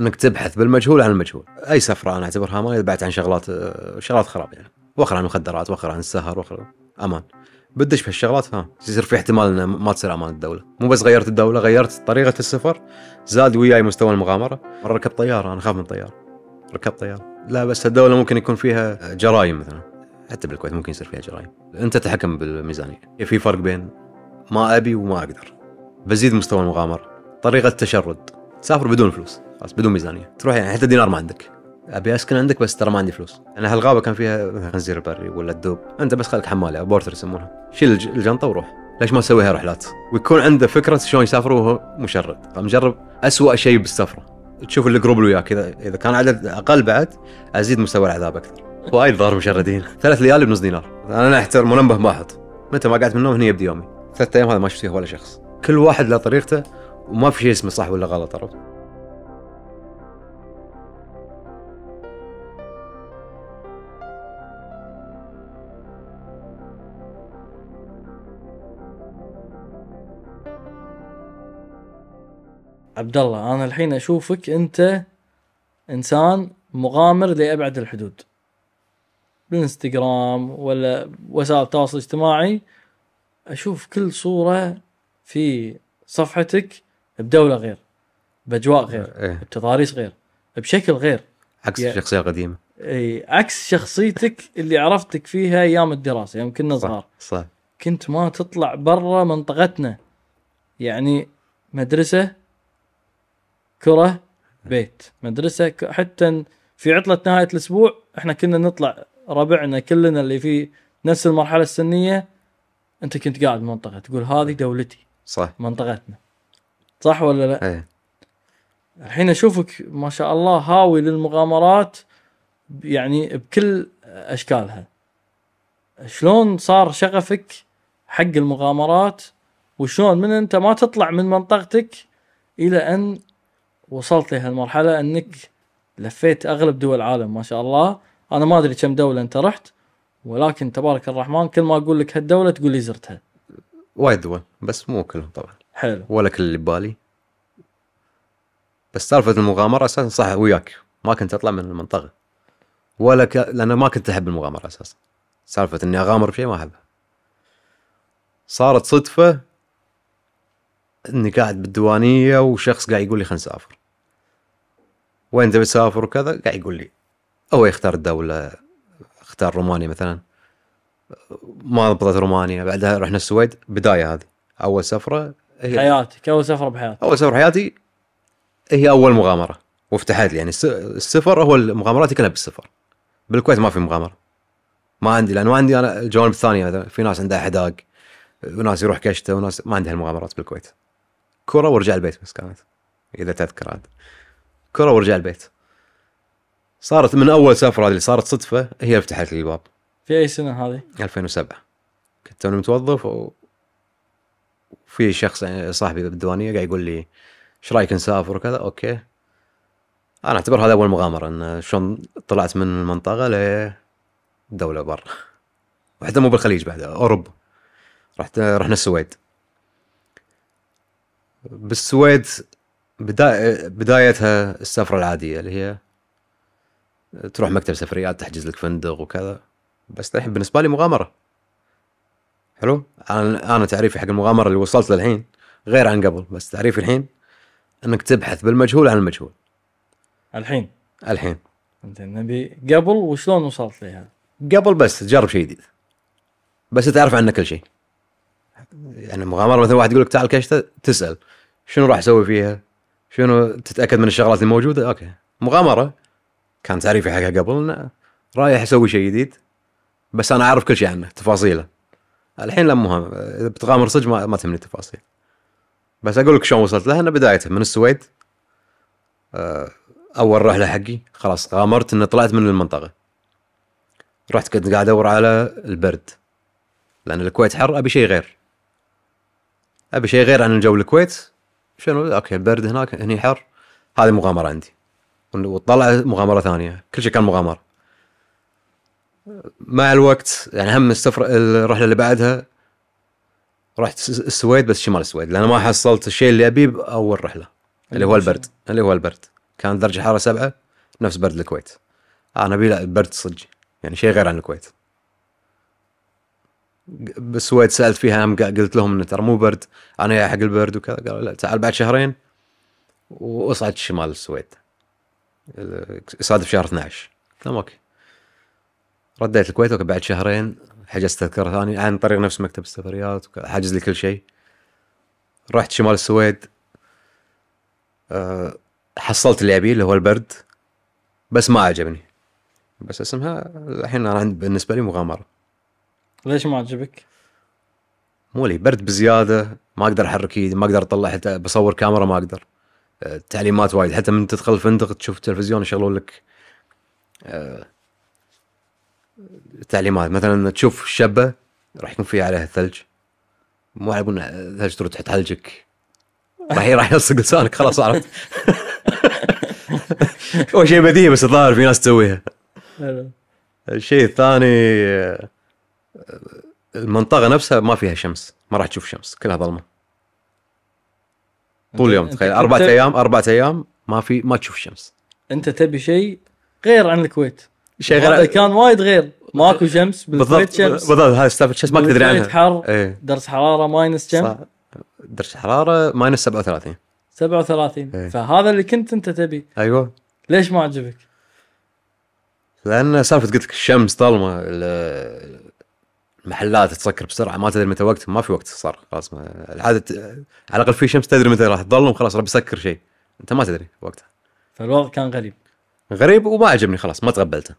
انك تبحث بالمجهول عن المجهول اي سفره انا اعتبرها امان اذا عن شغلات شغلات خراب يعني واخر عن المخدرات واخر عن السهر واخر امان بدش في هالشغلات ها يصير في احتمال انه ما تصير امان الدوله مو بس غيرت الدوله غيرت طريقه السفر زاد وياي مستوى المغامره مره ركبت طياره انا اخاف من الطياره ركبت طياره لا بس الدوله ممكن يكون فيها جرائم مثلا حتى بالكويت ممكن يصير فيها جرائم انت تحكم بالميزانيه في فرق بين ما ابي وما اقدر بزيد مستوى المغامره طريقه التشرد تسافر بدون فلوس خلاص بدون ميزانيه تروح يعني حتى دينار ما عندك ابي اسكن عندك بس ترى ما عندي فلوس انا هالغابه كان فيها خنزير بري ولا الدوب انت بس خليك حماله او بورتر يسمونها شيل الجنطه وروح ليش ما تسويها رحلات ويكون عنده فكره شلون يسافر وهو مشرد فمجرب طيب، اسوء شيء بالسفره تشوف الجروب اللي وياك اذا اذا كان عدد اقل بعد ازيد مستوى العذاب اكثر وايد ضار مشردين ثلاث ليالي بنص دينار انا احتر منبه ماحط متى ما قعدت من النوم هني يبدي يومي ثلاث ايام هذا ما شفت فيه ولا شخص كل واحد له طريقته وما في شيء اسمه صح ولا غلط عرفت عبد الله انا الحين اشوفك انت انسان مغامر لابعد الحدود بالانستغرام ولا وسائل التواصل الاجتماعي اشوف كل صوره في صفحتك بدوله غير باجواء غير إيه. بتضاريس غير بشكل غير عكس يعني الشخصيه القديمه اي عكس شخصيتك اللي عرفتك فيها ايام الدراسه يوم كنا صغار صح, صح كنت ما تطلع برا منطقتنا يعني مدرسه كره بيت مدرسه حتى في عطله نهايه الاسبوع احنا كنا نطلع ربعنا كلنا اللي في نفس المرحله السنيه انت كنت قاعد بمنطقه تقول هذه دولتي صح منطقتنا صح ولا لا؟ ايه الحين اشوفك ما شاء الله هاوي للمغامرات يعني بكل اشكالها شلون صار شغفك حق المغامرات وشلون من انت ما تطلع من منطقتك الى ان وصلت لهالمرحله انك لفيت اغلب دول العالم ما شاء الله انا ما ادري كم دوله انت رحت ولكن تبارك الرحمن كل ما اقول لك هالدوله تقول لي زرتها وايد دول بس مو كلهم طبعا حلو ولا كل اللي ببالي بس سالفه المغامره اساسا صح وياك ما كنت اطلع من المنطقه ولا ك... لان ما كنت احب المغامره اساسا سالفه اني اغامر بشيء ما احبها صارت صدفه اني قاعد بالديوانيه وشخص قاعد يقول لي خلينا نسافر وين تبي تسافر وكذا قاعد يقول لي او يختار الدوله اختار رومانيا مثلا ما ضبطت رومانيا بعدها رحنا السويد بدايه هذه اول سفره هي حياتك اول سفره بحياتك اول سفره بحياتي هي اول مغامره وافتحت لي يعني السفر هو المغامرات كلها بالسفر بالكويت ما في مغامره ما عندي لان ما عندي انا الجوانب الثانيه مثلا في ناس عندها حداق وناس يروح كشته وناس ما عندها المغامرات بالكويت كره وارجع البيت بس كانت اذا تذكر عاد كره ورجع البيت صارت من اول سفره اللي صارت صدفه هي فتحت لي الباب في اي سنه هذه؟ 2007 كنت انا متوظف و... وفي شخص صاحبي بالديوانيه قاعد يقول لي ايش رايك نسافر وكذا اوكي انا اعتبر هذا اول مغامره ان شلون طلعت من المنطقه لدوله برا وحتى مو بالخليج بعد اوروبا رحت رحنا السويد بالسويد بداية بدايتها السفرة العادية اللي هي تروح مكتب سفريات تحجز لك فندق وكذا بس الحين بالنسبة لي مغامرة حلو انا انا تعريفي حق المغامرة اللي وصلت للحين غير عن قبل بس تعريفي الحين انك تبحث بالمجهول عن المجهول الحين الحين زين نبي قبل وشلون وصلت لها؟ قبل بس تجرب شيء جديد بس تعرف عنه كل شيء يعني مغامره مثلا واحد يقول لك تعال كشته تسال شنو راح اسوي فيها؟ شنو تتاكد من الشغلات الموجوده اوكي مغامره كان تعريفي حقها قبل رايح اسوي شيء جديد بس انا اعرف كل شيء عنه تفاصيله الحين لا مهم اذا بتغامر صدق ما, ما تهمني التفاصيل بس اقول لك شلون وصلت لها انا بدايتها من السويد آه، اول رحله حقي خلاص غامرت اني طلعت من المنطقه رحت كنت قاعد ادور على البرد لان الكويت حر ابي شيء غير ابي شيء غير عن الجو الكويت شنو اوكي البرد هناك هني حر هذه مغامره عندي وطلع مغامره ثانيه كل شيء كان مغامره مع الوقت يعني هم السفر الرحله اللي بعدها رحت السويد بس شمال السويد لان ما حصلت الشيء اللي ابيه باول رحله اللي هو البرد اللي هو البرد كان درجه حراره سبعة نفس برد الكويت انا ابي برد صدق يعني شيء غير عن الكويت بالسويد سالت فيها هم قلت لهم انه ترى مو برد انا جاي حق البرد وكذا قالوا لا تعال بعد شهرين واصعد شمال السويد صادف شهر 12 قلت لهم اوكي رديت الكويت بعد شهرين حجزت تذكره ثانيه عن طريق نفس مكتب السفريات حجز لي كل شيء رحت شمال السويد أه حصلت اللي ابيه اللي هو البرد بس ما عجبني بس اسمها الحين انا بالنسبه لي مغامره ليش ما عجبك؟ مو لي برد بزياده ما اقدر احرك ايدي ما اقدر اطلع حتى بصور كاميرا ما اقدر التعليمات أه، وايد حتى من تدخل الفندق تشوف التلفزيون يشغلون لك أه، تعليمات مثلا تشوف الشبه راح يكون في عليها ثلج مو على ثلج تروح تحط حلجك راح راح يلصق لسانك خلاص عرفت هو شيء بديهي بس الظاهر في ناس تسويها الشيء الثاني أه، المنطقه نفسها ما فيها شمس ما راح تشوف شمس كلها ظلمه طول اليوم تخيل اربعة ايام اربعة ايام ما في ما تشوف شمس انت تبي شيء غير عن الكويت شيء غير كان وايد غير ماكو شمس بالضبط شمس بالضبط هاي سالفه شمس ما تدري عنها حر ايه. درس حراره ماينس كم؟ درجه حراره ماينس 37 37 ايه. فهذا اللي كنت انت تبي ايوه ليش ما عجبك؟ لان سالفه قلت لك الشمس ظلمه محلات تسكر بسرعه ما تدري متى وقت ما في وقت صار خلاص العاده على الاقل في شمس تدري متى راح تظلم خلاص راح بيسكر شيء انت ما تدري وقتها فالوضع كان غريب غريب وما عجبني خلاص ما تقبلته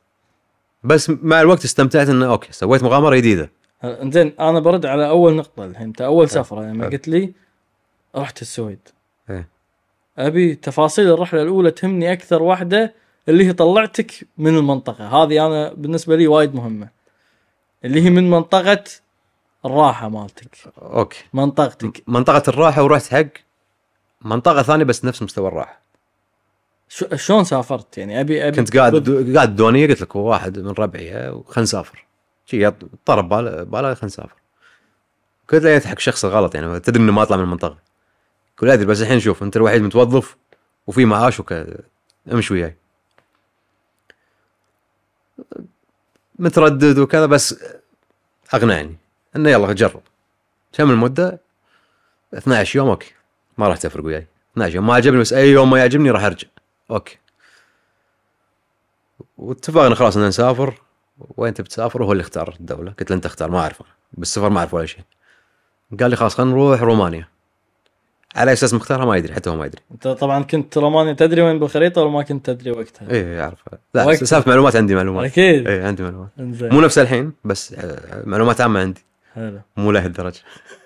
بس مع الوقت استمتعت انه اوكي سويت مغامره جديده انزين انا برد على اول نقطه الحين انت اول سفره يعني لما قلت لي رحت السويد ايه ابي تفاصيل الرحله الاولى تهمني اكثر واحده اللي هي طلعتك من المنطقه هذه انا بالنسبه لي وايد مهمه اللي هي من منطقه الراحه مالتك اوكي منطقتك منطقه الراحه ورحت حق منطقه ثانيه بس نفس مستوى الراحه شلون سافرت يعني ابي ابي كنت قاعد دو... قاعد دوني قلت لك واحد من ربعي خلينا نسافر شي طرب باله باله خلنا نسافر له يضحك شخص غلط يعني تدري انه ما اطلع من المنطقه كل ادري بس الحين شوف انت الوحيد متوظف وفي معاش وكذا امشي وياي متردد وكذا بس اقنعني انه يلا جرب كم المده 12 يوم اوكي ما راح تفرق وياي 12 يوم ما عجبني بس اي يوم ما يعجبني راح ارجع اوكي واتفقنا خلاص ان نسافر وين تبي تسافر وهو اللي اختار الدوله قلت له انت اختار ما اعرفه بالسفر ما اعرف ولا شيء قال لي خلاص خلينا نروح رومانيا على اساس مختارها ما يدري حتى هو ما يدري انت طبعا كنت رماني تدري وين بالخريطه ولا ما كنت تدري وقتها؟ اي إيه، اعرف لا سالفه معلومات عندي معلومات اكيد ايه عندي معلومات انزين. مو نفس الحين بس آه، معلومات عامه عندي حلو مو لهالدرجه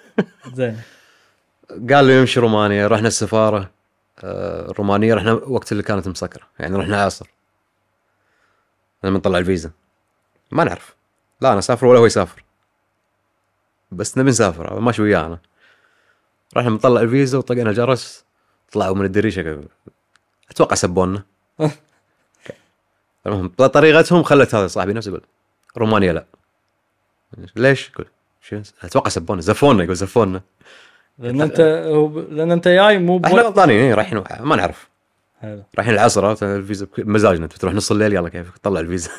زين قال له يمشي رومانيا رحنا السفاره الرومانيه آه، رحنا وقت اللي كانت مسكره يعني رحنا عصر لما نطلع الفيزا ما نعرف لا انا اسافر ولا هو يسافر بس نبي نسافر ماشي وياه انا رحنا مطلع الفيزا وطقنا الجرس طلعوا من الدريشه اتوقع سبونا المهم طريقتهم خلت هذا صاحبي نفسه يقول رومانيا لا ليش؟ يقول شو اتوقع سبونا زفونا يقول زفونا لان انت لان انت جاي مو احنا غلطانين إيه، رايحين ما نعرف رايحين العصر الفيزا مزاجنا تروح نص الليل يلا كيفك طلع الفيزا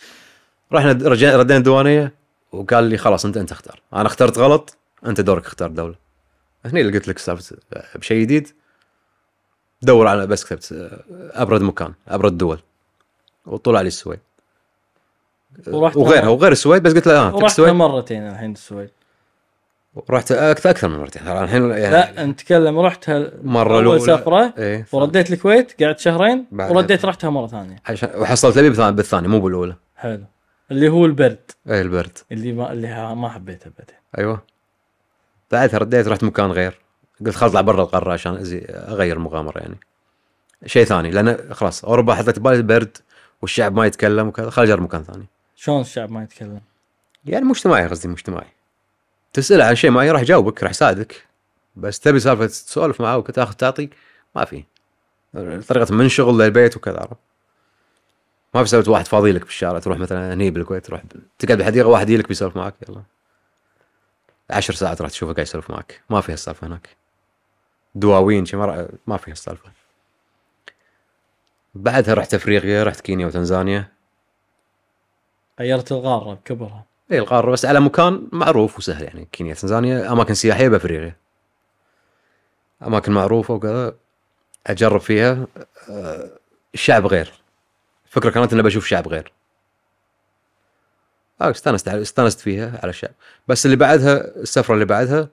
رحنا ردينا الديوانيه وقال لي خلاص انت انت اختار انا اخترت غلط انت دورك اختار دوله هني اللي قلت لك صارت بشيء جديد دور على بس كتبت آه، ابرد مكان ابرد دول وطلع لي السويد آه، وغيرها وغير السويد بس قلت له اه رحت مرتين الحين السويد رحت اكثر اكثر من مرتين ترى الحين يعني لا نتكلم رحتها مره اول سفره إيه ورديت الكويت قعدت شهرين ورديت رحتها مره ثانيه عشان وحصلت لي بالثانيه مو بالاولى حلو اللي هو البرد اي البرد اللي ما اللي ما حبيته بعدين ايوه بعدها رديت رحت مكان غير قلت خلاص اطلع برا القاره عشان اغير مغامره يعني شيء ثاني لان خلاص اوروبا حطيت بالي البرد والشعب ما يتكلم وكذا خل اجرب مكان ثاني شلون الشعب ما يتكلم؟ يعني مجتمعي قصدي مجتمعي تسال تساله عن شيء ما راح يجاوبك راح يساعدك بس تبي سالفه تسولف معاه وتاخذ تعطي ما في طريقه من شغل للبيت وكذا عرفت ما في سالفه واحد فاضي لك بالشارع تروح مثلا هني بالكويت تروح تقعد بحديقه واحد يجي لك بيسولف معك يلا عشر ساعات راح تشوفه قاعد يسولف معك ما في هالسالفه هناك دواوين شي ما, ما في هالسالفه بعدها رحت افريقيا رحت كينيا وتنزانيا غيرت القاره بكبرها اي القاره بس على مكان معروف وسهل يعني كينيا تنزانيا اماكن سياحيه بافريقيا اماكن معروفه وكذا اجرب فيها الشعب أه، غير الفكره كانت اني بشوف شعب غير آه، استانست استانست فيها على الشعب بس اللي بعدها السفره اللي بعدها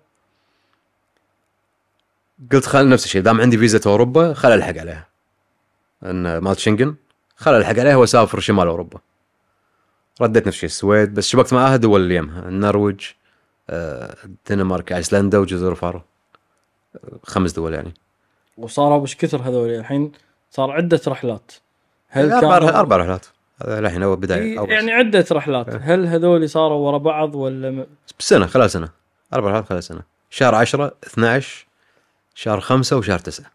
قلت خل نفس الشيء دام عندي فيزا اوروبا خل الحق عليها ان مالت شنغن خل الحق عليها واسافر شمال اوروبا رديت نفس الشيء السويد بس شبكت معاها دول اللي يمها النرويج آه، الدنمارك ايسلندا وجزر الفارو خمس دول يعني وصاروا بش كثر هذول الحين صار عده رحلات هل كان... اربع رحلات الحين هو بدايه إيه، أول يعني عده رحلات إيه. هل هذول صاروا ورا بعض ولا م... بسنه خلال سنه اربع رحلات خلال سنه شهر 10 12 شهر 5 وشهر 9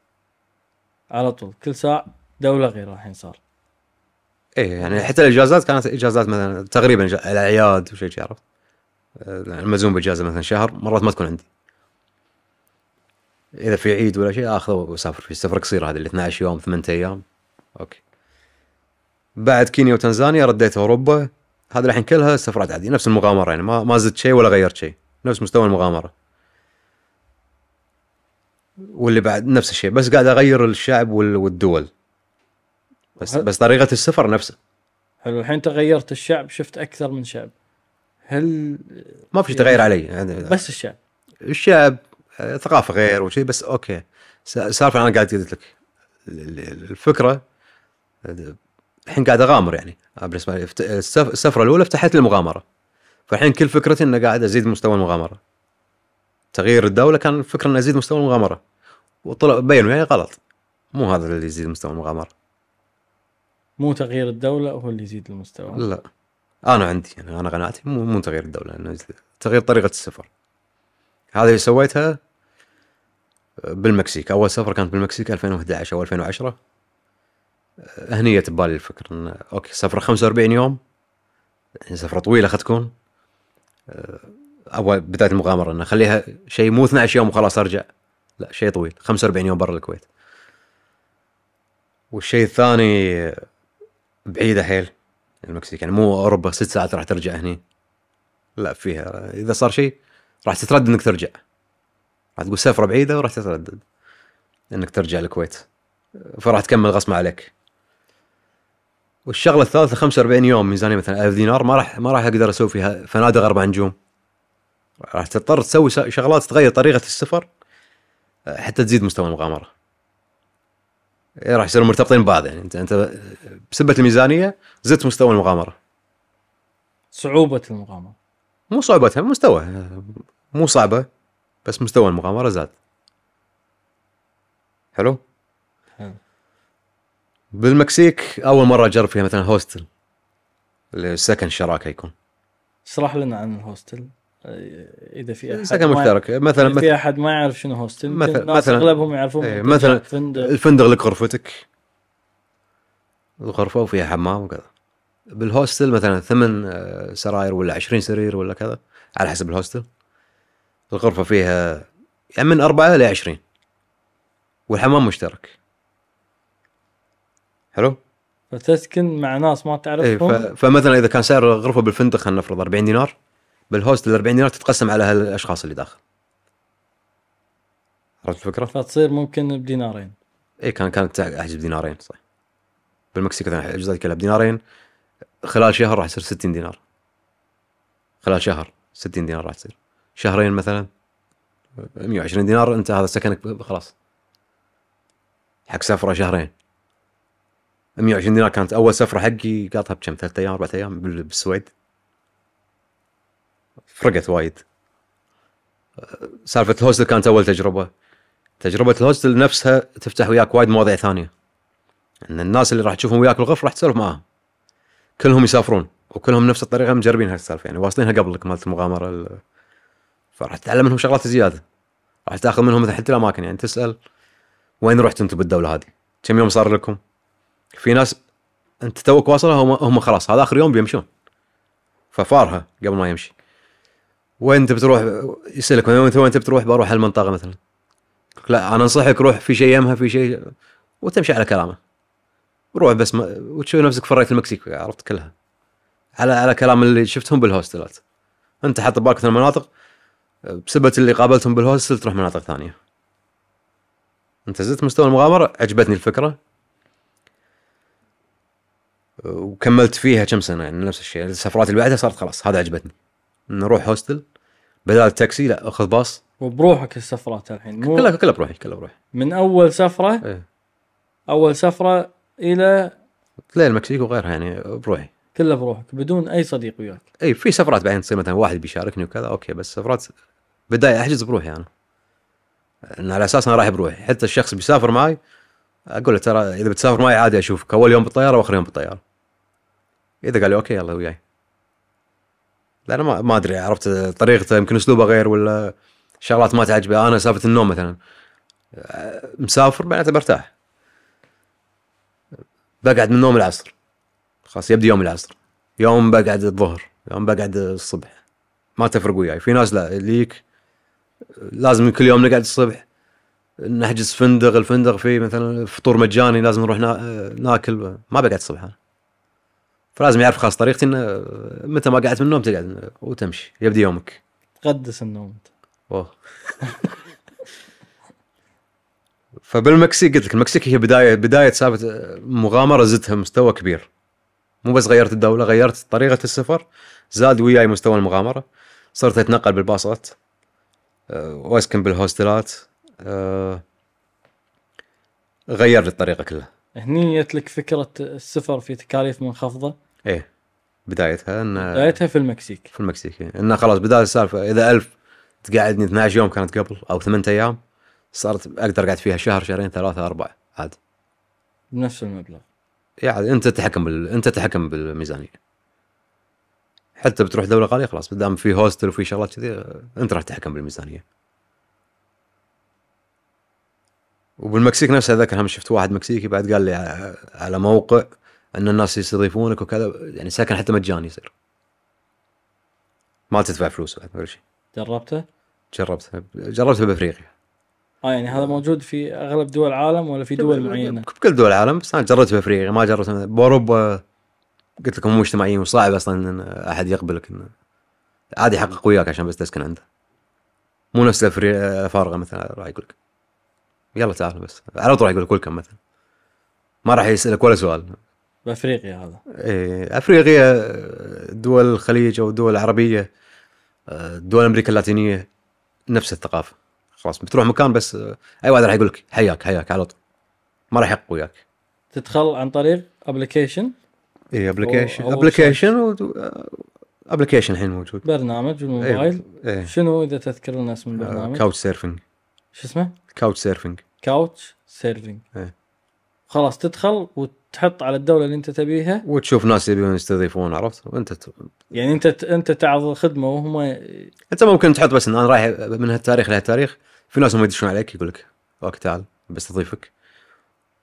على طول كل ساعه دوله غير الحين صار ايه يعني حتى الاجازات كانت اجازات مثلا تقريبا الاعياد وشيء عرفت المزوم آه، يعني باجازه مثلا شهر مرات ما تكون عندي اذا في عيد ولا شيء اخذه واسافر في سفره قصيره هذه اللي 12 يوم 8 ايام اوكي بعد كينيا وتنزانيا رديت اوروبا هذا الحين كلها سفرات عاديه نفس المغامره يعني ما ما زدت شيء ولا غيرت شيء نفس مستوى المغامره واللي بعد نفس الشيء بس قاعد اغير الشعب والدول بس بس طريقه السفر نفسها حلو الحين تغيرت الشعب شفت اكثر من شعب هل ما في شيء تغير علي يعني بس الشعب الشعب ثقافه غير وشيء بس اوكي سالفه انا قاعد قلت لك الفكره الحين قاعد اغامر يعني بالنسبه لي السفره الاولى فتحت لي المغامره فالحين كل فكرتي اني قاعد ازيد مستوى المغامره تغيير الدوله كان الفكره اني ازيد مستوى المغامره وطلع بينوا يعني غلط مو هذا اللي يزيد مستوى المغامره مو تغيير الدوله هو اللي يزيد المستوى لا انا عندي يعني انا قناعتي مو مو تغيير الدوله تغيير طريقه السفر هذا اللي سويتها بالمكسيك اول سفره كانت بالمكسيك 2011 او 2010 هنية ببالي الفكرة إن أوكي سفرة 45 يوم يعني سفرة طويلة تكون أه، أبغى بداية المغامرة إن خليها شيء مو 12 يوم وخلاص أرجع لا شيء طويل 45 يوم برا الكويت والشيء الثاني بعيدة حيل المكسيك يعني مو أوروبا ست ساعات راح ترجع هني لا فيها إذا صار شيء راح تتردد إنك ترجع راح تقول سفرة بعيدة وراح تتردد إنك ترجع الكويت فراح تكمل غصمه عليك والشغله الثالثه 45 يوم ميزانيه مثلا 1000 دينار ما راح ما راح اقدر اسوي فيها فنادق اربع نجوم راح تضطر تسوي شغلات تغير طريقه السفر آه، حتى تزيد مستوى المغامره إيه، راح يصيروا مرتبطين ببعض يعني انت انت بسبه الميزانيه زدت مستوى المغامره صعوبه المغامره مو صعوبتها مستوى آه، مو صعبه بس مستوى المغامره زاد حلو بالمكسيك اول مره اجرب فيها مثلا هوستل السكن شراكه يكون اشرح لنا عن الهوستل اذا في احد سكن مشترك مثلا اذا في احد ما يعرف شنو هوستل مثلا مثلا اغلبهم يعرفون ايه مثلا فندق الفندق لك غرفتك الغرفه وفيها حمام وكذا بالهوستل مثلا ثمان آه، سراير ولا 20 سرير ولا كذا على حسب الهوستل الغرفه فيها يعني من اربعه إلى 20 والحمام مشترك حلو فتسكن مع ناس ما تعرفهم إيه فمثلا اذا كان سعر الغرفه بالفندق خلينا نفرض 40 دينار بالهوست ال 40 دينار تتقسم على هالاشخاص اللي داخل عرفت الفكره؟ فتصير ممكن بدينارين اي كان كانت احجز بدينارين صح بالمكسيك مثلا حجزت كلها بدينارين خلال شهر راح يصير 60 دينار خلال شهر 60 دينار راح تصير شهرين مثلا 120 دينار انت هذا سكنك خلاص حق سفره شهرين 120 دينار كانت اول سفره حقي قاطها بكم ثلاث ايام اربع ايام بالسويد فرقت وايد سالفه الهوستل كانت اول تجربه تجربه الهوستل نفسها تفتح وياك وايد مواضيع ثانيه ان الناس اللي راح تشوفهم وياك بالغرفه راح تسولف معاهم كلهم يسافرون وكلهم نفس الطريقه مجربين هالسالفه يعني واصلينها قبلك مالت المغامره ال... فراح تتعلم منهم شغلات زياده راح تاخذ منهم مثل حتى الاماكن يعني تسال وين رحت انتم بالدوله هذه؟ كم يوم صار لكم؟ في ناس انت توك واصله هم, خلاص هذا اخر يوم بيمشون ففارها قبل ما يمشي وين انت بتروح يسالك وين انت بتروح بروح هالمنطقه مثلا لا انا انصحك روح في شيء يمها في شيء وتمشي على كلامه روح بس ما وتشوف نفسك فريت المكسيك عرفت كلها على على كلام اللي شفتهم بالهوستلات انت حاط ببالك المناطق مناطق اللي قابلتهم بالهوستل تروح مناطق ثانيه انت زدت مستوى المغامره عجبتني الفكره وكملت فيها كم سنه يعني نفس الشيء السفرات اللي بعدها صارت خلاص هذا عجبتني نروح هوستل بدل تاكسي لا اخذ باص وبروحك السفرات الحين مو كلها كلها بروحي كلها بروحي من اول سفره ايه. اول سفره الى تلاقي المكسيك وغيرها يعني بروحي كلها بروحك بدون اي صديق وياك اي في سفرات بعدين تصير مثلا واحد بيشاركني وكذا اوكي بس سفرات بداية احجز بروحي انا يعني. على اساس انا رايح بروحي حتى الشخص بيسافر معي اقول له ترى اذا بتسافر معي عادي اشوفك اول يوم بالطياره واخر يوم بالطياره اذا قال لي اوكي يلا وياي لا انا ما ادري عرفت طريقته يمكن اسلوبه غير ولا شغلات ما تعجبه انا سالفه النوم مثلا آه، مسافر معناته برتاح بقعد من نوم العصر خلاص يبدي يوم العصر يوم بقعد الظهر يوم بقعد الصبح ما تفرق وياي في ناس لا ليك لازم كل يوم نقعد الصبح نحجز فندق الفندق فيه مثلا فطور مجاني لازم نروح آه، ناكل ما بقعد الصبح انا فلازم يعرف خاص طريقتي انه متى ما قعدت من النوم تقعد وتمشي يبدي يومك تقدس النوم انت اوه فبالمكسيك قلت لك المكسيك هي بدايه بدايه سالفه مغامره زدتها مستوى كبير مو بس غيرت الدوله غيرت طريقه السفر زاد وياي مستوى المغامره صرت اتنقل بالباصات آه، واسكن بالهوستلات آه، غير لي الطريقه كلها هني جت لك فكره السفر في تكاليف منخفضه ايه بدايتها ان بدايتها في المكسيك في المكسيك يعني. انه خلاص بدايه السالفه اذا ألف تقعدني 12 يوم كانت قبل او 8 ايام صارت اقدر اقعد فيها شهر شهرين ثلاثه اربعه عاد بنفس المبلغ يعني انت تتحكم بال... انت تتحكم بالميزانيه حتى بتروح دوله غاليه خلاص دام في هوستل وفي شغلات كذي انت راح تتحكم بالميزانيه وبالمكسيك نفسها ذاك هم شفت واحد مكسيكي بعد قال لي على موقع ان الناس يستضيفونك وكذا يعني سكن حتى مجاني يصير ما تدفع فلوس بعد ولا شيء جربته؟ جربته جربته بافريقيا اه يعني هذا موجود في اغلب دول العالم ولا في دول معينه؟ بكل دول العالم بس انا جربته بافريقيا ما جربته باوروبا قلت لكم مو اجتماعيين وصعب اصلا ان احد يقبلك انه عادي يحقق وياك عشان بس تسكن عنده مو نفس فارغه مثلا راح يقول لك يلا تعال بس على طول راح يقول لك مثلا ما راح يسالك ولا سؤال بافريقيا هذا ايه افريقيا دول الخليج او دول العربيه دول امريكا اللاتينيه نفس الثقافه خلاص بتروح مكان بس اي واحد راح يقول لك حياك حياك على طول ما راح يحق وياك تدخل عن طريق ابلكيشن اي ابلكيشن ابلكيشن ابلكيشن الحين موجود برنامج الموبايل إيه. إيه. شنو اذا تذكر لنا اسم البرنامج؟ كاوتش آه، سيرفنج شو اسمه؟ كاوتش سيرفنج كاوتش سيرفنج إيه. خلاص تدخل وت... تحط على الدوله اللي انت تبيها وتشوف ناس يبون يستضيفون عرفت وانت ت... يعني انت ت... انت تعرض الخدمه وهم انت ممكن تحط بس ان انا رايح من هالتاريخ لهالتاريخ في ناس ما يدشون عليك يقول لك اوكي تعال بستضيفك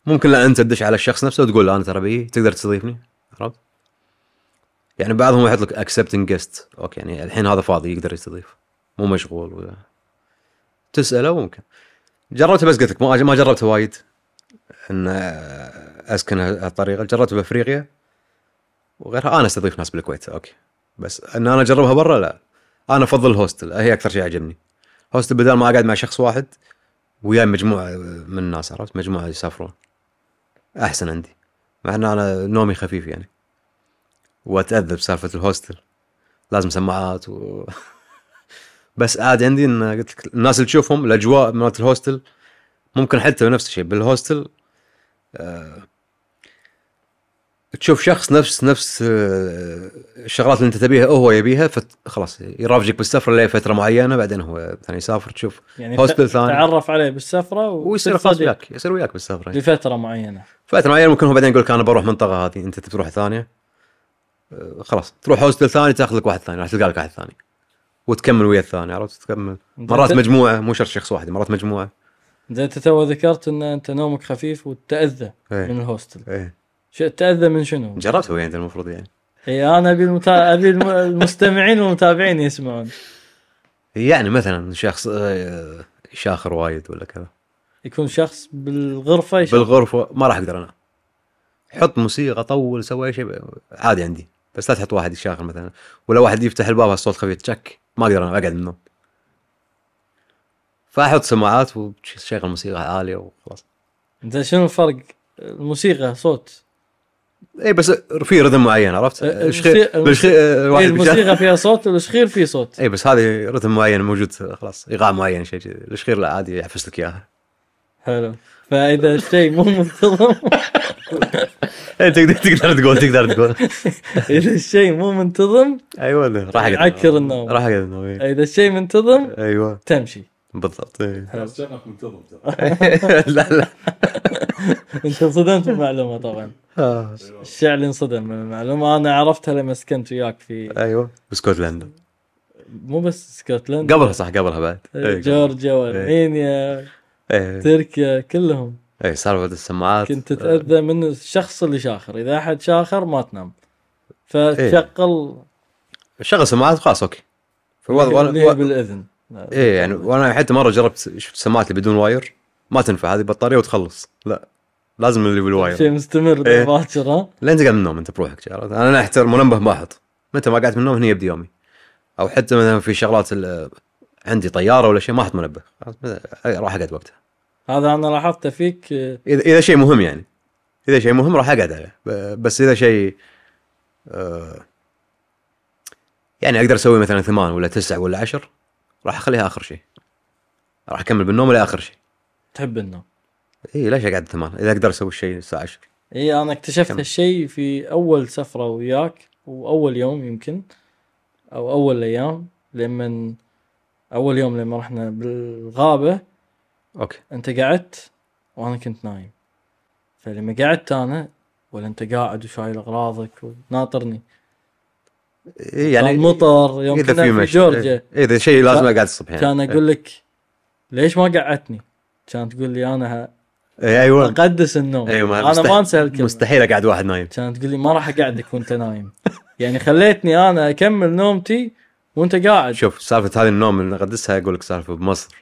ممكن لا انت تدش على الشخص نفسه وتقول انا ترى تقدر تستضيفني عرفت؟ يعني بعضهم يحط لك اكسبتنج جيست اوكي يعني الحين هذا فاضي يقدر يستضيف مو مشغول ولا تساله ممكن جربته بس قلت لك ما جربته وايد ان آه، اسكن هالطريقه جربتها بافريقيا وغيرها انا استضيف ناس بالكويت اوكي بس ان انا اجربها برا لا انا افضل الهوستل هي اكثر شيء عجبني هوستل بدل ما اقعد مع شخص واحد وياي مجموعه من الناس عرفت مجموعه يسافرون احسن عندي مع ان انا نومي خفيف يعني واتاذى بسالفه الهوستل لازم سماعات و بس عاد عندي ان قلت لك الناس اللي تشوفهم الاجواء مالت الهوستل ممكن حتى نفس الشيء بالهوستل آه، تشوف شخص نفس نفس آه، الشغلات اللي انت تبيها هو يبيها فخلاص يرافقك بالسفره لفتره معينه بعدين هو مثلا يسافر تشوف يعني هوستل ثاني تعرف عليه بالسفره ويصير خاص وياك يصير وياك بالسفره لفتره معينه فتره معينه ممكن هو بعدين يقول لك انا بروح منطقه هذه انت تروح ثانيه آه، خلاص تروح هوستل ثاني تاخذ لك واحد ثاني راح تلقى لك واحد ثاني وتكمل ويا الثاني عرفت تكمل مرات مجموعه مو شرط شخص واحد مرات مجموعه زين انت تو ذكرت ان انت نومك خفيف وتتاذى ايه. من الهوستل ايه. تاذى من شنو؟ جربته يعني المفروض يعني اي انا ابي المتا... ابي المستمعين والمتابعين يسمعون يعني مثلا شخص آه، شاخر وايد ولا كذا يكون شخص بالغرفه يشاخر. بالغرفه ما راح اقدر انا حط موسيقى طول سوي شيء عادي عندي بس لا تحط واحد يشاخر مثلا ولا واحد يفتح الباب الصوت خفيف تشك ما اقدر انا اقعد من النوم فاحط سماعات وشغل موسيقى عاليه وخلاص انت شنو الفرق الموسيقى صوت اي بس في رتم معين عرفت؟ آه، الشخير الموسيقى, آه، الموسيقى فيها صوت والشخير فيه صوت اي بس هذه رتم معين موجود خلاص ايقاع معين شيء كذي الشخير لا عادي يحفز لك اياها حلو فاذا الشيء مو منتظم إيه، تقدر تقدر تقول تقدر تقول اذا الشيء مو منتظم ايوه راح عكر النوم راح اقعد النوم إيه. اذا الشيء منتظم ايوه تمشي بالضبط إيه. منتظم لا لا انت انصدمت بالمعلومه طبعا آه، الشعر انصدم من المعلومه انا عرفتها لما سكنت وياك في ايوه بسكوتلندا مو بس اسكتلندا قبلها صح قبلها بعد أيه, إيه، جورجيا والمانيا إيه. أيه. تركيا كلهم اي صار بعد السماعات كنت تتاذى من الشخص اللي شاخر اذا احد شاخر ما تنام فتشغل أيه. شغل سماعات خلاص اوكي و... بالاذن اي يعني وانا حتى مره جربت شفت السماعات اللي بدون واير ما تنفع هذه بطاريه وتخلص لا لازم اللي بالواير شيء مستمر إيه. باكر ها لين تقعد من النوم انت بروحك انا احترم منبه احط متى ما قعدت من النوم هني يبدي يومي او حتى مثلا في شغلات عندي طياره ولا شيء ما احط منبه راح اقعد وقتها هذا انا لاحظته فيك اذا اذا شيء مهم يعني اذا شيء مهم راح اقعد عليه بس اذا شيء آه، يعني اقدر اسوي مثلا ثمان ولا تسع ولا عشر راح اخليها اخر شيء راح اكمل بالنوم لاخر شيء تحب النوم اي ليش اقعد ثمان اذا اقدر اسوي الشيء الساعه 10 اي انا اكتشفت هالشيء في اول سفره وياك واول يوم يمكن او اول ايام لما اول يوم لما رحنا بالغابه اوكي انت قعدت وانا كنت نايم فلما قعدت انا ولا انت قاعد وشايل اغراضك وناطرني إيه يعني كان مطر يوم اذا في, في جورجيا إيه، اذا شيء لازم اقعد الصبح يعني. كان إيه. اقول لك ليش ما قعدتني؟ كان تقول لي انا إيه، ايوه اقدس النوم ايوه ما انا ما انسى هالكلمه مستحيل اقعد واحد نايم كانت تقول لي ما راح اقعدك وانت نايم يعني خليتني انا اكمل نومتي وانت قاعد شوف سالفه هذه النوم اللي اقدسها اقول لك سالفه بمصر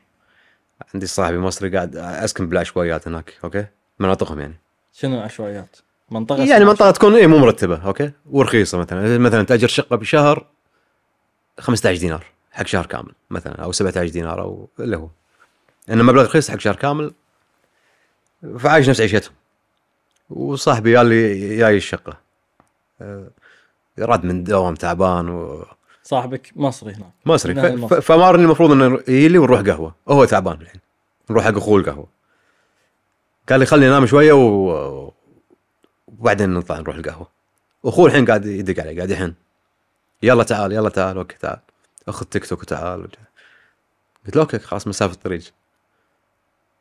عندي صاحبي مصري قاعد اسكن بالعشوائيات هناك اوكي مناطقهم يعني شنو عشوائيات؟ منطقه يعني منطقه تكون اي مو مرتبه اوكي ورخيصه مثلا مثلا تاجر شقه بشهر 15 دينار حق شهر كامل مثلا او 17 دينار او اللي هو انه مبلغ رخيص حق شهر كامل فعايش نفس عيشتهم وصاحبي قال لي جاي الشقه آه، رد من دوام تعبان و صاحبك مصري هناك مصري ف... فمارني المفروض انه يجي ونروح قهوه هو تعبان الحين نروح حق اخوه القهوه قال لي خليني انام شويه و... وبعدين نطلع نروح القهوه اخوه الحين قاعد يدق علي قاعد يحن يلا تعال يلا تعال اوكي تعال اخذ تيك توك وتعال قلت له اوكي خلاص مسافه الطريق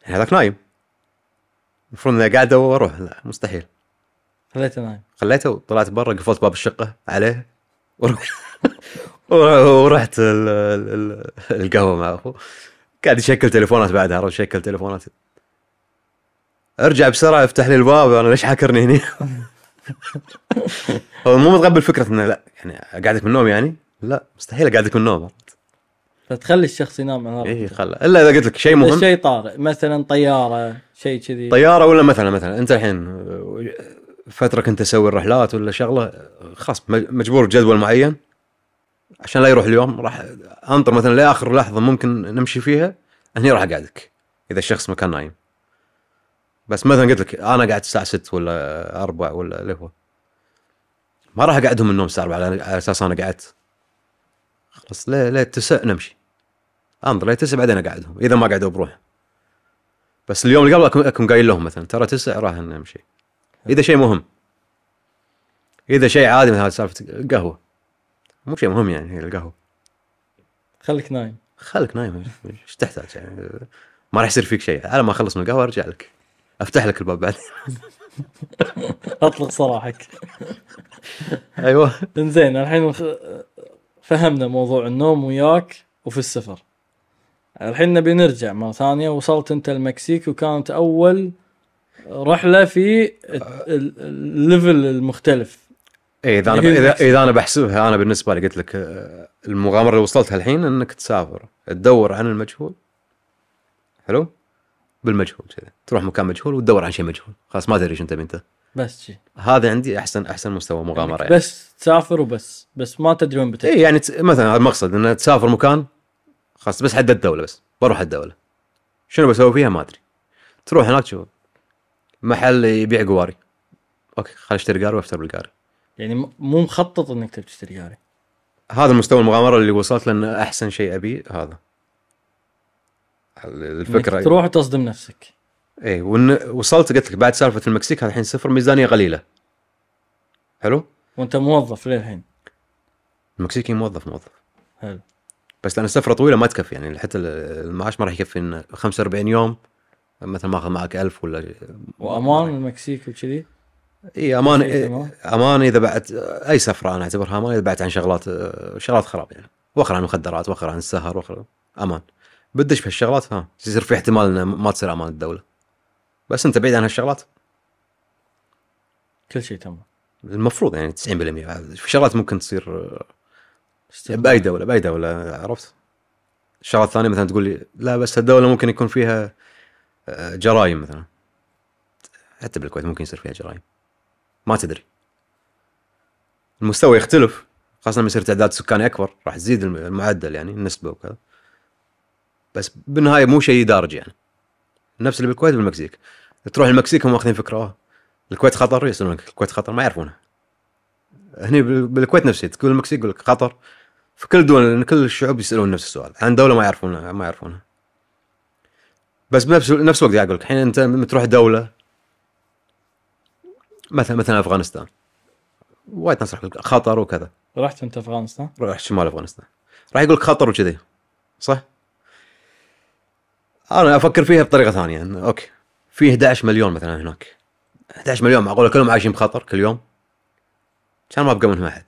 يعني هذاك نايم المفروض اني قاعد واروح لا مستحيل خليته معي خليته وطلعت برا قفلت باب الشقه عليه ورحت القهوه مع اخوه قاعد يشكل تليفونات بعدها عرفت شكل تليفونات ارجع بسرعه افتح لي الباب انا ليش حاكرني هنا؟ هو مو متقبل فكره انه لا يعني اقعدك من النوم يعني؟ لا مستحيل اقعدك من النوم فتخلي الشخص ينام على اي خلا الا اذا قلت لك شيء مهم شيء طارئ مثلا طياره شيء كذي طياره ولا مثلا مثلا انت الحين فتره كنت اسوي الرحلات ولا شغله خاص مجبور بجدول معين عشان لا يروح اليوم راح انطر مثلا لاخر لحظه ممكن نمشي فيها هني راح اقعدك اذا الشخص ما كان نايم بس مثلا قلت لك انا قاعد الساعه 6 ولا 4 ولا اللي هو ما راح اقعدهم النوم الساعه 4 على اساس انا قعدت خلاص ليه ليه تسع نمشي انظر تسع بعدين اقعدهم اذا ما قعدوا بروح بس اليوم اللي قبل اكون قايل لهم مثلا ترى تسع راح نمشي اذا شيء مهم اذا شيء عادي مثلا سالفه قهوه مو شيء مهم يعني القهوه خليك نايم خليك نايم ايش تحتاج يعني ما راح يصير فيك شيء على ما اخلص من القهوه ارجع لك افتح لك الباب بعدين اطلق سراحك ايوه انزين الحين فهمنا موضوع النوم وياك وفي السفر الحين نبي نرجع مره ثانيه وصلت انت المكسيك وكانت اول رحله في الليفل المختلف اي اذا انا اذا, انا بحسبها انا بالنسبه لي قلت لك آه، المغامره اللي وصلتها الحين انك تسافر تدور عن المجهول حلو بالمجهول كذا تروح مكان مجهول وتدور عن شيء مجهول خلاص ما تدري ايش انت بنته بس شيء هذا عندي احسن احسن مستوى مغامره يعني, يعني. بس تسافر وبس بس ما تدري وين بتروح اي يعني مثلا هذا المقصد انه تسافر مكان خلاص بس حدد الدوله بس بروح الدوله شنو بسوي فيها ما ادري تروح هناك تشوف محل يبيع قواري اوكي خل اشتري قاري وافتر بالقاري يعني مو مخطط انك تبي تشتري قاري هذا المستوى المغامره اللي وصلت لانه احسن شيء ابي هذا الفكره إنك تروح وتصدم نفسك اي وصلت قلت لك بعد سالفه المكسيك الحين صفر ميزانيه قليله حلو وانت موظف للحين المكسيكي موظف موظف حلو بس لان السفره طويله ما تكفي يعني حتى المعاش ما راح يكفي انه 45 يوم مثلا ماخذ معك 1000 ولا وامان المكسيك وكذي اي امان امان اذا بعت اي سفره انا اعتبرها امان اذا بعت عن شغلات شغلات خراب يعني وخر عن المخدرات وخر عن السهر وخر امان بدش في هالشغلات ها يصير في احتمال انه ما تصير امان الدوله بس انت بعيد عن هالشغلات كل شيء تمام المفروض يعني 90% في شغلات ممكن تصير باي دوله باي دوله عرفت الشغله الثانيه مثلا تقول لي لا بس الدوله ممكن يكون فيها آه، جرائم مثلا حتى بالكويت ممكن يصير فيها جرائم ما تدري المستوى يختلف خاصه لما يصير تعداد سكاني اكبر راح تزيد المعدل يعني النسبه وكذا بس بالنهايه مو شيء دارج يعني نفس اللي بالكويت بالمكسيك تروح المكسيك هم واخذين فكره آه، الكويت خطر يسالونك الكويت خطر ما يعرفونها هني بالكويت نفسي تقول المكسيك يقول لك خطر في كل دول كل الشعوب يسالون نفس السؤال عن دوله ما يعرفونها ما يعرفونها بس بنفس نفس الوقت اقول لك الحين انت لما تروح دوله مثلا مثلا افغانستان وايد ناس راح يقول خطر وكذا رحت انت افغانستان؟ رحت شمال افغانستان راح يقول لك خطر وكذي صح؟ انا افكر فيها بطريقه ثانيه انه اوكي في 11 مليون مثلا هناك 11 مليون معقوله كلهم عايشين بخطر كل يوم؟ كان ما بقى منهم احد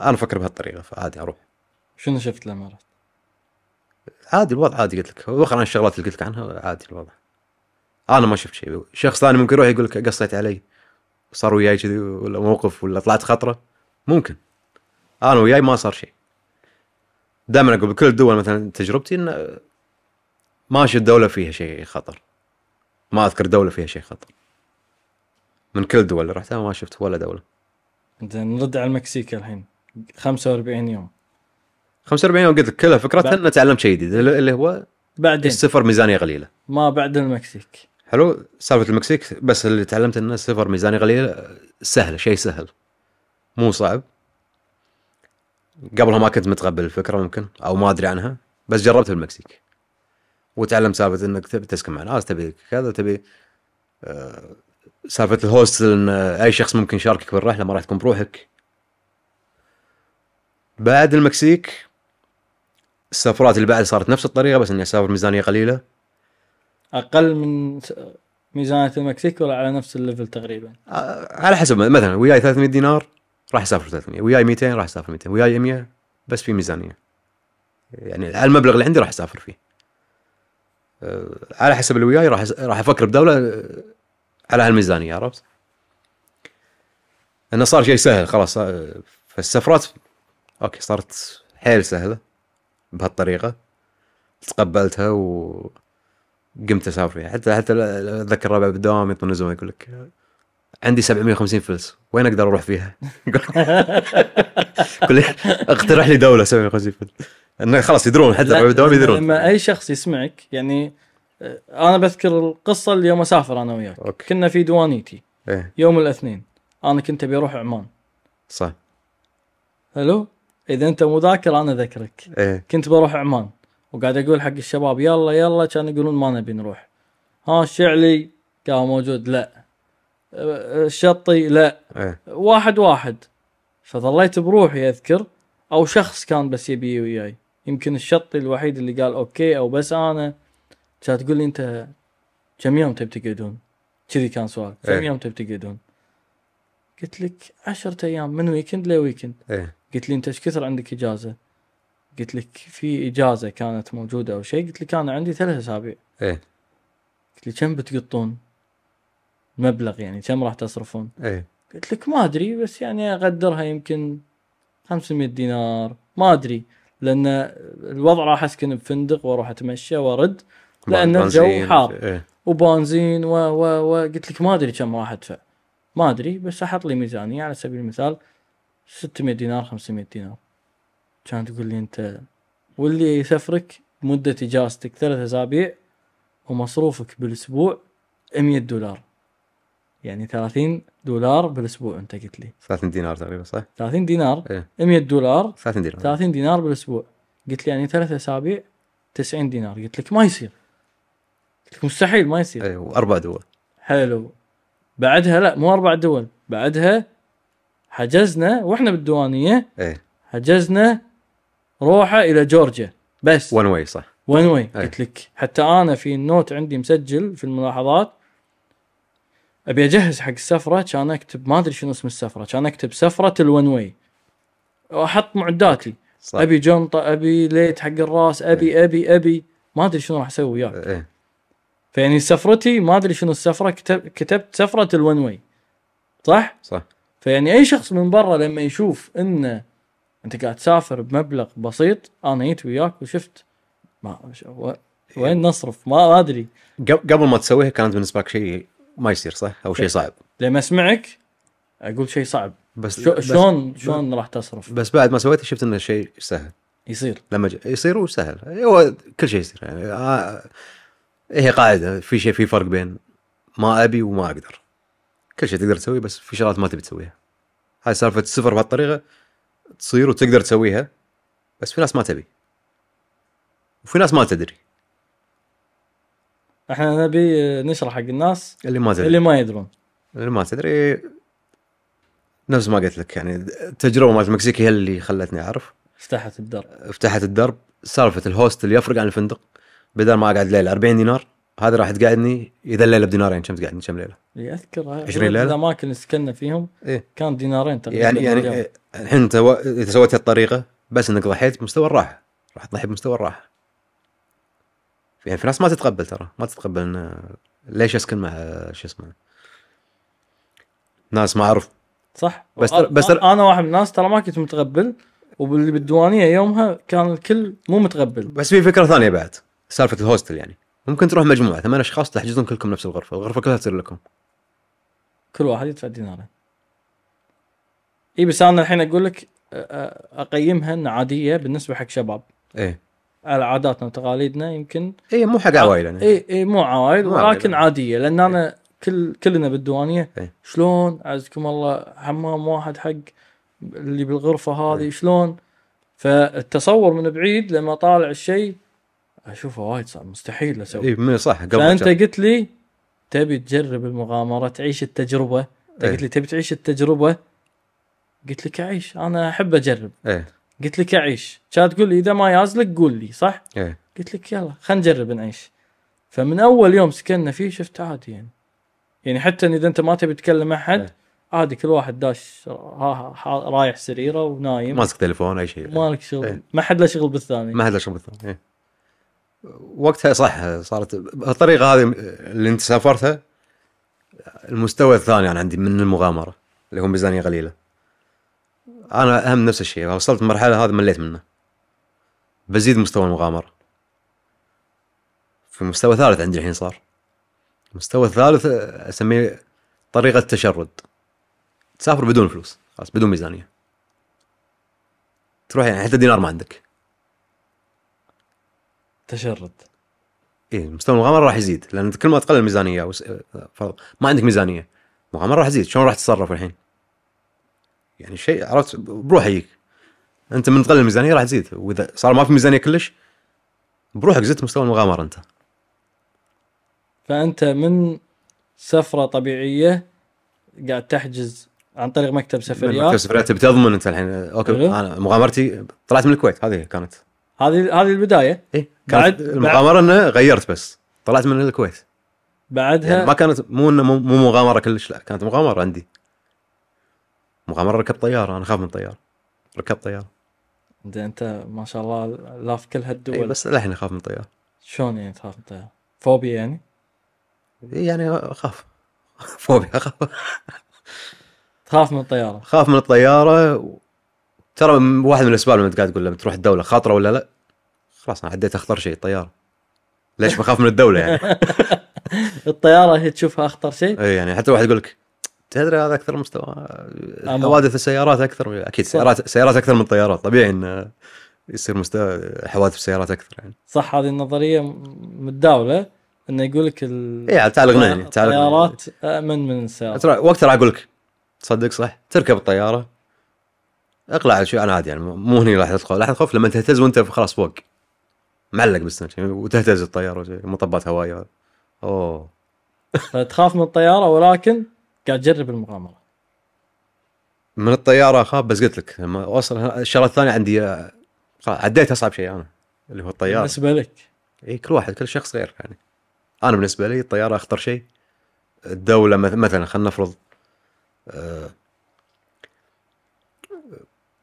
انا افكر بهالطريقه فعادي اروح شنو شفت لما رحت؟ عادي الوضع عادي قلت لك وخر عن الشغلات اللي قلت لك عنها عادي الوضع انا ما شفت شيء شخص ثاني ممكن يروح يقول لك قصيت علي صار وياي كذي ولا موقف ولا طلعت خطره ممكن انا وياي ما صار شيء دائما اقول بكل الدول مثلا تجربتي ان ماشي الدوله فيها شيء خطر ما اذكر دوله فيها شيء خطر من كل الدول اللي رحتها ما شفت ولا دوله نرد على المكسيك الحين 45 يوم 45 يوم قلت لك كلها فكرتها انه تعلمت شيء جديد اللي هو بعدين الصفر ميزانيه قليله ما بعد المكسيك حلو سالفه المكسيك بس اللي تعلمت انه السفر ميزانيه قليله سهله شيء سهل مو صعب قبلها ما كنت متقبل الفكره ممكن او ما ادري عنها بس جربت في المكسيك وتعلمت سالفه انك تبي تسكن مع ناس تبي كذا تبي آه، سالفه الهوستل ان اي شخص ممكن يشاركك بالرحله ما راح تكون بروحك بعد المكسيك السفرات اللي بعد صارت نفس الطريقه بس اني اسافر ميزانيه قليله اقل من ميزانيه المكسيك ولا على نفس الليفل تقريبا؟ آه، على حسب مثلا وياي 300 دينار راح اسافر 300 وياي 200 راح اسافر 200 وياي 100 بس في ميزانيه يعني المبلغ اللي عندي راح اسافر فيه آه، على حسب اللي وياي راح راح افكر بدوله آه، على هالميزانيه عرفت؟ انه صار شيء سهل خلاص فالسفرات اوكي صارت حيل سهله بهالطريقه تقبلتها و قمت اسافر فيها يعني. حتى حتى اتذكر الربع بالدوام يطنزون يقول لك عندي 750 فلس وين اقدر اروح فيها؟ قل اقترح لي دوله 750 فلس انه خلاص يدرون حتى ربع بالدوام يدرون لما اي شخص يسمعك يعني آه، انا بذكر القصه اللي يوم اسافر انا وياك أوكي. كنا في دوانيتي إيه؟ يوم الاثنين انا كنت ابي اروح عمان صح الو اذا انت مو ذاكر انا ذكرك ايه كنت بروح عمان وقاعد اقول حق الشباب يلا يلا كانوا يقولون ما نبي نروح ها الشعلي كان موجود لا أه، الشطي لا ايه واحد واحد فظليت بروحي اذكر او شخص كان بس يبي وياي يمكن الشطي الوحيد اللي قال اوكي او بس انا كانت تقول لي انت كم يوم تبي تقعدون؟ كذي كان سؤال إيه. كم ايه يوم تبي تقعدون؟ قلت لك 10 ايام من ويكند لويكند ايه قلت لي انت ايش كثر عندك اجازه؟ قلت لك في اجازه كانت موجوده او شيء قلت لك انا عندي ثلاث اسابيع ايه قلت لي كم بتقطون؟ مبلغ يعني كم راح تصرفون؟ ايه قلت لك ما ادري بس يعني اقدرها يمكن 500 دينار ما ادري لان الوضع راح اسكن بفندق واروح اتمشى وارد لان الجو إيه. حار ايه. وبنزين و و و قلت لك ما ادري كم راح ادفع ما ادري بس احط لي ميزانيه على سبيل المثال 600 دينار 500 دينار كان تقول لي انت واللي يسافرك مدة اجازتك ثلاث اسابيع ومصروفك بالاسبوع 100 دولار يعني 30 دولار بالاسبوع انت قلت لي 30 دينار تقريبا صح؟ 30 دينار إيه؟ 100 دولار 30 دينار 30 دينار بالاسبوع قلت لي يعني ثلاث اسابيع 90 دينار قلت لك ما يصير قلت لك مستحيل ما يصير اي واربع دول حلو بعدها لا مو اربع دول بعدها حجزنا واحنا بالديوانيه ايه حجزنا روحه الى جورجيا بس ون واي صح ون واي قلت لك حتى انا في النوت عندي مسجل في الملاحظات ابي اجهز حق السفره كان اكتب ما ادري شنو اسم السفره كان اكتب سفره الون واي واحط معداتي صح. ابي جنطه ابي ليت حق الراس ابي ايه. ابي ابي ما ادري شنو راح اسوي وياك ايه. فيعني سفرتي ما ادري شنو السفره كتب كتبت سفره الون واي صح؟ صح فيعني اي شخص من برا لما يشوف ان انت قاعد تسافر بمبلغ بسيط انا جيت وياك وشفت ما وين نصرف ما ادري قبل ما تسويها كانت بالنسبه لك شيء ما يصير صح او شيء إيه. صعب لما اسمعك اقول شيء صعب بس شلون شلون راح تصرف بس بعد ما سويته شفت انه شيء سهل يصير لما ج... يصير وسهل هو كل شيء يصير يعني آه... هي قاعده في شيء في فرق بين ما ابي وما اقدر كل شيء تقدر تسويه بس في شغلات ما تبي تسويها هاي سالفه السفر بهالطريقه تصير وتقدر تسويها بس في ناس ما تبي وفي ناس ما تدري احنا نبي نشرح حق الناس اللي ما تدري اللي ما يدرون اللي ما تدري نفس ما قلت لك يعني التجربه مالت المكسيكي هي اللي خلتني اعرف فتحت الدرب فتحت الدرب سالفه الهوست اللي يفرق عن الفندق بدل ما اقعد ليله 40 دينار هذا راح تقعدني اذا الليله بدينارين كم تقعدني كم ليله؟ اي اذكر 20 ليله الاماكن اللي سكننا فيهم إيه؟ كان دينارين تقريبا يعني يعني الحين انت اذا سويت هالطريقه بس انك ضحيت بمستوى الراحه راح تضحي بمستوى الراحه يعني في ناس ما تتقبل ترى ما تتقبل إن... ليش اسكن مع شو اسمه ناس ما اعرف صح بس تر... بس تر... انا واحد من الناس ترى ما كنت متقبل واللي بالديوانيه يومها كان الكل مو متقبل بس في فكره ثانيه بعد سالفه الهوستل يعني ممكن تروح مجموعه ثمان اشخاص تحجزون كلكم نفس الغرفه الغرفه كلها تصير لكم كل واحد يدفع دينارين اي بس انا الحين اقول لك اقيمها ان عاديه بالنسبه حق شباب ايه على عاداتنا وتقاليدنا يمكن اي مو حق آه، إيه، إيه، عوائل اي اي مو عوائل ولكن عاديه لان انا إيه. كل كلنا بالديوانيه شلون عزكم الله حمام واحد حق اللي بالغرفه هذه شلون فالتصور من بعيد لما طالع الشيء اشوفه وايد صعب مستحيل اسوي اي صح قبل فانت جرب. قلت لي تبي تجرب المغامره تعيش التجربه انت إيه؟ قلت لي تبي تعيش التجربه قلت لك اعيش انا احب اجرب إيه؟ قلت لك اعيش كان تقول لي اذا ما يازلك قول لي صح؟ إيه؟ قلت لك يلا خلينا نجرب نعيش فمن اول يوم سكننا فيه شفت عادي يعني يعني حتى اذا انت ما تبي تكلم احد إيه؟ عادي كل واحد داش رايح سريره ونايم ماسك تليفون اي شيء مالك شغل إيه؟ ما حد له شغل بالثاني ما حد له شغل بالثاني إيه؟ وقتها صح صارت الطريقه هذه اللي انت سافرتها المستوى الثاني انا عندي من المغامره اللي هو ميزانيه قليله انا اهم نفس الشيء وصلت المرحله هذه مليت منه بزيد مستوى المغامره في مستوى ثالث عندي الحين صار المستوى الثالث اسميه طريقه التشرد تسافر بدون فلوس خلاص بدون ميزانيه تروح يعني حتى دينار ما عندك تشرد اي مستوى المغامره راح يزيد لان كل ما تقل الميزانيه وس... فرض ما عندك ميزانيه المغامره راح تزيد شلون راح تتصرف الحين؟ يعني شيء عرفت بروح هيك انت من تقل الميزانيه راح تزيد واذا صار ما في ميزانيه كلش بروحك زدت مستوى المغامره انت فانت من سفره طبيعيه قاعد تحجز عن طريق مكتب سفريات مكتب سفريات تبي تضمن انت الحين اوكي أيوه. انا مغامرتي طلعت من الكويت هذه كانت هذه هذه البدايه إيه؟ بعد المغامره انه غيرت بس طلعت من الكويت بعدها يعني ما كانت مو انه مو مغامره كلش لا كانت مغامره عندي مغامره ركبت طياره انا اخاف من الطياره ركبت طياره ده انت ما شاء الله لا في كل هالدول إيه بس للحين اخاف من الطياره شلون يعني تخاف من الطياره؟ فوبيا يعني؟ إيه يعني اخاف فوبيا اخاف تخاف من الطياره؟ خاف من الطياره ترى واحد من الاسباب لما انت قاعد تقول لما تروح الدوله خاطره ولا لا؟ خلاص انا عديت اخطر شيء الطياره ليش بخاف من الدوله يعني؟ الطياره هي تشوفها اخطر شيء؟ اي يعني حتى واحد يقول لك تدري هذا اكثر مستوى حوادث السيارات اكثر اكيد سيارات سيارات اكثر من الطيارات طبيعي ان يصير مستوى حوادث السيارات اكثر يعني صح هذه النظريه متداوله انه يقول لك ال... اي تعال غنى الطيارات امن من السيارات وقتها راح اقول لك تصدق صح تركب الطياره اقلع شوي انا عادي يعني مو هني لحظه خوف لحظه خوف لما تهتز وانت خلاص فوق معلق بالسنج وتهتز الطياره مطبات هوائيه اوه تخاف من الطياره ولكن قاعد تجرب المغامره من الطياره اخاف بس قلت لك لما اوصل الشغله الثانيه عندي عديت اصعب شيء انا اللي هو الطياره بالنسبه لك اي كل واحد كل شخص غير يعني انا بالنسبه لي الطياره اخطر شيء الدوله مثلا خلينا نفرض أه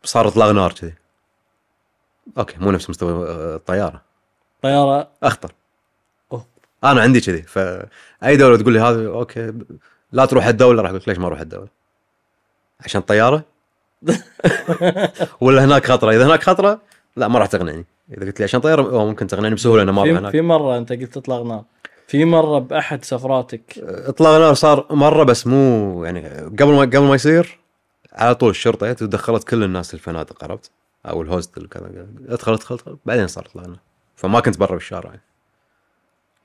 صار اطلاق نار كذي اوكي مو نفس مستوى آه، الطياره طياره اخطر أوه. انا عندي كذي فاي دوله تقول لي هذا اوكي لا تروح الدوله راح اقول لك ليش ما اروح الدوله؟ عشان طياره؟ ولا هناك خطره؟ اذا هناك خطره لا ما راح تقنعني اذا قلت لي عشان طياره ممكن تقنعني بسهوله انا ما اروح هناك في مره انت قلت اطلاق نار في مره باحد سفراتك اطلاق نار صار مره بس مو يعني قبل ما قبل ما يصير على طول الشرطه ودخلت كل الناس الفنادق عرفت او الهوستل كذا ادخل ادخل ادخل بعدين صار طلعنا فما كنت برا بالشارع يعني.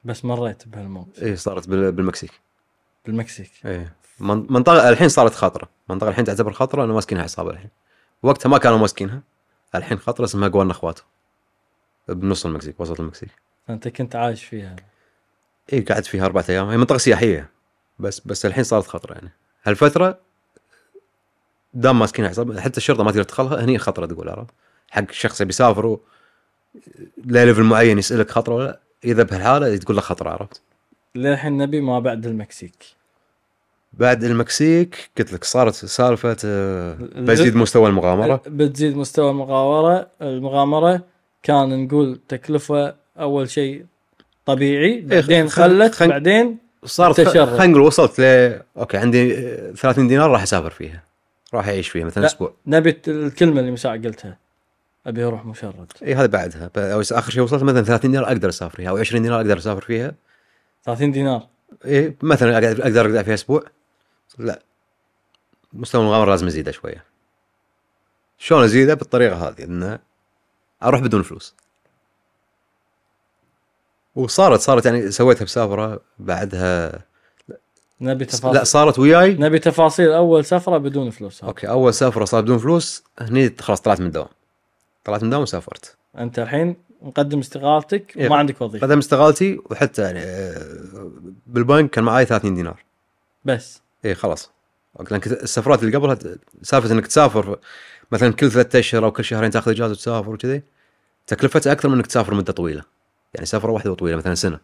بس مريت بهالموقف اي صارت بالمكسيك بالمكسيك اي منطقه الحين صارت خطره منطقه الحين تعتبر خطره لان ماسكينها عصابه الحين وقتها ما كانوا ماسكينها الحين خطره اسمها جوانا اخواته بنص المكسيك وسط المكسيك انت كنت عايش فيها اي قعدت فيها اربع ايام هي منطقه سياحيه بس بس الحين صارت خطره يعني هالفتره دام ماسكين عصابه حتى الشرطه ما تقدر تدخلها هني خطره تقول عرفت حق شخص يبي يسافر ليفل معين يسالك خطره ولا اذا بهالحاله تقول له خطره عرفت للحين نبي ما بعد المكسيك بعد المكسيك قلت لك صارت سالفه آه، بتزيد مستوى المغامره بتزيد مستوى المغامره المغامره كان نقول تكلفه اول شيء طبيعي إيه، بعدين خلت خل... بعدين صارت خلينا نقول وصلت ل اوكي عندي 30 دينار راح اسافر فيها راح يعيش فيها مثلا اسبوع نبي الكلمه اللي مساء قلتها ابي اروح مشرد اي هذا بعدها او اخر شيء وصلت مثلا 30 دينار اقدر اسافر فيها او 20 دينار اقدر اسافر فيها 30 دينار اي مثلا اقدر اقعد فيها اسبوع لا مستوى المغامره لازم ازيده شويه شلون ازيده بالطريقه هذه انه اروح بدون فلوس وصارت صارت يعني سويتها بسافره بعدها نبي تفاصيل لا صارت وياي نبي تفاصيل اول سفره بدون فلوس هذا. اوكي اول سفره صارت بدون فلوس هني خلاص طلعت من الدوام طلعت من الدوام وسافرت انت الحين مقدم استقالتك وما إيه. عندك وظيفه قدم استقالتي وحتى يعني آه، بالبنك كان معي 30 دينار بس اي خلاص لان السفرات اللي قبلها سالفه انك تسافر مثلا كل ثلاثة اشهر او كل شهرين تاخذ اجازه وتسافر وكذي تكلفتها اكثر من انك تسافر مده طويله يعني سفره واحده وطويله مثلا سنه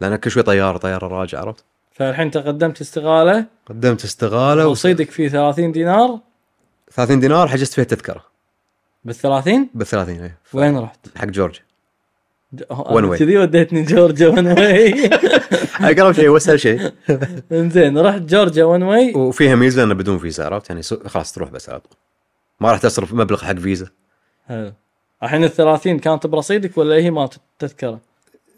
لان كل شوي طياره طياره راجع عرفت؟ فالحين انت قدمت استقاله قدمت استقاله وصيدك فيه 30 دينار 30 دينار حجزت فيها تذكره بال 30 بال 30 اي وين رحت؟ حق جورجيا ون واي كذي وديتني جورجيا ون واي اقرب شيء واسهل شيء انزين رحت جورجيا ون واي وفيها ميزه انه بدون فيزا عرفت يعني خلاص تروح بس على طول ما راح تصرف مبلغ حق فيزا حلو الحين ال 30 كانت برصيدك ولا هي ما تذكره؟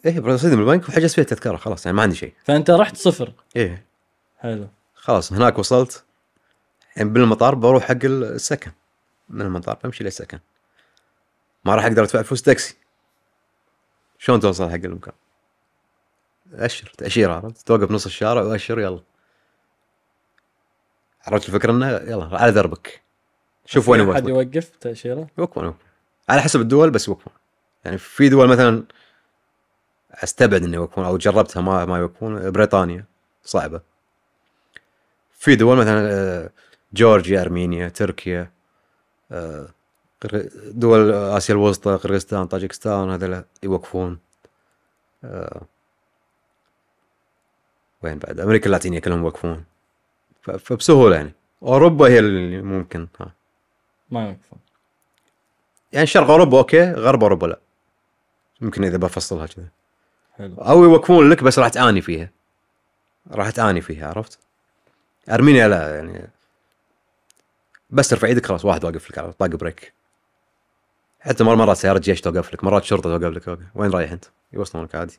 ايه من البنك وحجزت فيها تذكره خلاص يعني ما عندي شيء فانت رحت صفر ايه حلو خلاص هناك وصلت الحين يعني بالمطار بروح حق السكن من المطار بمشي للسكن ما راح اقدر ادفع فلوس تاكسي شلون توصل حق المكان؟ اشر تاشيره عرفت توقف نص الشارع واشر يلا عرفت الفكره انه يلا على دربك شوف وين يوقفك حد يوقف تاشيره يوقفون على حسب الدول بس يوقفون يعني في دول مثلا استبعد انه يوقفون او جربتها ما ما يوقفون بريطانيا صعبه في دول مثلا آه، جورجيا ارمينيا تركيا آه، دول اسيا الوسطى قرغستان طاجكستان هذول يوقفون آه، وين بعد امريكا اللاتينيه كلهم يوقفون فبسهوله يعني اوروبا هي اللي ممكن ها. ما يوقفون يعني شرق اوروبا اوكي غرب اوروبا لا ممكن اذا بفصلها كذا او يوقفون لك بس راح تعاني فيها راح تعاني فيها عرفت؟ ارمينيا لا يعني بس ترفع ايدك خلاص واحد واقف لك طاق بريك حتى مرة مرات سيارة جيش توقف لك مرات شرطة توقف لك وين رايح انت؟ يوصلونك عادي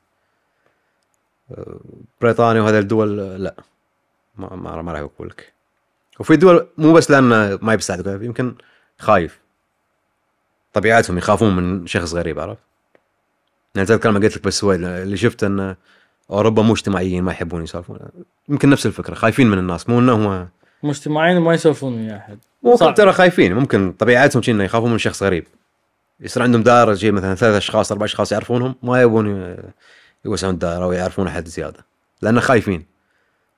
بريطانيا وهذه الدول لا ما ما, راح يوقفون لك وفي دول مو بس لانه ما يبي يمكن خايف طبيعتهم يخافون من شخص غريب عرفت؟ يعني زي الكلام قلت لك بس اللي شفته ان اوروبا مو اجتماعيين ما يحبون يسولفون يمكن نفس الفكره خايفين من الناس مو انه هم مجتمعين ما وما يسولفون ويا احد ممكن ترى خايفين ممكن طبيعتهم انه يخافون من شخص غريب يصير عندهم دائره شيء مثلا ثلاث اشخاص اربع اشخاص يعرفونهم ما يبون يوسعون الدائره ويعرفون احد زياده لانه خايفين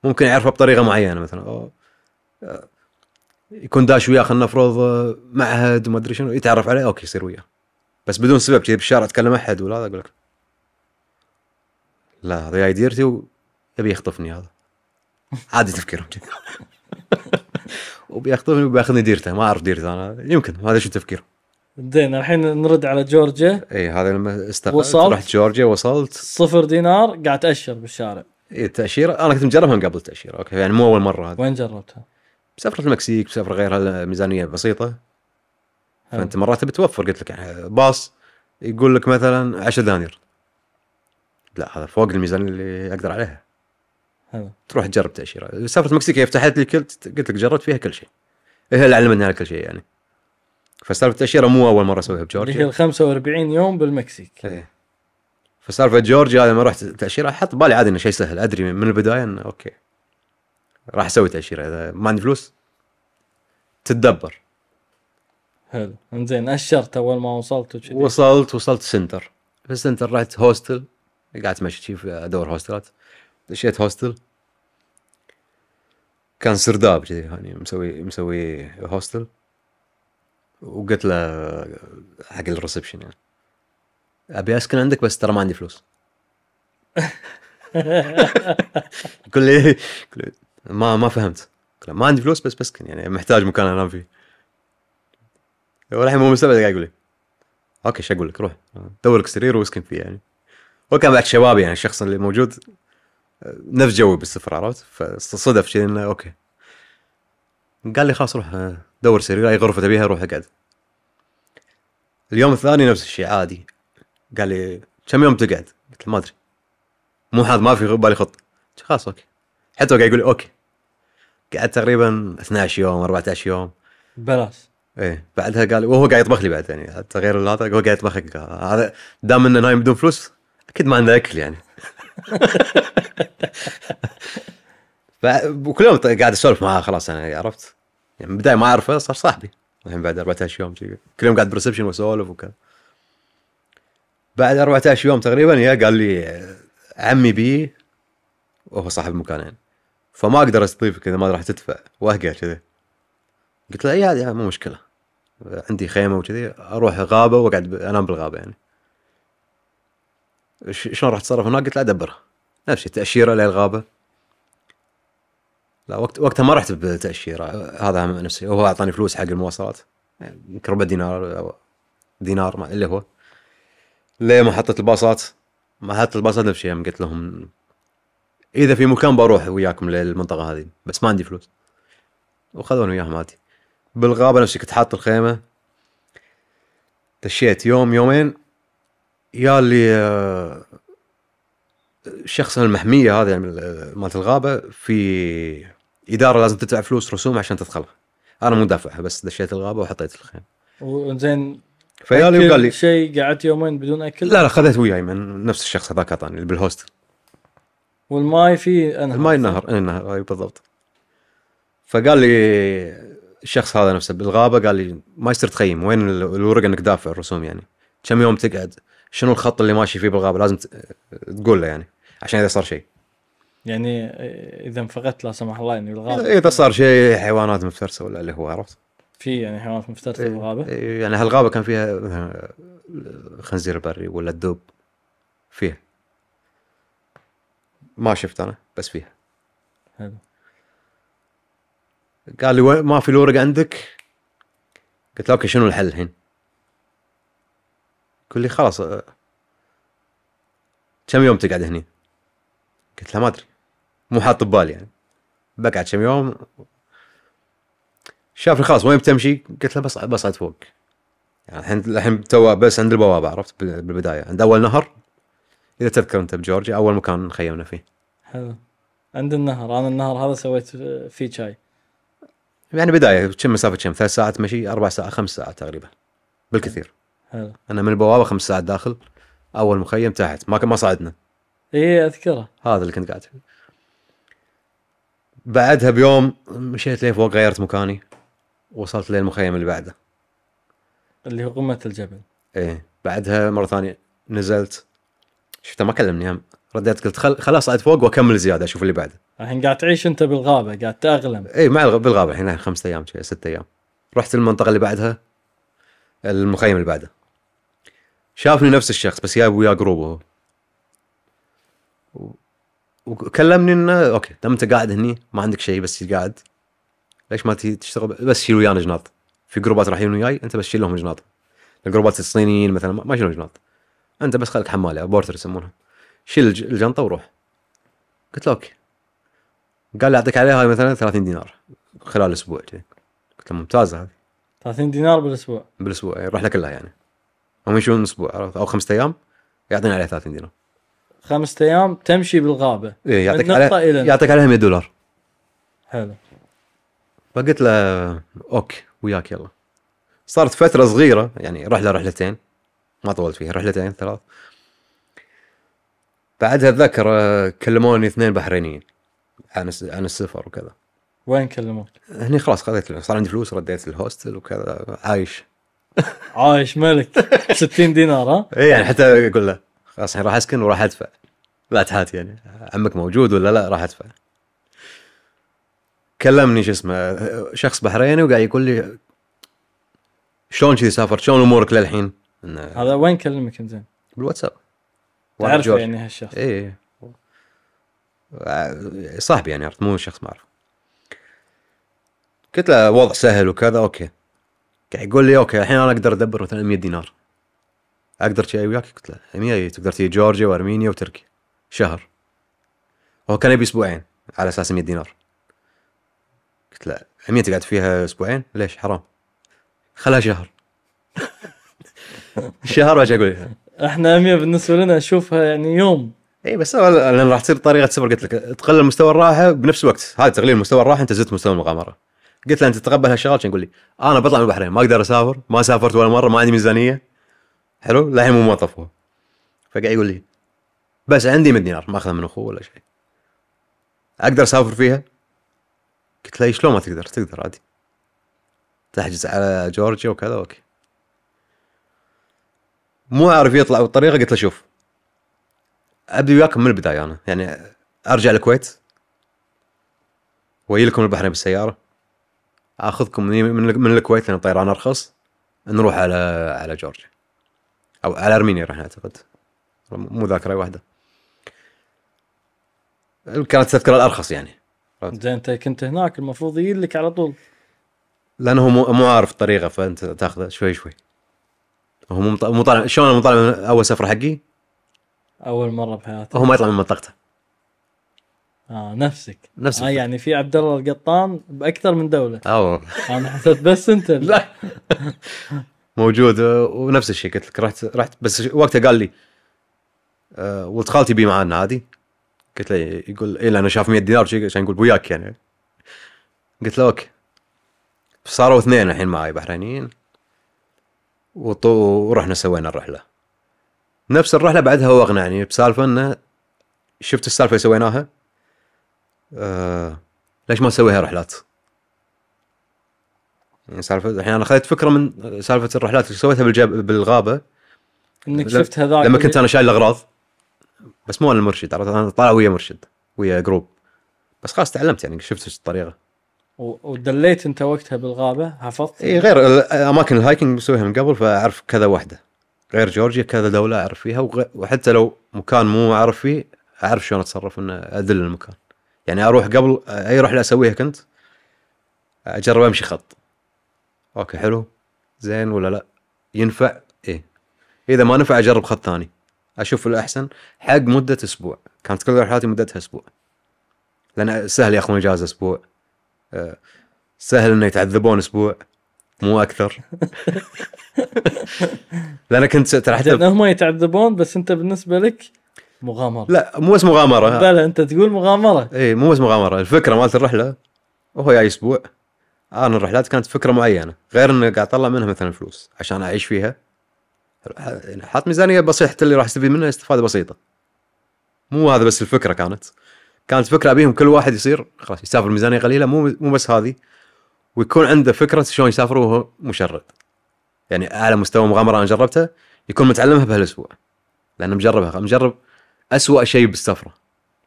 ممكن يعرفه بطريقه معينه مثلا أو أه، يكون داش وياه خلينا نفرض أه، معهد وما ادري شنو يتعرف عليه اوكي يصير وياه بس بدون سبب كذي بالشارع اتكلم احد ولا هذا اقول لك لا هذا جاي ديرتي ويبي يخطفني هذا عادي تفكيرهم كذي وبيخطفني وبياخذني ديرته ما اعرف ديرته انا يمكن هذا شو تفكير زين الحين نرد على جورجيا اي هذا لما استقلت رحت جورجيا وصلت صفر دينار قاعد تاشر بالشارع اي التاشيره انا كنت مجربها من قبل التاشيره اوكي يعني مو اول مره هذه وين جربتها؟ بسفره المكسيك بسفره غيرها ميزانيه بسيطه فانت مرات بتوفر قلت لك يعني باص يقول لك مثلا 10 دنانير لا هذا فوق الميزانيه اللي اقدر عليها حلو تروح تجرب تاشيره سافرت المكسيك فتحت لي كل قلت لك جربت فيها كل شيء هي اللي علمتني على كل شيء يعني فسالفه التاشيره مو اول مره اسويها بجورجيا هي 45 يوم بالمكسيك ايه فسالفه جورجيا لما رحت تاشيره حط بالي عادي انه شيء سهل ادري من البدايه انه اوكي راح اسوي تاشيره اذا ما عندي فلوس تتدبر حلو انزين اشرت اول ما وصلت وشديد. وصلت وصلت سنتر في السنتر رحت هوستل قعدت ماشي في ادور هوستلات دشيت هوستل كان سرداب كذي يعني مسوي مسوي هوستل وقلت له حق الريسبشن يعني ابي اسكن عندك بس ترى ما عندي فلوس قل لي ما ما فهمت ما عندي فلوس بس بسكن يعني محتاج مكان انام فيه وراح مو مستبعد قاعد يقول لي اوكي شو اقول لك روح دور لك سرير واسكن فيه يعني هو كان بعد شباب يعني الشخص اللي موجود نفس جوي بالسفر عرفت فصدف شيء انه اوكي قال لي خلاص روح آه، دور سرير اي غرفه تبيها روح اقعد اليوم الثاني نفس الشيء عادي قال لي كم يوم تقعد؟ قلت له ما ادري مو حاط ما في بالي خطه خلاص اوكي حتى قاعد يقول لي اوكي قعدت تقريبا 12 يوم 14 يوم بلاش ايه بعدها قال وهو قاعد يطبخ لي بعد يعني حتى غير هذا هو قاعد يطبخ هذا دام انه نايم بدون فلوس اكيد ما عنده اكل يعني وكل يوم قاعد اسولف معاه خلاص انا عرفت يعني من البدايه ما اعرفه صار صاحبي الحين بعد 14 يوم جي. كل يوم قاعد بريسبشن واسولف وكذا بعد 14 يوم تقريبا يا قال لي عمي بي وهو صاحب مكانين يعني. فما اقدر استضيفك اذا ما راح تدفع واهقى كذا قلت له اي هذه مو مشكله عندي خيمه وكذي اروح غابه واقعد انام بالغابه يعني شلون راح اتصرف هناك؟ قلت له ادبرها نفس الشيء تاشيره للغابه لا وقت وقتها ما رحت بتاشيره هذا هم نفسي هو اعطاني فلوس حق المواصلات يمكن يعني ربع دينار او دينار ما اللي هو ليه حطيت الباصات محطه الباصات نفس الشيء قلت لهم اذا في مكان بروح وياكم للمنطقه هذه بس ما عندي فلوس وخذوني وياهم عادي بالغابه نفسي كنت حاط الخيمه دشيت يوم يومين يا اللي الشخص آه، المحميه هذه يعني آه، مالت الغابه في اداره لازم تدفع فلوس رسوم عشان تدخلها انا مو دافعها بس دشيت الغابه وحطيت الخيمه وزين فيالي وقال لي شيء قعدت يومين بدون اكل لا لا خذيت وياي من نفس الشخص هذاك اعطاني اللي بالهوستل والماي في انهر الماي النهر النهر إيه، اي بالضبط فقال لي الشخص هذا نفسه بالغابه قال لي ما يصير تخيم وين الورقه انك دافع الرسوم يعني كم يوم تقعد شنو الخط اللي ماشي فيه بالغابه لازم تقول له يعني عشان اذا صار شيء يعني اذا انفقدت لا سمح الله يعني بالغابه إيه، اذا صار شيء حيوانات مفترسه ولا اللي هو عرفت في يعني حيوانات مفترسه إيه، بالغابه إيه، يعني هالغابه كان فيها خنزير بري ولا الدب فيها ما شفت انا بس فيها حلو قال لي ما في الورق عندك؟ قلت له اوكي شنو الحل الحين؟ قال لي خلاص أه، كم يوم تقعد هني؟ قلت له ما ادري مو حاط ببالي يعني بقعد كم يوم شافني خلاص وين بتمشي؟ قلت له بس بصعد فوق يعني الحين الحين تو بس عند البوابه عرفت بالبدايه عند اول نهر اذا تذكر انت بجورجيا اول مكان خيمنا فيه حلو عند النهر انا النهر هذا سويت فيه شاي يعني بدايه كم مسافه كم ثلاث ساعات مشي اربع ساعات خمس ساعات تقريبا بالكثير حلو انا من البوابه خمس ساعات داخل اول مخيم تحت ما ما صعدنا اي اذكره هذا اللي كنت قاعد فيه بعدها بيوم مشيت لفوق غيرت مكاني وصلت للمخيم اللي بعده اللي هو قمه الجبل ايه بعدها مره ثانيه نزلت شفته ما كلمني هم رديت قلت خل... خلاص عاد فوق واكمل زياده اشوف اللي بعده الحين قاعد تعيش انت بالغابه قاعد تاغلم اي مع الغ... بالغابه الحين خمسة ايام شيء ست ايام رحت المنطقه اللي بعدها المخيم اللي بعده شافني نفس الشخص بس يا وياه قروبه و... وكلمني انه اوكي دام انت قاعد هني ما عندك شيء بس قاعد ليش ما تجي تشتغل بس شيل ويانا جناط في جروبات راح يجون وياي انت بس شيل لهم جناط الجروبات الصينيين مثلا ما يشيلون جناط انت بس خليك حماله بورتر يسمونها شيل الجنطه وروح قلت له اوكي قال لي اعطيك عليها مثلا 30 دينار خلال اسبوع كذي قلت له ممتازه هذه 30 دينار بالاسبوع بالاسبوع يروح لك كلها يعني هم يمشون اسبوع او خمسة ايام يعطيني عليها 30 دينار خمسة ايام تمشي بالغابه إيه يعطيك عليها يعطيك عليها 100 دولار حلو فقلت له اوكي وياك يلا صارت فتره صغيره يعني رحله رحلتين ما طولت فيها رحلتين ثلاث بعدها اتذكر آه، كلموني اثنين بحرينيين عن عن السفر وكذا وين كلموك؟ هني خلاص خذيت صار عندي فلوس رديت الهوستل وكذا عايش عايش ملك 60 دينار ها؟ اي يعني حتى اقول له خلاص راح اسكن وراح ادفع لا تحات يعني عمك موجود ولا لا راح ادفع كلمني شو اسمه شخص بحريني وقاعد يقول لي شلون كذي سافرت؟ شلون امورك للحين؟ هذا وين كلمك انت؟ بالواتساب تعرف يعني هالشخص اي إيه. صاحبي يعني عرفت مو شخص ما اعرفه قلت له وضع سهل وكذا اوكي قاعد يقول لي اوكي الحين انا اقدر ادبر مثلا 100 دينار اقدر شيء وياك قلت له 100 إيه، إيه، تقدر تجي جورجيا وارمينيا وتركيا شهر هو كان يبي اسبوعين على اساس 100 دينار قلت له 100 تقعد فيها اسبوعين ليش حرام خلها شهر شهر واجي اقول احنا اميه بالنسبة لنا نشوفها يعني يوم اي بس لان راح تصير طريقه سفر قلت لك تقلل مستوى الراحه بنفس الوقت هذا تقليل مستوى الراحه انت زدت مستوى المغامره قلت له انت تتقبل هالشغله عشان يقول لي انا بطلع من البحرين ما اقدر اسافر ما سافرت ولا مره ما عندي ميزانيه حلو للحين مو موظف هو فقاعد يقول لي بس عندي 100 دينار ما اخذها من اخوه ولا شيء اقدر اسافر فيها قلت له إيه، شلون ما تقدر تقدر عادي تحجز على جورجيا وكذا اوكي مو عارف يطلع بالطريقه قلت له شوف ابي وياكم من البدايه انا يعني ارجع الكويت واجي لكم البحرين بالسياره اخذكم من من الكويت لان الطيران ارخص نروح على على جورجيا او على ارمينيا راح اعتقد مو ذاكره واحده كانت التذكره الارخص يعني زين انت كنت هناك المفروض يجي لك على طول لانه هو مو عارف الطريقه فانت تاخذه شوي شوي هو مو طالع شلون مو طالع اول سفره حقي؟ اول مره بحياتي هو ما يطلع من منطقته اه نفسك نفسك آه يعني في عبد الله القطان باكثر من دوله اه انا حسيت بس انت لا موجود ونفس الشيء قلت لك رحت رحت بس وقتها قال لي آه، ولد خالتي بي معانا عادي قلت له يقول اي لانه شاف 100 دينار شيء عشان يقول وياك يعني قلت له اوكي صاروا اثنين الحين معي بحرينيين ورحنا سوينا الرحله نفس الرحله بعدها هو يعني بسالفه انه شفت السالفه اللي سويناها آه ليش ما نسويها رحلات؟ يعني سالفه الحين انا اخذت فكره من سالفه الرحلات اللي سويتها بالجاب بالغابه انك شفت هذاك لما كنت انا شايل الاغراض بس مو انا المرشد انا طالع ويا مرشد ويا جروب بس خلاص تعلمت يعني شفت الطريقه ودليت انت وقتها بالغابه حفظت اي غير اماكن الهايكنج مسويها من قبل فاعرف كذا واحده غير جورجيا كذا دوله اعرف فيها وحتى لو مكان مو اعرف فيه اعرف شلون اتصرف انه ادل المكان يعني اروح قبل اي رحله اسويها كنت اجرب امشي خط اوكي حلو زين ولا لا ينفع ايه اذا ما نفع اجرب خط ثاني اشوف الاحسن حق مده اسبوع كانت كل رحلاتي مدتها اسبوع لان سهل ياخذون اجازه اسبوع سهل انه يتعذبون اسبوع مو اكثر لان كنت ترى حتى هم يتعذبون بس انت بالنسبه لك مغامره لا مو بس مغامره بلى انت تقول مغامره اي مو بس مغامره الفكره مالت الرحله وهو جاي اسبوع انا الرحلات كانت فكره معينه غير اني قاعد اطلع منها مثلا فلوس عشان اعيش فيها يعني حاط ميزانيه بسيطه اللي راح استفيد منها استفاده بسيطه مو هذا بس الفكره كانت كانت فكره بيهم كل واحد يصير خلاص يسافر ميزانيه قليله مو مو بس هذه ويكون عنده فكره شلون يسافر وهو مشرد يعني اعلى مستوى مغامره انا جربتها يكون متعلمها بهالاسبوع لانه مجربها مجرب اسوء شيء بالسفره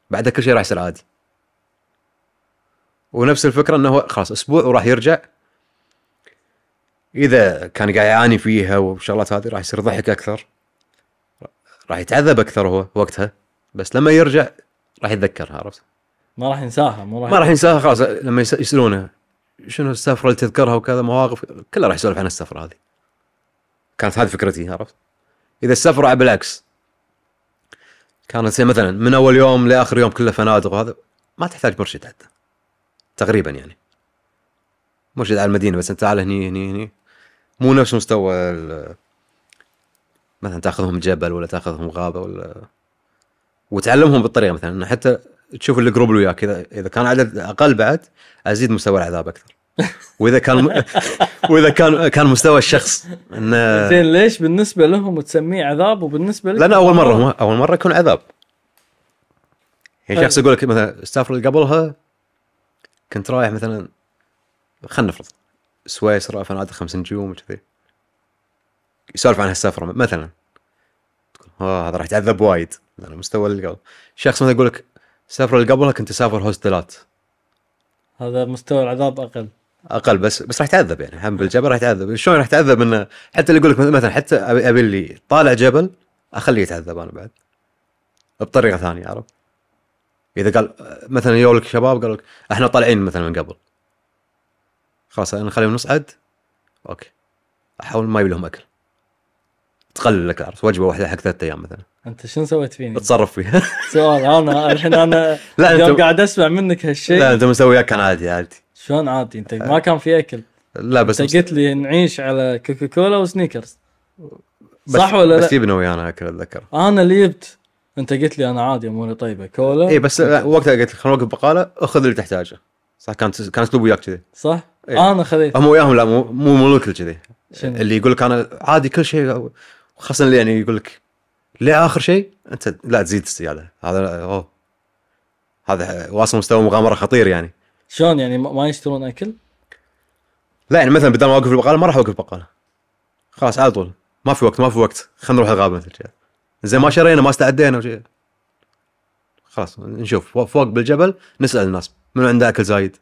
بعدها كل شيء راح يصير عادي ونفس الفكره انه خلاص اسبوع وراح يرجع اذا كان قاعد يعاني فيها والشغلات هذه راح يصير ضحك اكثر راح يتعذب اكثر هو وقتها بس لما يرجع راح يتذكرها عرفت ما راح ينساها مو راح ما راح ينساها خلاص لما يسالونه شنو السفره اللي تذكرها وكذا مواقف كله راح يسولف عن السفره هذه كانت هذه فكرتي عرفت اذا السفره بالعكس كانت مثلا من اول يوم لاخر يوم كله فنادق وهذا ما تحتاج مرشد حتى تقريبا يعني مرشد على المدينه بس انت تعال هني هني هني مو نفس مستوى مثلا تاخذهم جبل ولا تاخذهم غابه ولا وتعلمهم بالطريقه مثلا حتى تشوف الجروب اللي وياك اذا اذا كان عدد اقل بعد ازيد مستوى العذاب اكثر واذا كان واذا كان كان مستوى الشخص انه زين ليش بالنسبه لهم تسميه عذاب وبالنسبه لك لان اول مره هم اول مره يكون عذاب يعني شخص طيب. يقول لك مثلا السفره اللي قبلها كنت رايح مثلا خلينا نفرض سويسرا فنادق خمس نجوم وكذي يسولف عن هالسفره مثلا تقول آه، هذا راح يتعذب وايد على مستوى اللي قبل شخص مثلا يقول لك سافر اللي قبلها كنت اسافر هوستلات هذا مستوى العذاب اقل اقل بس بس راح تعذب يعني هم بالجبل راح تعذب شلون راح تعذب انه حتى اللي يقول لك مثلا حتى ابي اللي طالع جبل اخليه يتعذب انا بعد بطريقه ثانيه عرفت؟ اذا قال مثلا يقول لك شباب قالوا لك احنا طالعين مثلا من قبل خلاص انا خليهم نصعد اوكي احاول ما يبي لهم اكل تقلل لك العرس وجبه واحده حق ثلاث ايام مثلا انت شنو سويت فيني؟ تصرف فيها سؤال انا الحين انا لا انت يوم قاعد اسمع منك هالشيء لا انت مسوي كان عادي عادي شلون عادي انت ما كان في اكل لا بس انت قلت لي نعيش على كوكا كولا وسنيكرز بس صح ولا بس لا؟ بس جبنا ويانا اكل اتذكر انا اللي جبت انت قلت لي انا عادي اموري طيبه كولا اي بس وقتها قلت لك خلينا نوقف بقاله اخذ اللي تحتاجه صح كان كان اسلوب وياك كذي صح؟ إيه. انا خذيت هم وياهم لا مو مو ملوك كذي اللي يقول لك انا عادي كل شيء خاصه اللي يعني يقول لك لا اخر شيء انت لا تزيد السياده هذا اوه هذا واصل مستوى مغامره خطير يعني شلون يعني ما يشترون اكل؟ لا يعني مثلا بدل ما اوقف البقاله ما راح اوقف البقاله خلاص على طول ما في وقت ما في وقت خلينا نروح الغابه مثل كذا زين ما شرينا ما استعدينا وشي. خلاص نشوف فوق بالجبل نسال الناس من عنده اكل زايد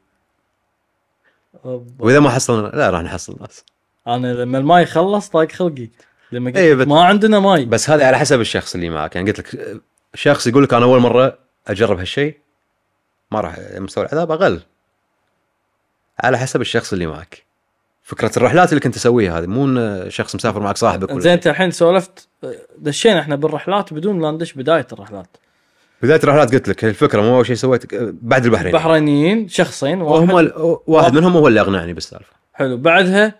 واذا ما حصلنا لا راح نحصل ناس انا لما الماي خلص طاق خلقي لما قلت أيه بت... ما عندنا ماي بس هذا على حسب الشخص اللي معك يعني قلت لك شخص يقول لك انا اول مره اجرب هالشيء ما راح مستوى العذاب اقل على حسب الشخص اللي معك فكره الرحلات اللي كنت اسويها هذه مو شخص مسافر معك صاحبك زين انت الحين سولفت دشينا احنا بالرحلات بدون لا ندش بدايه الرحلات بدايه الرحلات قلت لك الفكره مو اول شيء سويت بعد البحرين بحرينيين شخصين واحد وهم واحد منهم هو اللي اقنعني بالسالفه حلو بعدها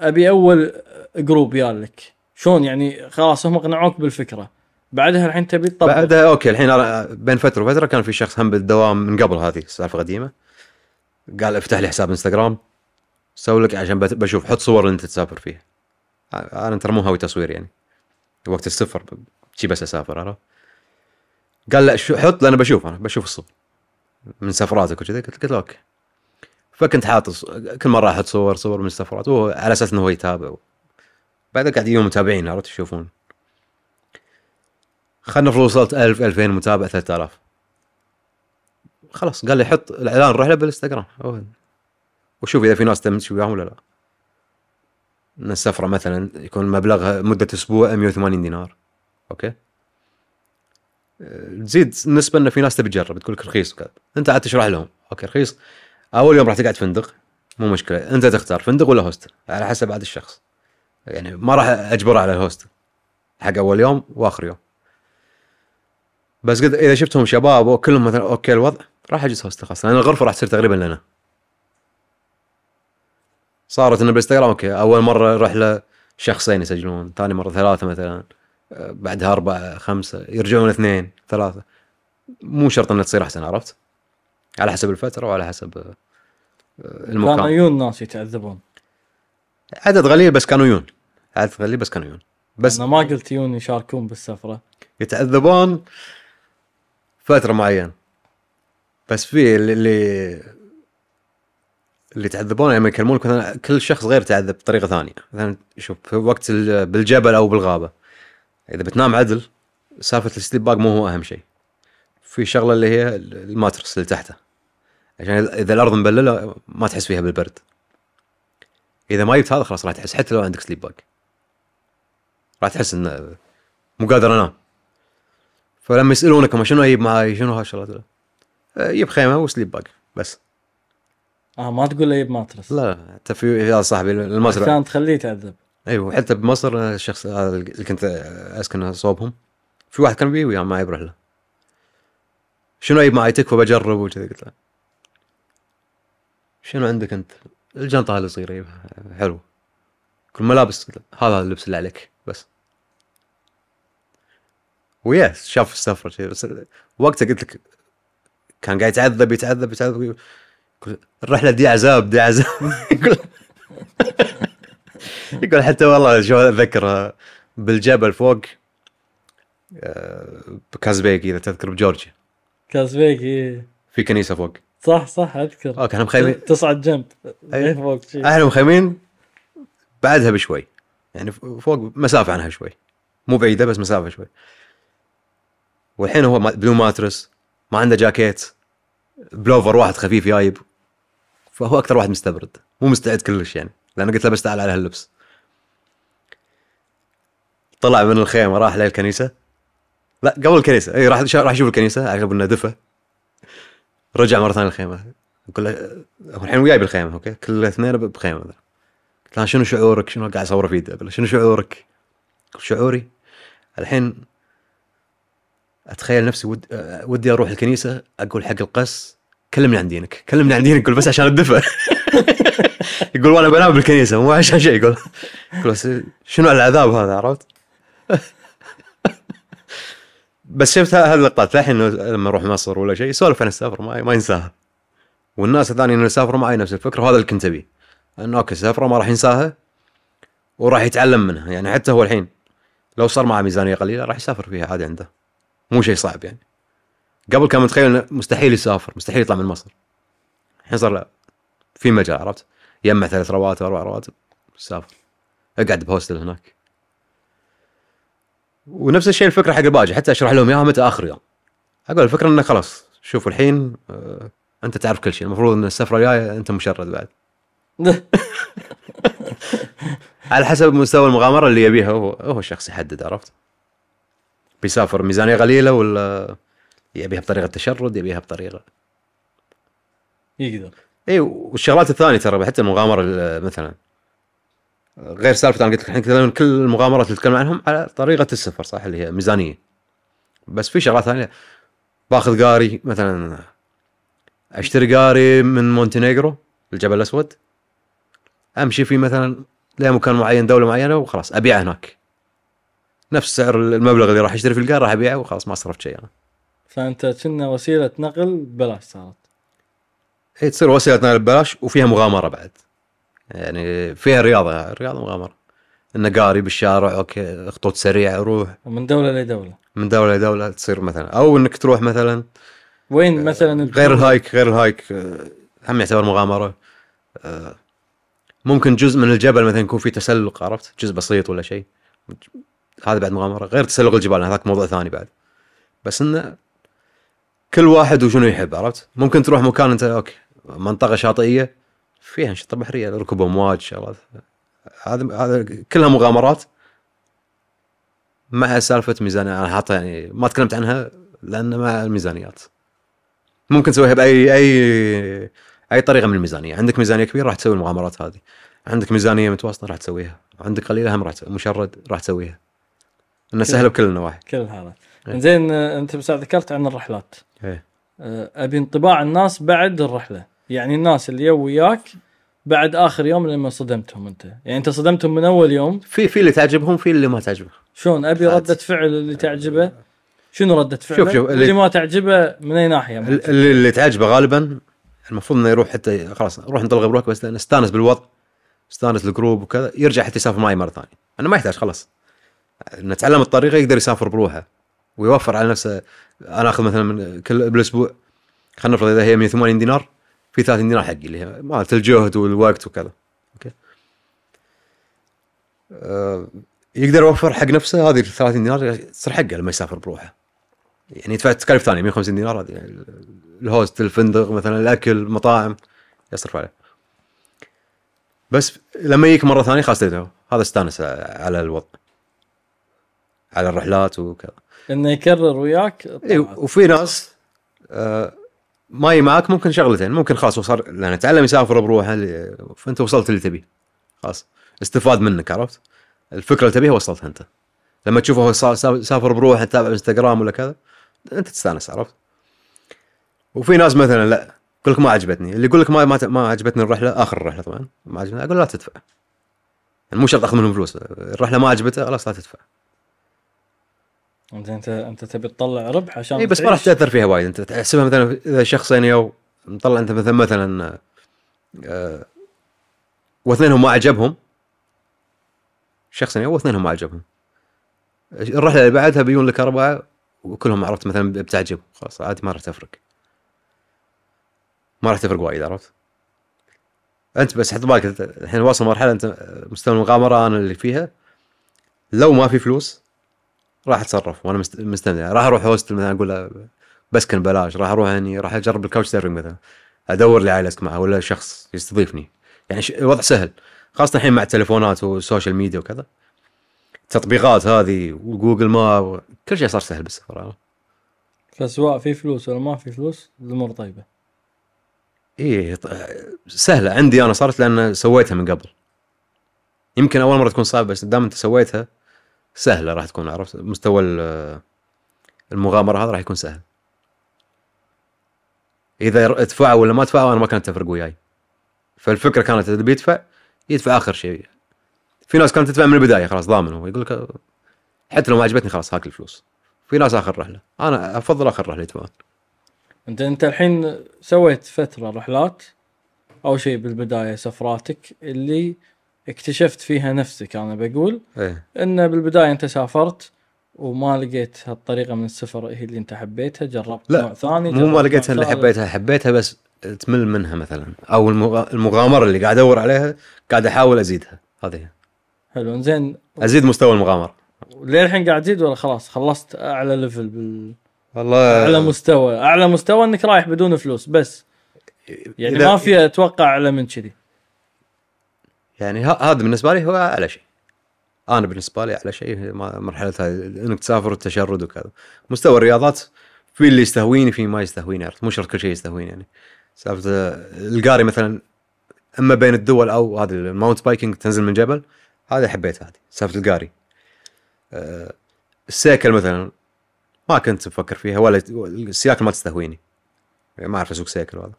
ابي اول جروب يالك شلون يعني خلاص هم اقنعوك بالفكره بعدها الحين تبي تطبق بعدها اوكي الحين بين فتره وفتره كان في شخص هم بالدوام من قبل هذه السالفه قديمه قال افتح لي حساب انستغرام سوي لك عشان بشوف حط صور اللي انت تسافر فيها انا ترى مو هاوي تصوير يعني وقت السفر شي بس اسافر عرفت قال لا شو حط لان بشوف انا بشوف الصور من سفراتك وكذا قلت قلت له اوكي فكنت حاط كل مره احط صور صور من السفرات وعلى اساس انه هو يتابع بعدها قاعد يجون متابعين عرفت يشوفون خلنا نفرض وصلت 1000 2000 متابع 3000 خلاص قال لي حط الاعلان الرحله بالانستغرام وشوف اذا في ناس تمشي وياهم ولا لا ان السفره مثلا يكون مبلغها مده اسبوع 180 دينار اوكي أه، تزيد النسبه انه في ناس تبي تجرب تقول لك رخيص وكذا انت عاد تشرح لهم اوكي رخيص اول يوم راح تقعد فندق مو مشكله انت تختار فندق ولا هوستل على حسب عاد الشخص يعني ما راح اجبره على الهوستل حق اول يوم واخر يوم بس قد اذا شفتهم شباب وكلهم مثلا اوكي الوضع راح اجلس هوستل خاص لان الغرفه راح تصير تقريبا لنا صارت انه بالانستغرام اوكي اول مره رحله شخصين يسجلون ثاني مره ثلاثه مثلا بعدها اربعه خمسه يرجعون اثنين ثلاثه مو شرط انها تصير احسن عرفت؟ على حسب الفتره وعلى حسب آه، المكان كان عيون ناس يتعذبون عدد قليل بس كانوا يون عدد قليل بس كانوا يون بس انا ما قلت يون يشاركون بالسفره يتعذبون فتره معينه بس في اللي اللي تعذبون لما يعني يكلمونك مثلا كل شخص غير تعذب بطريقه ثانيه مثلا شوف في وقت بالجبل او بالغابه اذا بتنام عدل سالفه السليب باج مو هو اهم شيء في شغله اللي هي الماترس اللي تحته عشان اذا الارض مبلله ما تحس فيها بالبرد اذا ما جبت هذا خلاص راح تحس حتى لو عندك سليب باك راح تحس انه مو قادر انام فلما يسالونك شنو اجيب معاي شنو هالشغلات جيب آه، خيمه وسليب باك بس اه ما تقول اجيب ماترس لا حتى في هذا صاحبي المصري عشان تخليه يتعذب ايوه حتى بمصر الشخص هذا اللي كنت اسكن صوبهم في واحد كان بي وياه معي برحله شنو اجيب معي تكفى بجرب وكذا قلت له شنو عندك انت؟ الجنطه الصغيره حلو كل ملابس هذا اللبس اللي عليك بس ويس شاف السفره بس وقتها قلت لك كان قاعد يتعذب يتعذب يتعذب الرحله دي عذاب دي عذاب يقول يقول حتى والله شو اتذكر بالجبل فوق بكازبيكي آه، اذا تذكر بجورجيا كازبيكي إيه. في كنيسه فوق صح صح اذكر اوكي احنا مخيمين تصعد جنب فوق احنا مخيمين بعدها بشوي يعني فوق مسافه عنها شوي مو بعيده بس مسافه شوي والحين هو بدون ماترس ما عنده جاكيت بلوفر واحد خفيف جايب فهو اكثر واحد مستبرد مو مستعد كلش يعني لان قلت له بس تعال على هاللبس طلع من الخيمه راح للكنيسه لا قبل الكنيسه اي راح راح يشوف الكنيسه على انه دفه رجع مره ثانيه الخيمه اقول له الحين وياي بالخيمه اوكي كل اثنين بخيمه قلت له شنو شعورك شنو قاعد اصور فيديو اقول له شنو شعورك؟ شعوري الحين اتخيل نفسي ود... ودي اروح الكنيسه اقول حق القس كلمني عن دينك كلمني عن دينك يقول بس عشان الدفع يقول وانا بنام بالكنيسه مو عشان شيء يقول شنو العذاب هذا عرفت؟ بس شفت هاللقطات الحين لما اروح مصر ولا شيء سولف انا السفر ما, ما ينساها والناس الثانيين اللي سافروا معي نفس الفكره وهذا اللي كنت ابيه انه اوكي سفره ما راح ينساها وراح يتعلم منها يعني حتى هو الحين لو صار معه ميزانيه قليله راح يسافر فيها عادي عنده مو شيء صعب يعني قبل كان متخيل انه مستحيل يسافر مستحيل يطلع من مصر الحين صار لا في مجال عرفت يجمع ثلاث رواتب اربع رواتب سافر اقعد بهوستل هناك ونفس الشيء الفكره حق الباجي حتى اشرح لهم اياها متى اخر يوم اقول الفكره انه خلاص شوفوا الحين آه انت تعرف كل شيء المفروض ان السفره الجايه انت مشرد بعد على حسب مستوى المغامره اللي يبيها هو هو الشخص يحدد عرفت بيسافر ميزانيه قليله ولا يبيها بطريقه تشرد يبيها بطريقه يقدر اي والشغلات الثانيه ترى حتى المغامره مثلا غير سالفه انا قلت لك الحين تكلمنا كل المغامرات اللي تكلمنا عنهم على طريقه السفر صح اللي هي ميزانيه بس في شغلات ثانيه باخذ قاري مثلا اشتري قاري من مونتينيغرو الجبل الاسود امشي فيه مثلا لمكان معين دوله معينه وخلاص ابيعه هناك نفس سعر المبلغ اللي راح اشتري في القار راح ابيعه وخلاص ما صرفت شيء انا فانت كنا وسيله نقل ببلاش صارت هي إيه، تصير وسيله نقل ببلاش وفيها مغامره بعد يعني فيها رياضه الرياضه مغامره النقاري بالشارع اوكي خطوط سريعه روح من دوله لدوله من دوله لدوله تصير مثلا او انك تروح مثلا وين آه، مثلا غير الهايك غير الهايك آه، هم يعتبر مغامره آه، ممكن جزء من الجبل مثلا يكون في تسلق عرفت جزء بسيط ولا شيء هذا بعد مغامره غير تسلق الجبال هذاك موضوع ثاني بعد بس انه كل واحد وشنو يحب عرفت ممكن تروح مكان انت اوكي منطقه شاطئيه فيها انشطه بحريه ركوب امواج شغلات هذا هذا كلها مغامرات مع سالفه ميزانيه انا حاطها يعني ما تكلمت عنها لان مع الميزانيات ممكن تسويها باي اي اي طريقه من الميزانيه عندك ميزانيه كبيره راح تسوي المغامرات هذه عندك ميزانيه متوسطه راح تسويها عندك قليله هم راح مشرد راح تسويها انها سهله بكل النواحي كل الحالات إيه. زين انت بس ذكرت عن الرحلات ايه أه، ابي انطباع الناس بعد الرحله يعني الناس اللي وياك بعد اخر يوم لما صدمتهم انت يعني انت صدمتهم من اول يوم في في اللي تعجبهم في اللي ما تعجبه شلون ابي رده فعل اللي تعجبه شنو رده فعله شوف شوف اللي, اللي ما تعجبه من اي ناحيه اللي, اللي تعجبه غالبا المفروض انه يروح حتى خلاص روح نطلق بروحك بس نستانس بالوضع استانس الجروب وكذا يرجع حتى يسافر معي مره ثانيه انا ما يحتاج خلاص نتعلم الطريقه يقدر يسافر بروحه ويوفر على نفسه انا اخذ مثلا من كل بالاسبوع خلينا نفرض اذا هي 180 دينار في 30 دينار حقي اللي هي مالت الجهد والوقت وكذا اوكي أه يقدر يوفر حق نفسه هذه ال 30 دينار تصير حقه لما يسافر بروحه يعني يدفع تكاليف ثانيه 150 دينار هذه يعني الهوست الفندق مثلا الاكل المطاعم يصرف عليه بس لما يجيك مره ثانيه خلاص هذا استانس على الوضع على الرحلات وكذا انه يكرر وياك إيه، وفي ناس آه ماي معك ممكن شغلتين ممكن خلاص وصل لان يعني تعلم يسافر بروحه فانت وصلت اللي تبيه خلاص استفاد منك عرفت الفكره اللي تبيها وصلتها انت لما تشوفه هو سافر بروحه تتابع انستغرام ولا كذا انت تستانس عرفت وفي ناس مثلا لا يقول لك ما عجبتني اللي يقول لك ما ما, ما عجبتني الرحله اخر الرحله طبعا ما عجبتني اقول لا تدفع يعني مو شرط اخذ منهم فلوس الرحله ما عجبته خلاص لا تدفع انت انت تبي تطلع ربح عشان اي بس ما راح تاثر فيها وايد انت تحسبها مثلا اذا شخص يعني او مطلع انت مثلا مثلا آه واثنينهم ما عجبهم شخص يعني واثنينهم ما عجبهم الرحله اللي بعدها بيجون لك اربعه وكلهم عرفت مثلا بتعجب خلاص عادي ما راح تفرق ما راح تفرق وايد عرفت انت بس حط بالك الحين واصل مرحله انت مستوى المغامره انا اللي فيها لو ما في فلوس راح اتصرف وانا مستمتع راح اروح هوستل مثلا اقول له بسكن بلاش راح اروح هني راح اجرب الكاوتش سيرفنج مثلا ادور لي عائله اسمعها ولا شخص يستضيفني يعني الوضع سهل خاصه الحين مع التليفونات والسوشيال ميديا وكذا التطبيقات هذه وجوجل ما كل شيء صار سهل بالسفر فسواء في فلوس ولا ما في فلوس الامور طيبه ايه سهله عندي انا صارت لان سويتها من قبل يمكن اول مره تكون صعبه بس دام انت سويتها سهله راح تكون عرفت مستوى المغامره هذا راح يكون سهل اذا ادفع ولا ما ادفع انا ما كانت تفرق وياي فالفكره كانت اللي بيدفع يدفع اخر شيء في ناس كانت تدفع من البدايه خلاص ضامن هو يقول لك حتى لو ما عجبتني خلاص هاك الفلوس في ناس اخر رحله انا افضل اخر رحله تمام انت انت الحين سويت فتره رحلات اول شيء بالبدايه سفراتك اللي اكتشفت فيها نفسك انا بقول ايه انه بالبدايه انت سافرت وما لقيت هالطريقه من السفر هي اللي انت حبيتها جربت لا نوع ثاني مو ما لقيتها اللي حبيتها حبيتها بس تمل منها مثلا او المغامره اللي قاعد ادور عليها قاعد احاول ازيدها هذه حلو زين ازيد مستوى المغامره للحين قاعد تزيد ولا خلاص خلصت اعلى ليفل بال والله اعلى مستوى اعلى مستوى انك رايح بدون فلوس بس يعني ما في اتوقع اعلى من كذي يعني هذا بالنسبه لي هو اعلى شيء انا بالنسبه لي اعلى شيء مرحله انك تسافر والتشرد وكذا مستوى الرياضات في اللي يستهويني في ما يستهويني عرفت مو شرط كل شيء يستهويني يعني سالفه القاري مثلا اما بين الدول او هذا الماونت بايكنج تنزل من جبل هذا حبيتها هذه سالفه القاري أه، السيكل مثلا ما كنت مفكر فيها ولا السياكل ما تستهويني يعني ما اعرف اسوق سيكل وهذا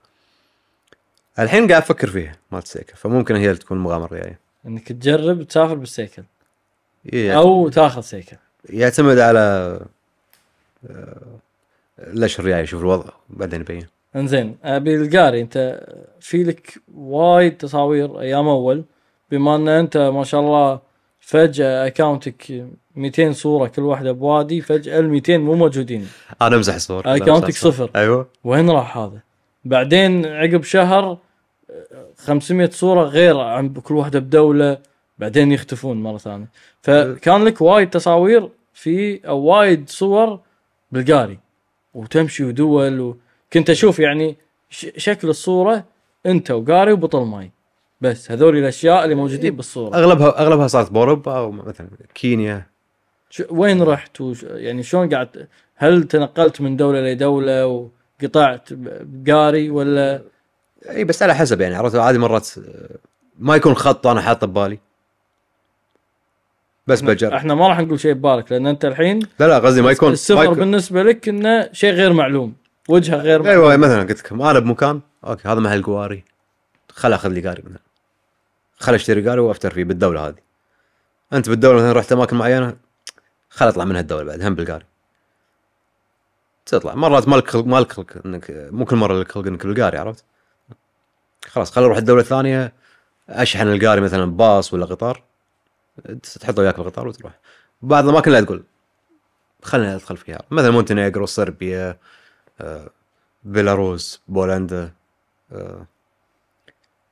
الحين قاعد افكر فيها مالت السيكل فممكن هي اللي تكون المغامره الجايه انك تجرب تسافر بالسيكل إيه، او تاخذ سيكل يعتمد على الاشهر آه، الجايه يشوف الوضع بعدين يبين انزين ابي آه، القاري انت في لك وايد تصاوير ايام اول بما ان انت ما شاء الله فجاه اكونتك 200 صوره كل واحده بوادي فجاه ال 200 مو موجودين انا امزح الصور اكونتك صفر ايوه وين راح هذا؟ بعدين عقب شهر 500 صوره غير عن كل واحده بدوله بعدين يختفون مره ثانيه فكان لك وايد تصاوير في او وايد صور بالقاري وتمشي ودول وكنت اشوف يعني شكل الصوره انت وقاري وبطل ماي بس هذول الاشياء اللي موجودين إيه، بالصوره اغلبها اغلبها صارت باوروبا او مثلا كينيا وين رحت وش يعني شلون قعدت هل تنقلت من دوله لدوله وقطعت قاري ولا اي بس على حسب يعني عرفت عادي مرات آه، ما يكون خط انا حاطه ببالي بس بجرب احنا ما راح نقول شيء ببالك لان انت الحين لا لا قصدي ما يكون السفر ما يكون. بالنسبه لك انه شيء غير معلوم وجهه غير معلوم. ايوه مثلا قلت لكم انا بمكان اوكي هذا محل قواري خل اخذ لي قاري مثلا خل اشتري قاري وافتر فيه بالدوله هذه انت بالدوله مثلا رحت اماكن معينه خل اطلع من هالدوله بعد هم بالقاري تطلع مرات مالك خلق مالك خلق انك مو كل مره لك خلق انك بالقاري عرفت؟ خلاص خليني اروح الدوله الثانيه اشحن القاري مثلا باص ولا قطار تحطه وياك بالقطار وتروح بعض الاماكن لا تقول خلينا ادخل فيها مثلا مونتينيغرو صربيا آه، بيلاروس بولندا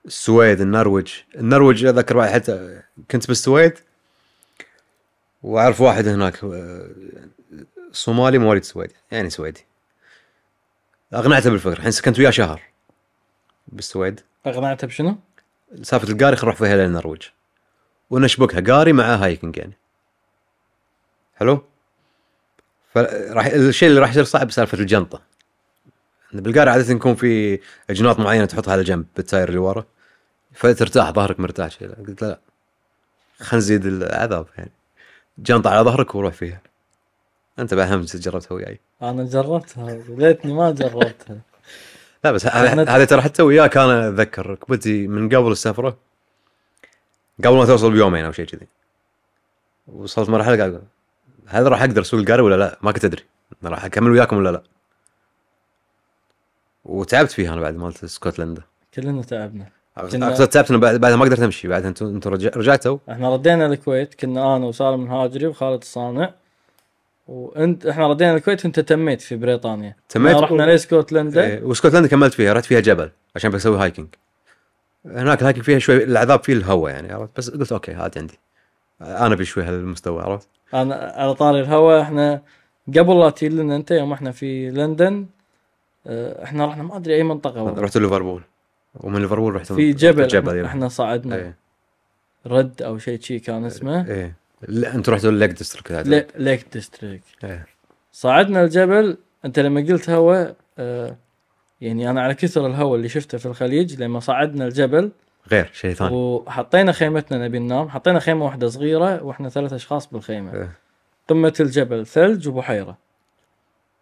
السويد آه، النرويج النرويج اذكر حتى كنت بالسويد واعرف واحد هناك آه، صومالي مواليد السويد يعني سويدي اقنعته بالفكره الحين سكنت وياه شهر بالسويد اقنعته بشنو؟ سالفه القاري خلينا نروح فيها للنرويج ونشبكها قاري مع هايكنج يعني حلو؟ فراح الشيء اللي راح يصير صعب سالفه الجنطه بالقاري عاده يكون في اجناط معينه تحطها على جنب بالتاير اللي ورا فترتاح ظهرك مرتاح شيء قلت لا خلينا نزيد العذاب يعني جنطه على ظهرك وروح فيها انت بأهم جربتها وياي انا جربتها ليتني ما جربتها لا بس هذا ترى حتى وياك انا اتذكر ركبتي من قبل السفره قبل ما توصل بيومين او شيء كذي وصلت مرحله قاعد هل راح اقدر اسوق القاري ولا لا؟ ما كنت ادري راح اكمل وياكم ولا لا؟ وتعبت فيها انا بعد مالت اسكتلندا كلنا تعبنا اقصد تعبت انه بعدها ما قدرت امشي بعد انتم انتم رجعتوا احنا ردينا الكويت كنا انا وسالم الهاجري وخالد الصانع وانت احنا ردينا الكويت وانت تميت في بريطانيا تميت يعني رحنا و... لاسكتلندا ايه واسكتلندا كملت فيها رحت فيها جبل عشان بسوي هايكنج هناك الهايكنج فيها شوي العذاب فيه الهواء يعني عرفت بس قلت اوكي هذا عندي انا بشوي هالمستوى عرفت انا على طاري الهواء احنا قبل لا تجي لنا انت يوم احنا في لندن آه، احنا رحنا ما ادري اي منطقه والله. رحت ليفربول ومن ليفربول رحت في جبل, رحت جبل احنا, إيه. احنا صعدنا ايه. رد او شيء شي كان إيه. اسمه ايه. لا انت رحتوا ليك ديستريك هذا لا ليك ديستريك ايه. صعدنا الجبل انت لما قلت هواء اه يعني انا على كثر الهواء اللي شفته في الخليج لما صعدنا الجبل غير شيء ثاني وحطينا خيمتنا نبي ننام حطينا خيمه واحده صغيره واحنا ثلاث اشخاص بالخيمه إيه. قمه الجبل ثلج وبحيره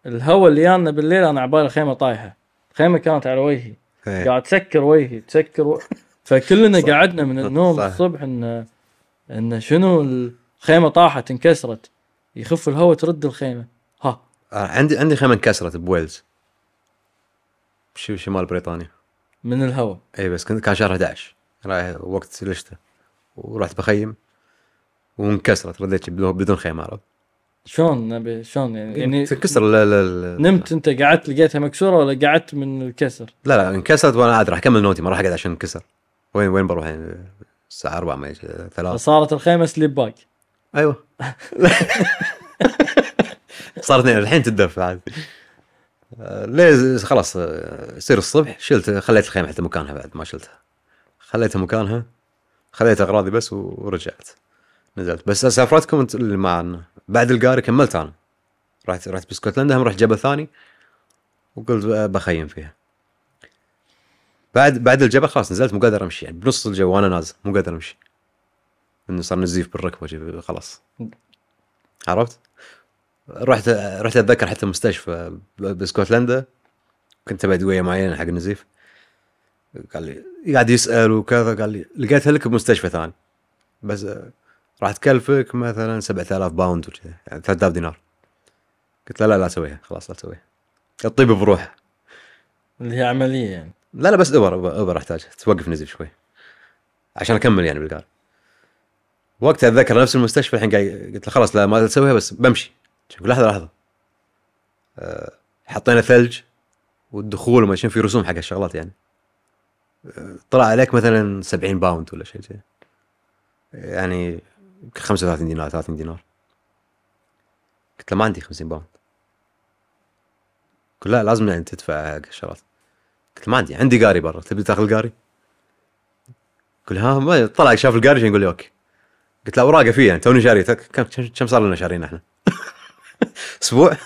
الهواء اللي جانا بالليل انا عبالي خيمه طايحه خيمه كانت على وجهي ايه. قاعد تسكر وجهي تسكر و... فكلنا قعدنا من النوم الصبح ان ان شنو ال... خيمه طاحت انكسرت يخف الهواء ترد الخيمه ها آه، عندي عندي خيمه انكسرت بويلز شمال بريطانيا من الهواء اي بس كنت كان شهر 11 رايح وقت الشتاء ورحت بخيم وانكسرت رديت بدون خيمه عرفت شلون نبي شلون يعني يعني إيه، تنكسر لا لا لا نمت انت قعدت لقيتها مكسوره ولا قعدت من الكسر؟ لا لا انكسرت وانا عاد راح اكمل نوتي ما راح اقعد عشان انكسر وين وين بروح يعني الساعه 4 ما 3 فصارت الخيمه سليب باك ايوه صار اثنين الحين تدفع عاد آه، ليه خلاص آه، يصير الصبح شلت خليت الخيمه حتى مكانها بعد ما شلتها خليتها مكانها خليت اغراضي بس ورجعت نزلت بس سافرتكم انت اللي معنا بعد القاري كملت انا رحت رحت باسكتلندا هم رحت جبل ثاني وقلت بخيم فيها بعد بعد الجبل خلاص نزلت مو قادر امشي يعني بنص الجو وانا نازل مو قادر امشي انه صار نزيف بالركبه خلاص عرفت؟ رحت رحت اتذكر حتى مستشفى باسكتلندا كنت بعد ادويه معينه حق النزيف قال لي قاعد يسال وكذا قال لي لقيتها لك بمستشفى ثاني بس آه، راح تكلفك مثلا 7000 باوند وكذا يعني 3000 دينار قلت له لا لا اسويها خلاص لا اسويها الطيب بروح اللي هي عمليه يعني لا لا بس ابر ابر احتاج توقف نزيف شوي عشان اكمل يعني بالقال وقتها اتذكر نفس المستشفى الحين قاعد قلت له خلاص لا ما اسويها بس بمشي لحظه لحظه آه، حطينا ثلج والدخول وما في رسوم حق الشغلات يعني آه، طلع عليك مثلا 70 باوند ولا شيء زي يعني 35 دينار 30 دينار قلت له ما عندي 50 باوند قلت لا لازم يعني تدفع حق الشغلات قلت له ما عندي عندي قاري برا تبي تاخذ القاري؟ له ها ما طلع شاف القاري يقول لي اوكي قلت له اوراقه فيها توني شاريتك كم كم صار لنا شارينا احنا؟ اسبوع؟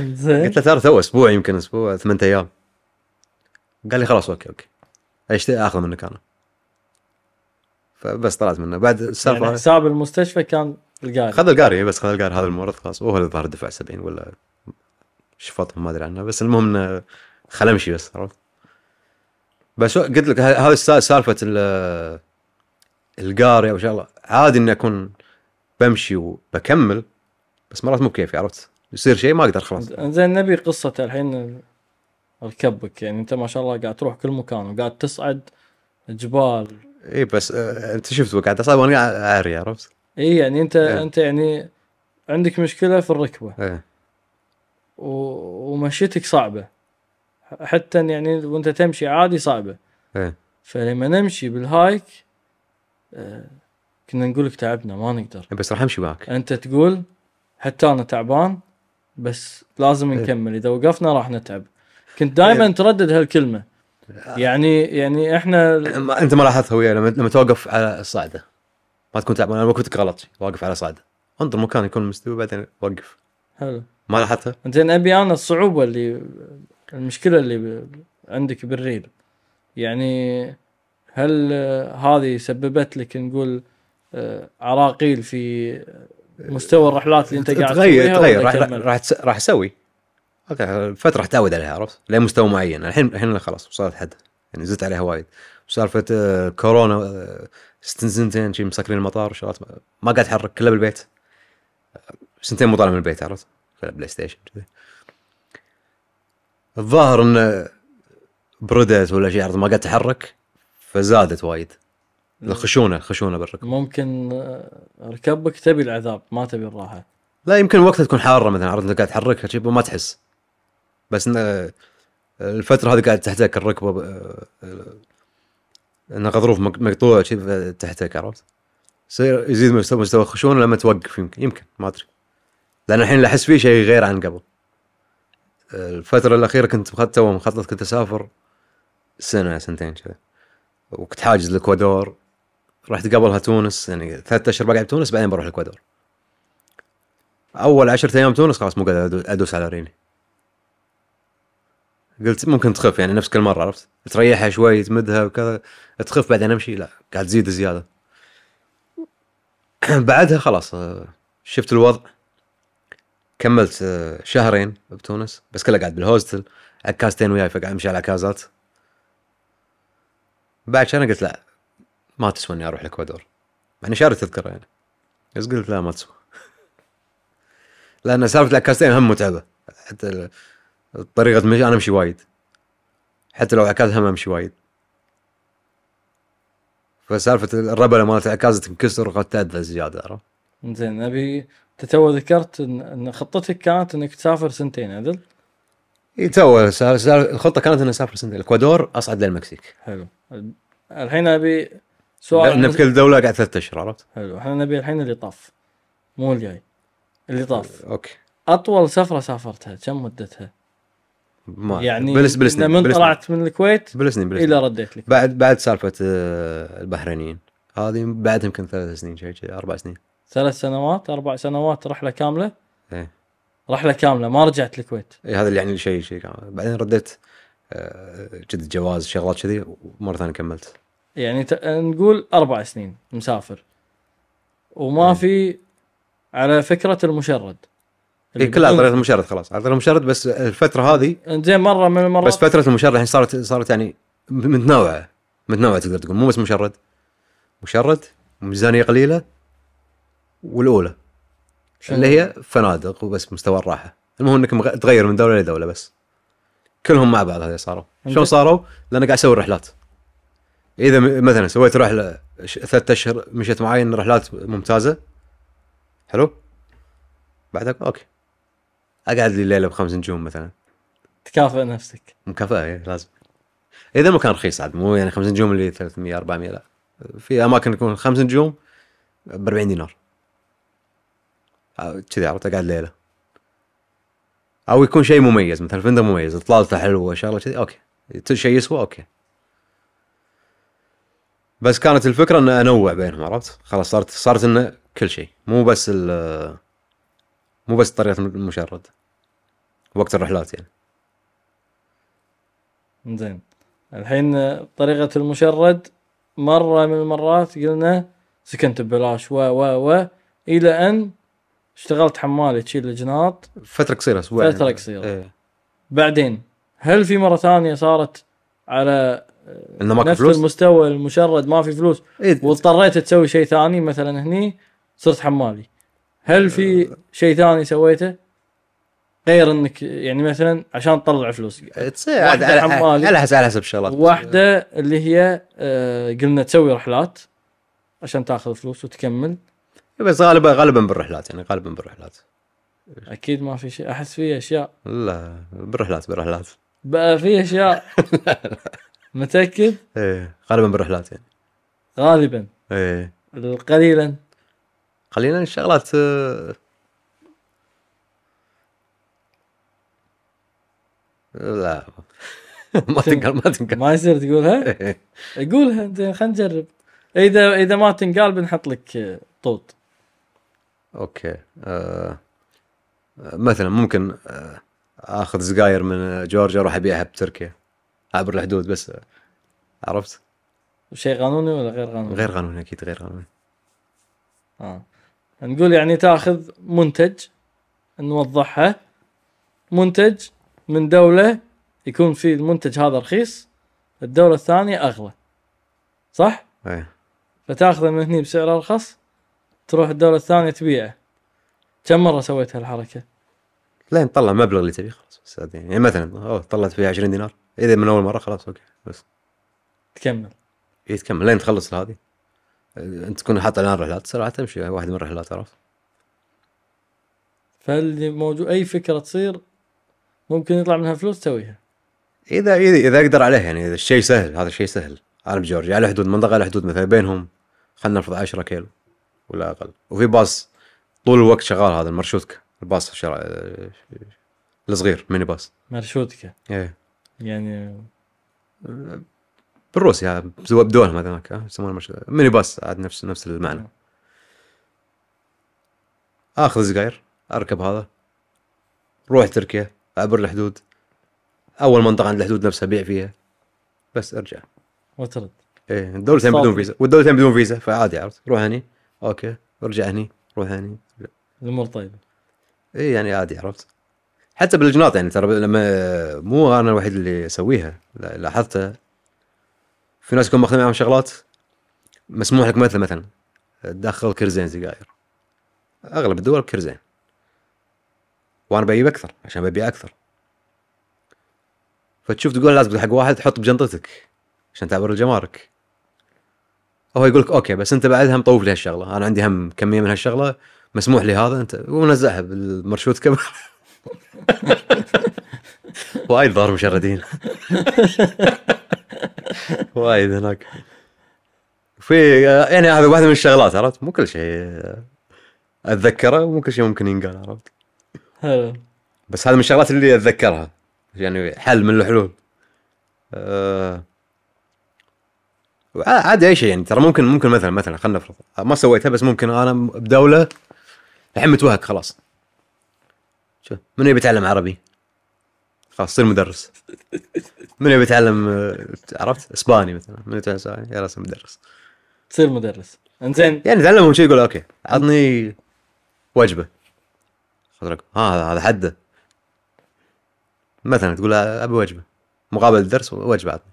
زين قلت له ترى تو اسبوع يمكن اسبوع ثمان ايام قال لي خلاص اوكي اوكي اشتري اخذ منك انا فبس طلعت منه بعد يعني السالفه يعني حساب المستشفى كان القاري خذ القاري إيه، بس خذ القاري هذا الممرض خلاص وهو اللي الظاهر دفع 70 ولا شفطهم ما ادري عنه بس المهم انه خل امشي بس عرفت بس قلت لك هذه السالفه القاري او شاء الله عادي اني اكون بمشي وبكمل بس مرات مو بكيفي عرفت يصير شيء ما اقدر خلاص زين نبي قصه الحين ركبك يعني انت ما شاء الله قاعد تروح كل مكان وقاعد تصعد جبال اي بس آه انت شفت قاعد اصعد وانا عاري عرفت اي يعني انت اه. انت يعني عندك مشكله في الركبه اه. و... ومشيتك صعبه حتى يعني وانت تمشي عادي صعبه اه. فلما نمشي بالهايك آه كنا نقول لك تعبنا ما نقدر بس راح امشي معك انت تقول حتى انا تعبان بس لازم إيه. نكمل اذا وقفنا راح نتعب كنت دائما إيه. تردد هالكلمه يعني يعني احنا انت ما لاحظتها وياي لما لما توقف على الصعده ما تكون تعبان انا كنت غلط واقف على صعده انظر مكان يكون مستوي بعدين وقف حلو ما لاحظتها زين ابي انا الصعوبه اللي المشكله اللي عندك بالريل يعني هل هذه سببت لك نقول آه، عراقيل في مستوى الرحلات اللي انت قاعد تغير تغير راح راح راح اسوي اوكي فتره راح عليها عرفت لمستوى معين الحين الحين خلاص وصلت حد يعني زدت عليها وايد سالفه آه، كورونا آه، سنتين شي مسكرين المطار وشغلات ما قاعد اتحرك كله بالبيت سنتين مو طالع من البيت عرفت بلاي ستيشن كذا الظاهر انه بردت ولا شيء عرفت ما قاعد اتحرك فزادت وايد الخشونه الخشونه بالركب ممكن آه، ركبك تبي العذاب ما تبي الراحه لا يمكن وقتها تكون حاره مثلا عرفت قاعد تحركها ما تحس بس آه، الفتره هذه قاعد تحتك الركبه آه، انه غضروف مقطوع شيء تحتك عرفت يصير يزيد مستوى الخشونه لما توقف يمكن يمكن ما ادري لان الحين اللي احس فيه شيء غير عن قبل الفتره الاخيره كنت تو مخطط كنت اسافر سنه سنتين كذا وكنت حاجز الاكوادور رحت قبلها تونس يعني ثلاثة اشهر بقعد تونس بعدين بروح الاكوادور اول عشرة ايام تونس خلاص مو قادر ادوس على ريني قلت ممكن تخف يعني نفس كل مره عرفت تريحها شوي تمدها وكذا تخف بعدين امشي لا قاعد تزيد زياده بعدها خلاص آه، شفت الوضع كملت آه، شهرين بتونس بس كلها قاعد بالهوستل عكازتين وياي فقاعد امشي على عكازات بعد شهرين قلت لا ما تسوى اني اروح الاكوادور مع اني شاري تذكره يعني بس قلت لا ما تسوى لان سالفه العكازتين هم متعبه حتى طريقه مش انا امشي وايد حتى لو عكاز هم امشي وايد فسالفه الربله مالت العكاز تنكسر وقد تاذى زياده عرفت؟ زين ابي انت تو ذكرت ان خطتك كانت انك تسافر سنتين عدل؟ اي تو الخطه كانت اني اسافر سنتين الاكوادور اصعد للمكسيك حلو الحين ابي سؤال لان كل دوله قاعد ثلاث اشهر عرفت؟ حلو احنا نبي الحين اللي طاف مو الجاي اللي طاف اوكي اطول سفره سافرتها كم مدتها؟ ما يعني بلس بلس من طلعت من الكويت بلسني بلسني الى رديت لك بعد بعد سالفه آه، البحرينيين هذه بعد يمكن ثلاث سنين شيء كذي اربع سنين ثلاث سنوات اربع سنوات رحله كامله ايه رحله كامله ما رجعت الكويت اي هذا اللي يعني شيء شيء بعدين رديت آه، كذي جواز شغلات كذي ومره ثانيه كملت يعني ت... نقول اربع سنين مسافر وما مم. إيه. في على فكره المشرد اي كلها على طريقه المشرد خلاص على طريقه المشرد بس الفتره هذه زين مره من المرات بس فتره المشرد الحين صارت صارت يعني متنوعه متنوعه تقدر تقول مو بس مشرد مشرد وميزانيه قليله والاولى اللي هي فنادق وبس مستوى الراحه المهم انك تغير من دوله لدوله بس كلهم مع بعض هذي صاروا شلون صاروا؟ لان قاعد اسوي رحلات اذا مثلا سويت رحله ثلاثة اشهر مشيت ان رحلات ممتازه حلو بعدك اوكي اقعد لي ليله بخمس نجوم مثلا تكافئ نفسك مكافاه إيه، لازم اذا مكان رخيص عاد مو يعني خمس نجوم اللي 300 400 لا في اماكن تكون خمس نجوم ب 40 دينار كذي عرفت اقعد ليله او يكون شيء مميز مثلا فندق مميز اطلالته حلوه شغله كذي اوكي شيء يسوى اوكي بس كانت الفكره ان انوع بينهم عرفت خلاص صارت صارت انه كل شيء مو بس مو بس طريقه المشرد وقت الرحلات يعني زين الحين طريقه المشرد مره من المرات قلنا سكنت ببلاش و و و الى ان اشتغلت حمالي تشيل الجناط فتره قصيره اسبوع فتره قصيره يعني. ايه. بعدين هل في مره ثانيه صارت على انه ماكو نفس فلوس المستوى المشرد ما في فلوس إيه. واضطريت تسوي شيء ثاني مثلا هني صرت حمالي هل في آه. شيء ثاني سويته غير انك يعني مثلا عشان تطلع فلوس إيه، تصير على حسب على حسب شغلات واحده اللي هي آه، قلنا تسوي رحلات عشان تاخذ فلوس وتكمل إيه، بس غالبا غالبا بالرحلات يعني غالبا بالرحلات اكيد ما في شيء احس في اشياء لا بالرحلات بالرحلات بقى في اشياء متاكد؟ ايه غالبا بالرحلات يعني غالبا ايه قليلا قليلا الشغلات آه، لا ما تنقال ما تنقال ما يصير تقولها؟ إيه. قولها انت خلينا نجرب اذا اذا ما تنقال بنحط لك طوط اوكي آه مثلا ممكن آه اخذ سجاير من جورجيا اروح ابيعها بتركيا عبر الحدود بس عرفت شيء قانوني ولا غير قانوني؟ غير قانوني اكيد غير قانوني اه نقول يعني تاخذ منتج نوضحها منتج من دولة يكون في المنتج هذا رخيص الدولة الثانية أغلى صح؟ ايه فتاخذه من هني بسعر أرخص تروح الدولة الثانية تبيعه كم مرة سويت هالحركة؟ لين طلع مبلغ اللي تبيه خلاص يعني مثلا اوه طلعت فيها 20 دينار إيه اذا من اول مره خلاص اوكي بس تكمل اي تكمل لين تخلص هذه انت تكون حاط الان رحلات صراحه تمشي واحد من الرحلات عرفت فاللي موجود اي فكره تصير ممكن يطلع منها فلوس تسويها اذا اذا اذا اقدر عليه يعني اذا الشيء سهل هذا الشيء سهل انا بجورجيا على حدود منطقه على حدود مثلا بينهم خلينا نفرض 10 كيلو ولا اقل وفي باص طول الوقت شغال هذا المرشوتكا الباص الشرع الصغير ميني باص مرشوتكا ايه يعني بالروسيا بدولهم هذاك يسمونه مش... ميني باص عاد نفس نفس المعنى اخذ سجاير اركب هذا روح تركيا اعبر الحدود اول منطقه عند الحدود نفسها بيع فيها بس ارجع وترد ايه الدولتين بدون فيزا والدولتين بدون فيزا فعادي عرفت روح هني اوكي ارجع هني روح هني الامور طيبه ايه يعني عادي عرفت حتى بالجناط يعني ترى لما مو انا الوحيد اللي اسويها لاحظتها في ناس يكون ماخذين معهم شغلات مسموح لك مثلا مثلا تدخل كرزين سجاير اغلب الدول كرزين وانا بجيب اكثر عشان ببيع اكثر فتشوف تقول لازم حق واحد تحط بجنطتك عشان تعبر الجمارك هو يقول لك اوكي بس انت بعدها مطوف لي هالشغله انا عندي هم كميه من هالشغله مسموح لي هذا انت ونزعها بالمرشوت كبر وايد ظهر مشردين وايد هناك في يعني هذا واحده من الشغلات عرفت مو كل شيء اتذكره مو كل شيء ممكن ينقال عرفت حلو بس هذا من الشغلات اللي اتذكرها يعني حل من الحلول أه عادي اي شيء يعني ترى ممكن ممكن مثلا مثلا خلينا نفرض ما سويتها بس ممكن انا بدوله الحين متوهق خلاص شوف من يبي يتعلم عربي خلاص صير مدرس من يبي يتعلم عرفت اسباني مثلا من يتعلم اسباني يلا صير مدرس تصير مدرس انزين يعني تعلمهم شيء يقول اوكي عطني وجبه خذ ها هذا هذا حده مثلا تقول ابي وجبه مقابل الدرس وجبه عطني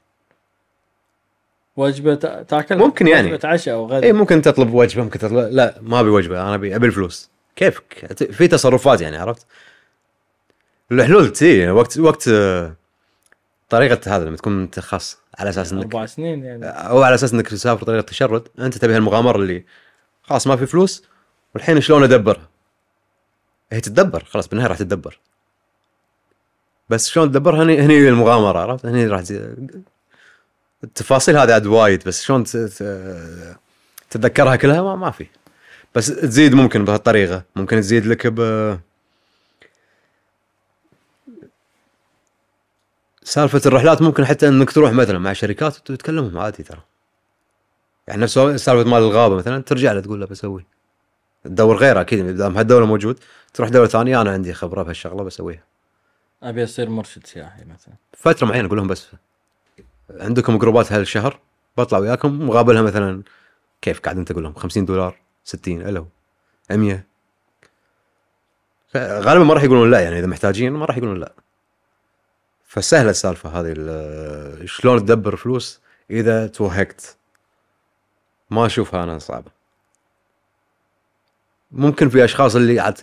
وجبه تاكل ممكن يعني وجبه عشاء او غدا اي ممكن تطلب وجبه ممكن تطلب لا ما ابي وجبه انا ابي ابي الفلوس كيفك في تصرفات يعني عرفت الحلول تي وقت وقت آه، طريقه هذا لما تكون انت خاص على اساس انك اربع سنين يعني او على اساس انك تسافر طريقه تشرد انت تبي المغامره اللي خلاص ما في فلوس والحين شلون ادبرها؟ هي تدبر خلاص بالنهايه راح تدبر بس شلون تدبرها هني هني المغامره عرفت هني راح التفاصيل هذه عاد وايد بس شلون تتذكرها كلها ما, ما في بس تزيد ممكن بهالطريقه ممكن تزيد لك ب سالفه الرحلات ممكن حتى انك تروح مثلا مع شركات وتتكلمهم عادي ترى يعني نفس سالفه مال الغابه مثلا ترجع له تقول له بسوي تدور غيره اكيد اذا دام هالدوله موجود تروح دوله ثانيه انا عندي خبره بهالشغله بسويها ابي اصير مرشد سياحي مثلا فتره معينه اقول لهم بس عندكم جروبات هالشهر بطلع وياكم مقابلها مثلا كيف قاعد انت تقول لهم 50 دولار 60 الو 100 غالبا ما راح يقولون لا يعني اذا محتاجين ما راح يقولون لا فسهله السالفه هذه شلون تدبر فلوس اذا توهقت ما اشوفها انا صعبه ممكن في اشخاص اللي عاد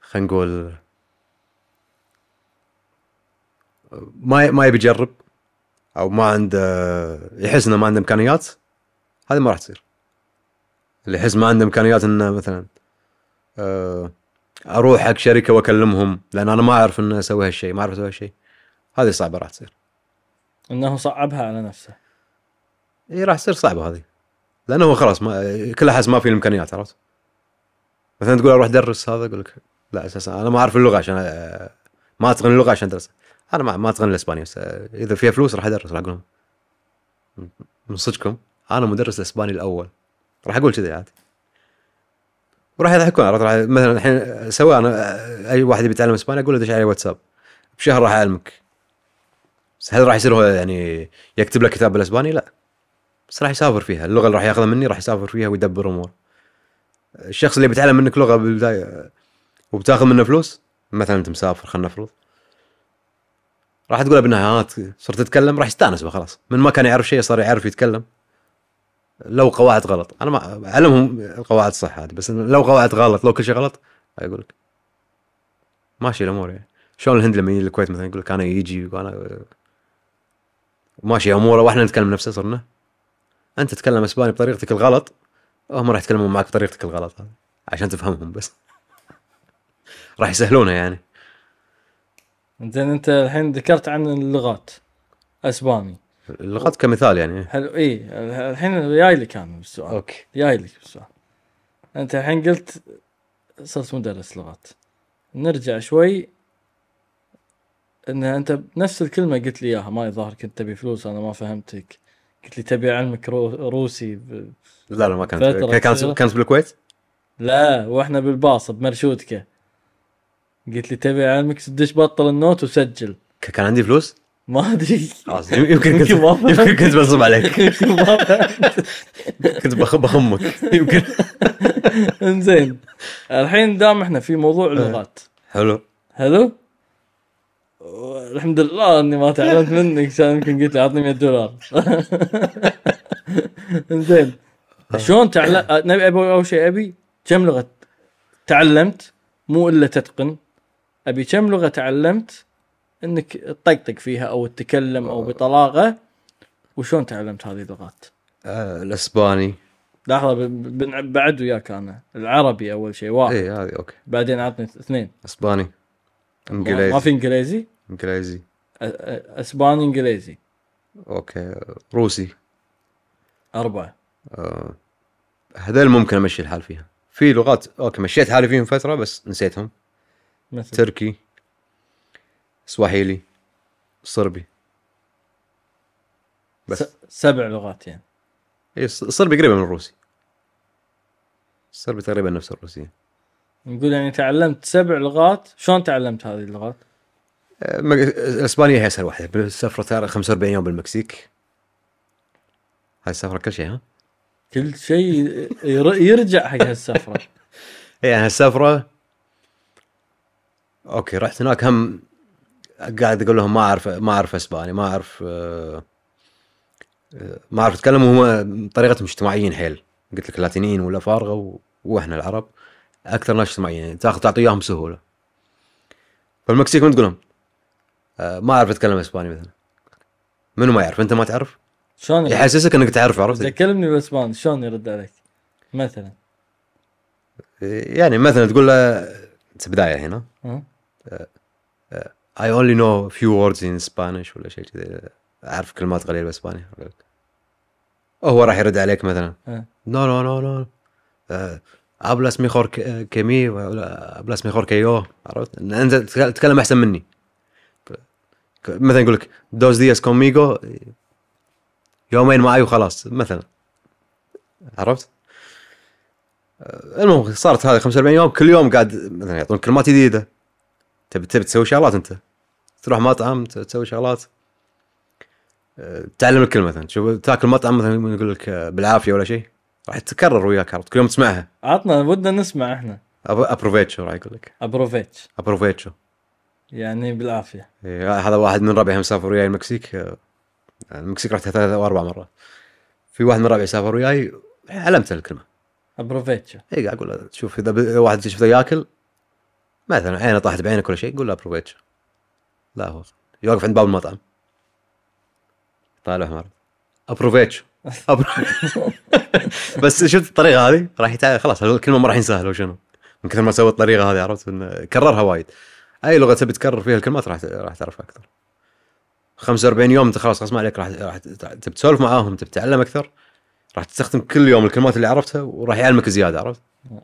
خلينا نقول ما ما يبي يجرب او ما عنده يحس انه ما عنده امكانيات هذه ما راح تصير اللي يحس ما عنده امكانيات انه مثلا أه اروح حق شركه واكلمهم لان انا ما اعرف ان اسوي هالشيء ما اعرف اسوي هالشيء هذه صعبه راح تصير انه صعبها على نفسه اي راح تصير صعبه هذه لانه هو خلاص ما كل حس ما في الامكانيات عرفت مثلا تقول اروح درس هذا اقول لك لا اساسا انا ما اعرف اللغه عشان آه، ما اتقن اللغه عشان ادرسها انا ما اتقن الاسباني بس آه، اذا فيها فلوس راح ادرس راح اقول من صدقكم انا مدرس الاسباني الاول راح اقول كذا عادي وراح يضحكون عرفت مثلا الحين سواء انا اي واحد بيتعلم اسباني اقول له دش علي واتساب بشهر راح اعلمك بس هل راح يصير هو يعني يكتب لك كتاب بالاسباني؟ لا بس راح يسافر فيها اللغه اللي راح ياخذها مني راح يسافر فيها ويدبر امور الشخص اللي بيتعلم منك لغه بالبدايه وبتاخذ منه فلوس مثلا انت مسافر خلينا نفرض راح تقول بالنهايه هات صرت تتكلم راح يستانس خلاص من ما كان يعرف شيء صار يعرف يتكلم لو قواعد غلط انا ما اعلمهم القواعد صح هذه بس لو قواعد غلط لو كل شيء غلط اقول لك ماشي الامور يعني شلون الهند لما يجي الكويت مثلا يقول لك انا يجي وانا ماشي اموره واحنا نتكلم نفسه صرنا انت تتكلم اسباني بطريقتك الغلط هم راح يتكلمون معك بطريقتك الغلط هذه عشان تفهمهم بس راح يسهلونها يعني زين انت الحين ذكرت عن اللغات اسباني اللغات كمثال يعني حلو اي الحين جاي لك انا بالسؤال اوكي جاي لك بالسؤال انت الحين قلت صرت مدرس لغات نرجع شوي ان انت نفس الكلمه قلت لي اياها ما الظاهر كنت تبي فلوس انا ما فهمتك قلت لي تبي علمك رو روسي ب... لا لا ما كانت كانت كانت بالكويت؟ لا واحنا بالباص بمرشوتكه قلت لي تبي علمك دش بطل النوت وسجل كان عندي فلوس؟ ما ادري يمكن كنت يمكن كنت بنصب عليك كنت بخمك يمكن انزين الحين دام احنا في موضوع اللغات إيه. حلو حلو الحمد لله اني ما تعلمت منك كان يمكن قلت لي اعطني 100 دولار انزين آه. شلون تعلم نبي اول شيء ابي كم لغه تعلمت مو الا تتقن ابي كم لغه تعلمت انك تطقطق فيها او تتكلم او آه. بطلاقه وشلون تعلمت هذه اللغات؟ آه الاسباني لحظه بعد وياك انا العربي اول شيء واحد اي هذه اوكي بعدين عطني اثنين اسباني انجليزي ما في انجليزي؟ انجليزي اسباني انجليزي اوكي روسي اربعه آه. هذول ممكن امشي الحال فيها في لغات اوكي مشيت حالي فيهم فتره بس نسيتهم مثل تركي سواحيلي صربي بس سبع لغات يعني اي الصربي قريبه من الروسي الصربي تقريبا نفس الروسيه نقول يعني تعلمت سبع لغات شلون تعلمت هذه اللغات؟ الاسبانيه آه، هي اسهل واحده بالسفره ترى 45 يوم بالمكسيك هاي السفره كل شيء ها؟ كل شيء يرجع حق هالسفره إيه، يعني هالسفره اوكي رحت هناك هم قاعد اقول لهم ما اعرف ما اعرف اسباني ما اعرف ما اعرف اتكلم وهم طريقتهم اجتماعيين حيل قلت لك لاتينيين ولا فارغه واحنا العرب اكثر ناس اجتماعيين تاخذ تعطي اياهم بسهوله فالمكسيك من تقول لهم آه، ما اعرف اتكلم اسباني مثلا منو ما يعرف انت ما تعرف شلون يحسسك انك تعرف عرفت تكلمني باسباني شلون يرد عليك مثلا يعني مثلا تقول له بدايه هنا اي اونلي نو فيو ووردز ان سبانيش ولا شيء كذا اعرف كلمات قليله باسباني هو راح يرد عليك مثلا نو إيه. نو نو نو آه، ابلاس ميخور كيمي آه، ولا ابلاس ميخور كيو عرفت انت تتكلم احسن مني مثلا يقول لك دوز دياس كوميغو يومين معي وخلاص مثلا عرفت؟ آه، المهم صارت هذه 45 يوم كل يوم قاعد مثلا يعطون كلمات جديده تبي تبي تسوي شغلات انت تروح مطعم تسوي شغلات آه، تعلم الكل مثلا شوف تاكل مطعم مثلا يقول لك آه، بالعافيه ولا شيء راح تتكرر وياك عرفت كل يوم تسمعها عطنا ودنا نسمع احنا ابروفيتشو راح يقول لك ابروفيتش ابروفيتشو يعني بالعافيه إيه هذا واحد من ربعي مسافر وياي المكسيك آه، يعني المكسيك رحت ثلاث او اربع مرات في واحد من ربعي سافر وياي علمته الكلمه ابروفيتشو اي قاعد اقول شوف اذا واحد شفته ياكل مثلا عينه طاحت بعينك ولا شيء قول له ابروفيتشو لا هو يوقف عند باب المطعم طالع مرة ابروفيتش بس شفت الطريقه هذه راح يتع... خلاص الكلمه ما راح ينساها لو شنو من كثر ما سوى الطريقه هذه عرفت كررها وايد اي لغه تبي تكرر فيها الكلمات راح راح تعرف اكثر 45 يوم انت خلاص ما عليك راح راح تبي تسولف معاهم تبي تتعلم اكثر راح تستخدم كل يوم الكلمات اللي عرفتها وراح يعلمك زياده عرفت؟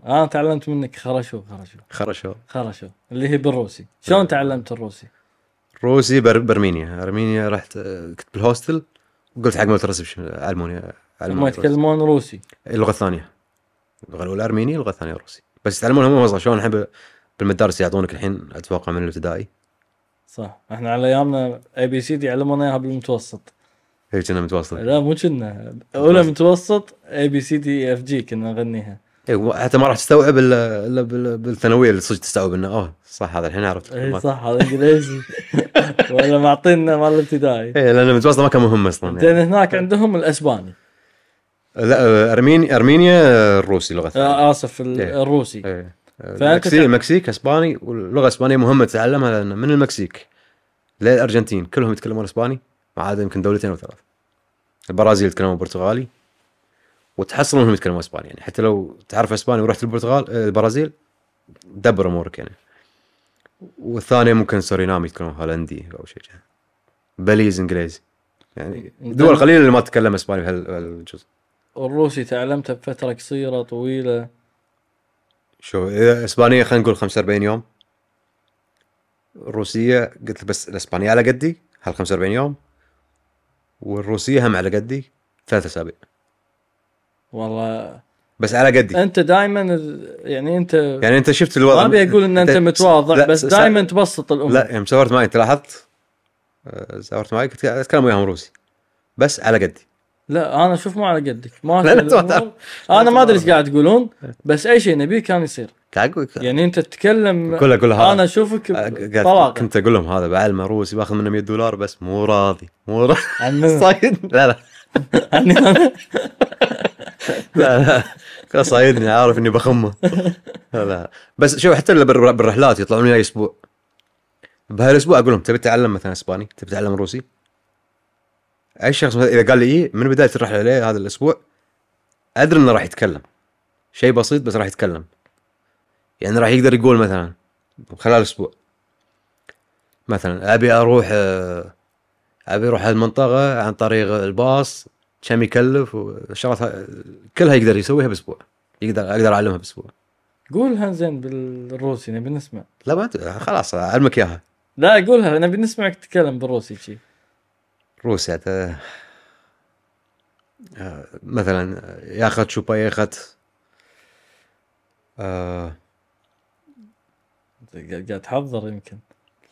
انا تعلمت منك خرشو خرشو خرشو خرشو اللي هي بالروسي شلون آه. تعلمت الروسي؟ روسي بر... برمينيا ارمينيا رحت آه، كنت بالهوستل وقلت حق مال الريسبشن علموني علموني يتكلمون روسي إيه، اللغه الثانيه اللغه الاولى ارمينيا اللغه الثانيه روسي بس يتعلمون هم اصلا شلون الحين بالمدارس يعطونك الحين اتوقع من الابتدائي صح احنا على ايامنا اي بي سي دي علمونا اياها بالمتوسط هي إيه، كنا متوسط لا مو كنا اولى متوسط اي بي سي دي اف e جي كنا نغنيها إيه، حتى ما راح تستوعب الا الا بالثانويه اللي صدق تستوعب انه اوه صح هذا الحين عرفت اي صح هذا انجليزي ولا معطينا مال الابتدائي اي لان المتوسط ما كان مهم اصلا يعني. هناك عندهم الاسباني لا ارمينيا ارمينيا الروسي لغه آه، ثانيه اسف إيه. الروسي إيه. المكسيك المكسيك اسباني واللغه الاسبانيه مهمه تتعلمها لان من المكسيك للارجنتين كلهم يتكلمون اسباني ما عدا يمكن دولتين او ثلاث البرازيل يتكلمون برتغالي وتحصل انهم يتكلموا اسباني يعني حتى لو تعرف اسباني ورحت البرتغال آه، البرازيل دبر امورك يعني والثانيه ممكن سورينام يتكلمون هولندي او شيء كذا بليز انجليزي يعني دول قليله اللي ما تتكلم اسباني بهالجزء الروسي تعلمته بفتره قصيره طويله شو اسبانيه خلينا نقول 45 يوم الروسيه قلت بس الاسبانيه على قدي هال 45 يوم والروسيه هم على قدي ثلاث اسابيع والله بس على قدي انت دائما يعني انت يعني انت شفت الوضع ما ابي اقول ان انت, انت متواضع بس دائما تبسط الامور لا يوم سافرت معي انت لاحظت سافرت آه، معي كنت اتكلم وياهم روسي بس على قدي لا انا اشوف مو على قدك ما لا انا ما ادري ايش قاعد تقولون بس اي شيء نبيه كان يصير يعني انت تتكلم كله كله انا اشوفك آه، طلاق كنت اقول لهم هذا بعلمه روسي باخذ منه 100 دولار بس مو راضي مو راضي لا لا لا لا خلاص صايدني عارف اني بخمه لا, لا بس شوف حتى بالرحلات يطلعون لي اسبوع بهالاسبوع اقول لهم تبي تتعلم مثلا اسباني تبي تتعلم روسي اي شخص اذا قال لي إيه من بدايه الرحله عليه هذا الاسبوع ادري انه راح يتكلم شيء بسيط بس راح يتكلم يعني راح يقدر يقول مثلا خلال اسبوع مثلا ابي اروح آه، ابي اروح هالمنطقه عن طريق الباص كم يكلف والشغلات كلها يقدر يسويها باسبوع يقدر اقدر اعلمها باسبوع قولها زين بالروسي نبي نسمع لا ما خلاص اعلمك اياها لا قولها نبي نسمعك تتكلم بالروسي شي روسي أت... آه، مثلا ياخذ شو بايخت آه... قاعد تحضر يمكن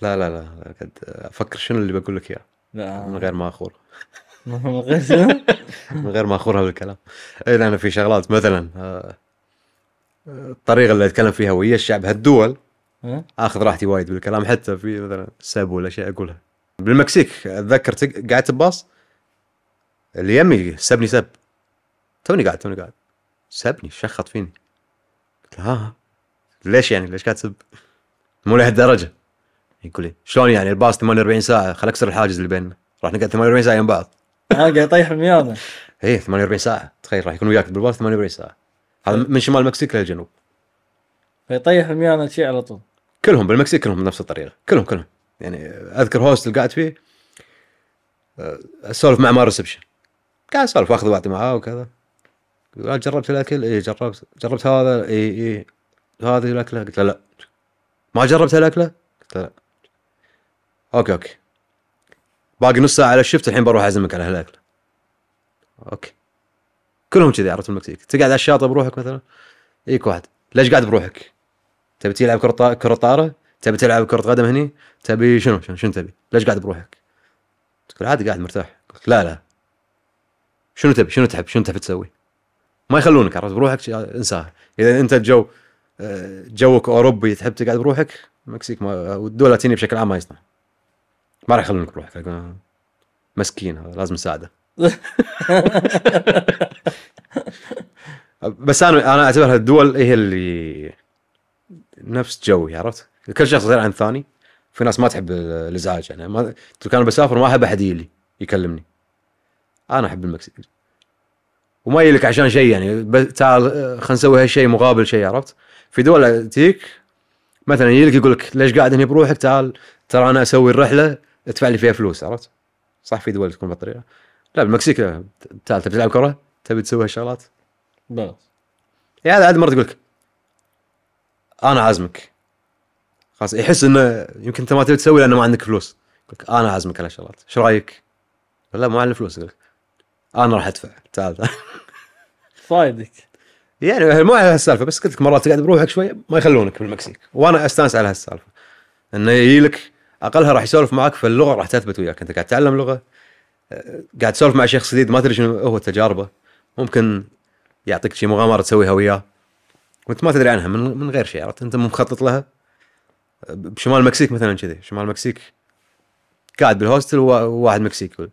لا لا لا قاعد افكر شنو اللي بقول لك اياه لا من غير ما اخور من غير ما اخورها بالكلام اي لان في شغلات مثلا آه، الطريقه اللي اتكلم فيها ويا الشعب هالدول اخذ راحتي وايد بالكلام حتى في مثلا سب ولا شيء اقولها بالمكسيك اتذكر قعدت بباص اللي يمي سبني سب توني قاعد توني قاعد سبني شخط فيني قلت له ها آه، آه. ليش يعني ليش قاعد تسب؟ مو لهالدرجه يقول لي شلون يعني الباص 48 ساعه خل اكسر الحاجز اللي بيننا راح نقعد 48 ساعه يم بعض قاعد يطيح من يومه ايه 48 ساعه تخيل راح يكون وياك بالبار 48 ساعه هذا طيب. من شمال المكسيك للجنوب فيطيح من يومه شي على طول كلهم بالمكسيك كلهم بنفس الطريقه كلهم كلهم يعني اذكر هوست اللي قاعد فيه آه، اسولف مع مال ريسبشن قاعد اسولف واخذ واعطي معاه وكذا قال آه، جربت الاكل؟ اي جربت جربت هذا؟ اي اي هذه الاكله؟ قلت له لا ما جربت الاكله؟ قلت له لا اوكي اوكي باقي نص ساعه على الشفت الحين بروح اعزمك على هالاكل. اوكي كلهم كذي عرفت المكسيك تقعد على الشاطئ بروحك مثلا يجيك واحد ليش قاعد بروحك؟ تبي تلعب كره كره طاره؟ تبي تلعب كره قدم هني؟ تبي شنو شنو, شنو تبي؟ ليش قاعد بروحك؟ تقول عادي قاعد مرتاح قلت لا لا شنو تبي؟ شنو تحب؟ شنو تحب تسوي؟ ما يخلونك عرفت بروحك انساها اذا انت الجو آه، جوك اوروبي تحب تقعد بروحك المكسيك والدول اللاتينيه بشكل عام ما يصنع ما راح يخلونك تروح مسكين هذا لازم نساعده بس انا انا اعتبر هالدول هي اللي نفس جوي عرفت؟ كل شخص غير عن الثاني في ناس ما تحب الازعاج يعني ما كان بسافر ما احب احد يجي يكلمني انا احب المكسيك وما يجي لك عشان شيء يعني تعال خلينا نسوي هالشيء مقابل شيء عرفت؟ في دول تيك مثلا يجي لك يقول لك ليش قاعد هنا بروحك تعال ترى انا اسوي الرحله تدفع لي فيها فلوس عرفت؟ صح في دول تكون بهالطريقه لا بالمكسيك تعال تبي تلعب كره تبي تسوي هالشغلات بس يعني هذا عاد مره تقول لك انا عازمك خلاص يحس انه يمكن انت ما تبي تسوي لانه ما عندك فلوس يقول لك انا عازمك على هالشغلات ايش رايك؟ لا ما عندي فلوس يقول انا راح ادفع تعال صايدك يعني مو على هالسالفه بس قلت لك مرات تقعد بروحك شوي ما يخلونك بالمكسيك وانا استانس على هالسالفه انه يجي لك اقلها راح يسولف معك فاللغه راح تثبت وياك انت قاعد تتعلم لغه قاعد تسولف مع شخص جديد ما تدري شنو هو تجاربه ممكن يعطيك شي مغامره تسويها وياه وانت ما تدري عنها من من غير شيء عرفت انت مو مخطط لها بشمال المكسيك مثلا كذي شمال المكسيك قاعد بالهوستل وواحد مكسيكي يقول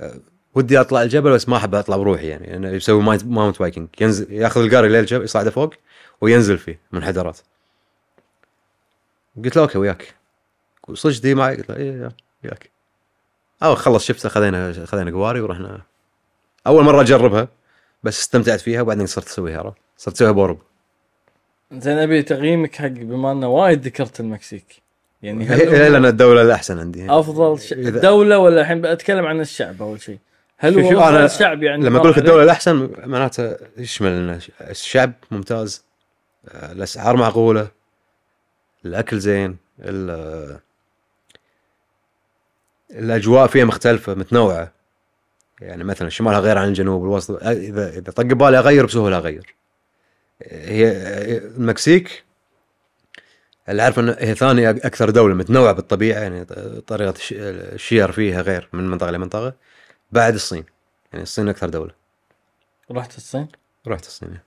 أه، ودي اطلع الجبل بس ما احب اطلع بروحي يعني انا يعني يسوي ماونت وايكنج ينزل ياخذ القاري ليل يصعده فوق وينزل فيه منحدرات قلت له اوكي وياك وصج دي معي قلت له اي ياك او خلص شفتها خذينا خذينا قواري ورحنا اول مره اجربها بس استمتعت فيها وبعدين صرت اسويها صرت اسويها بورب زين ابي تقييمك حق بما انه وايد ذكرت المكسيك يعني هل إيه، لان الدوله الاحسن عندي افضل ش... دوله ولا الحين اتكلم عن الشعب اول شيء هل هو أنا الشعب يعني لما اقول لك الدوله الاحسن معناته يشمل الشعب ممتاز آه، الاسعار معقوله الاكل زين الاجواء فيها مختلفه متنوعه يعني مثلا شمالها غير عن الجنوب الوسط اذا اذا طق بالي اغير بسهوله اغير هي المكسيك اللي اعرف انه هي ثاني اكثر دوله متنوعه بالطبيعه يعني طريقه الشير فيها غير من منطقه لمنطقه بعد الصين يعني الصين اكثر دوله رحت الصين؟ رحت الصين إيه.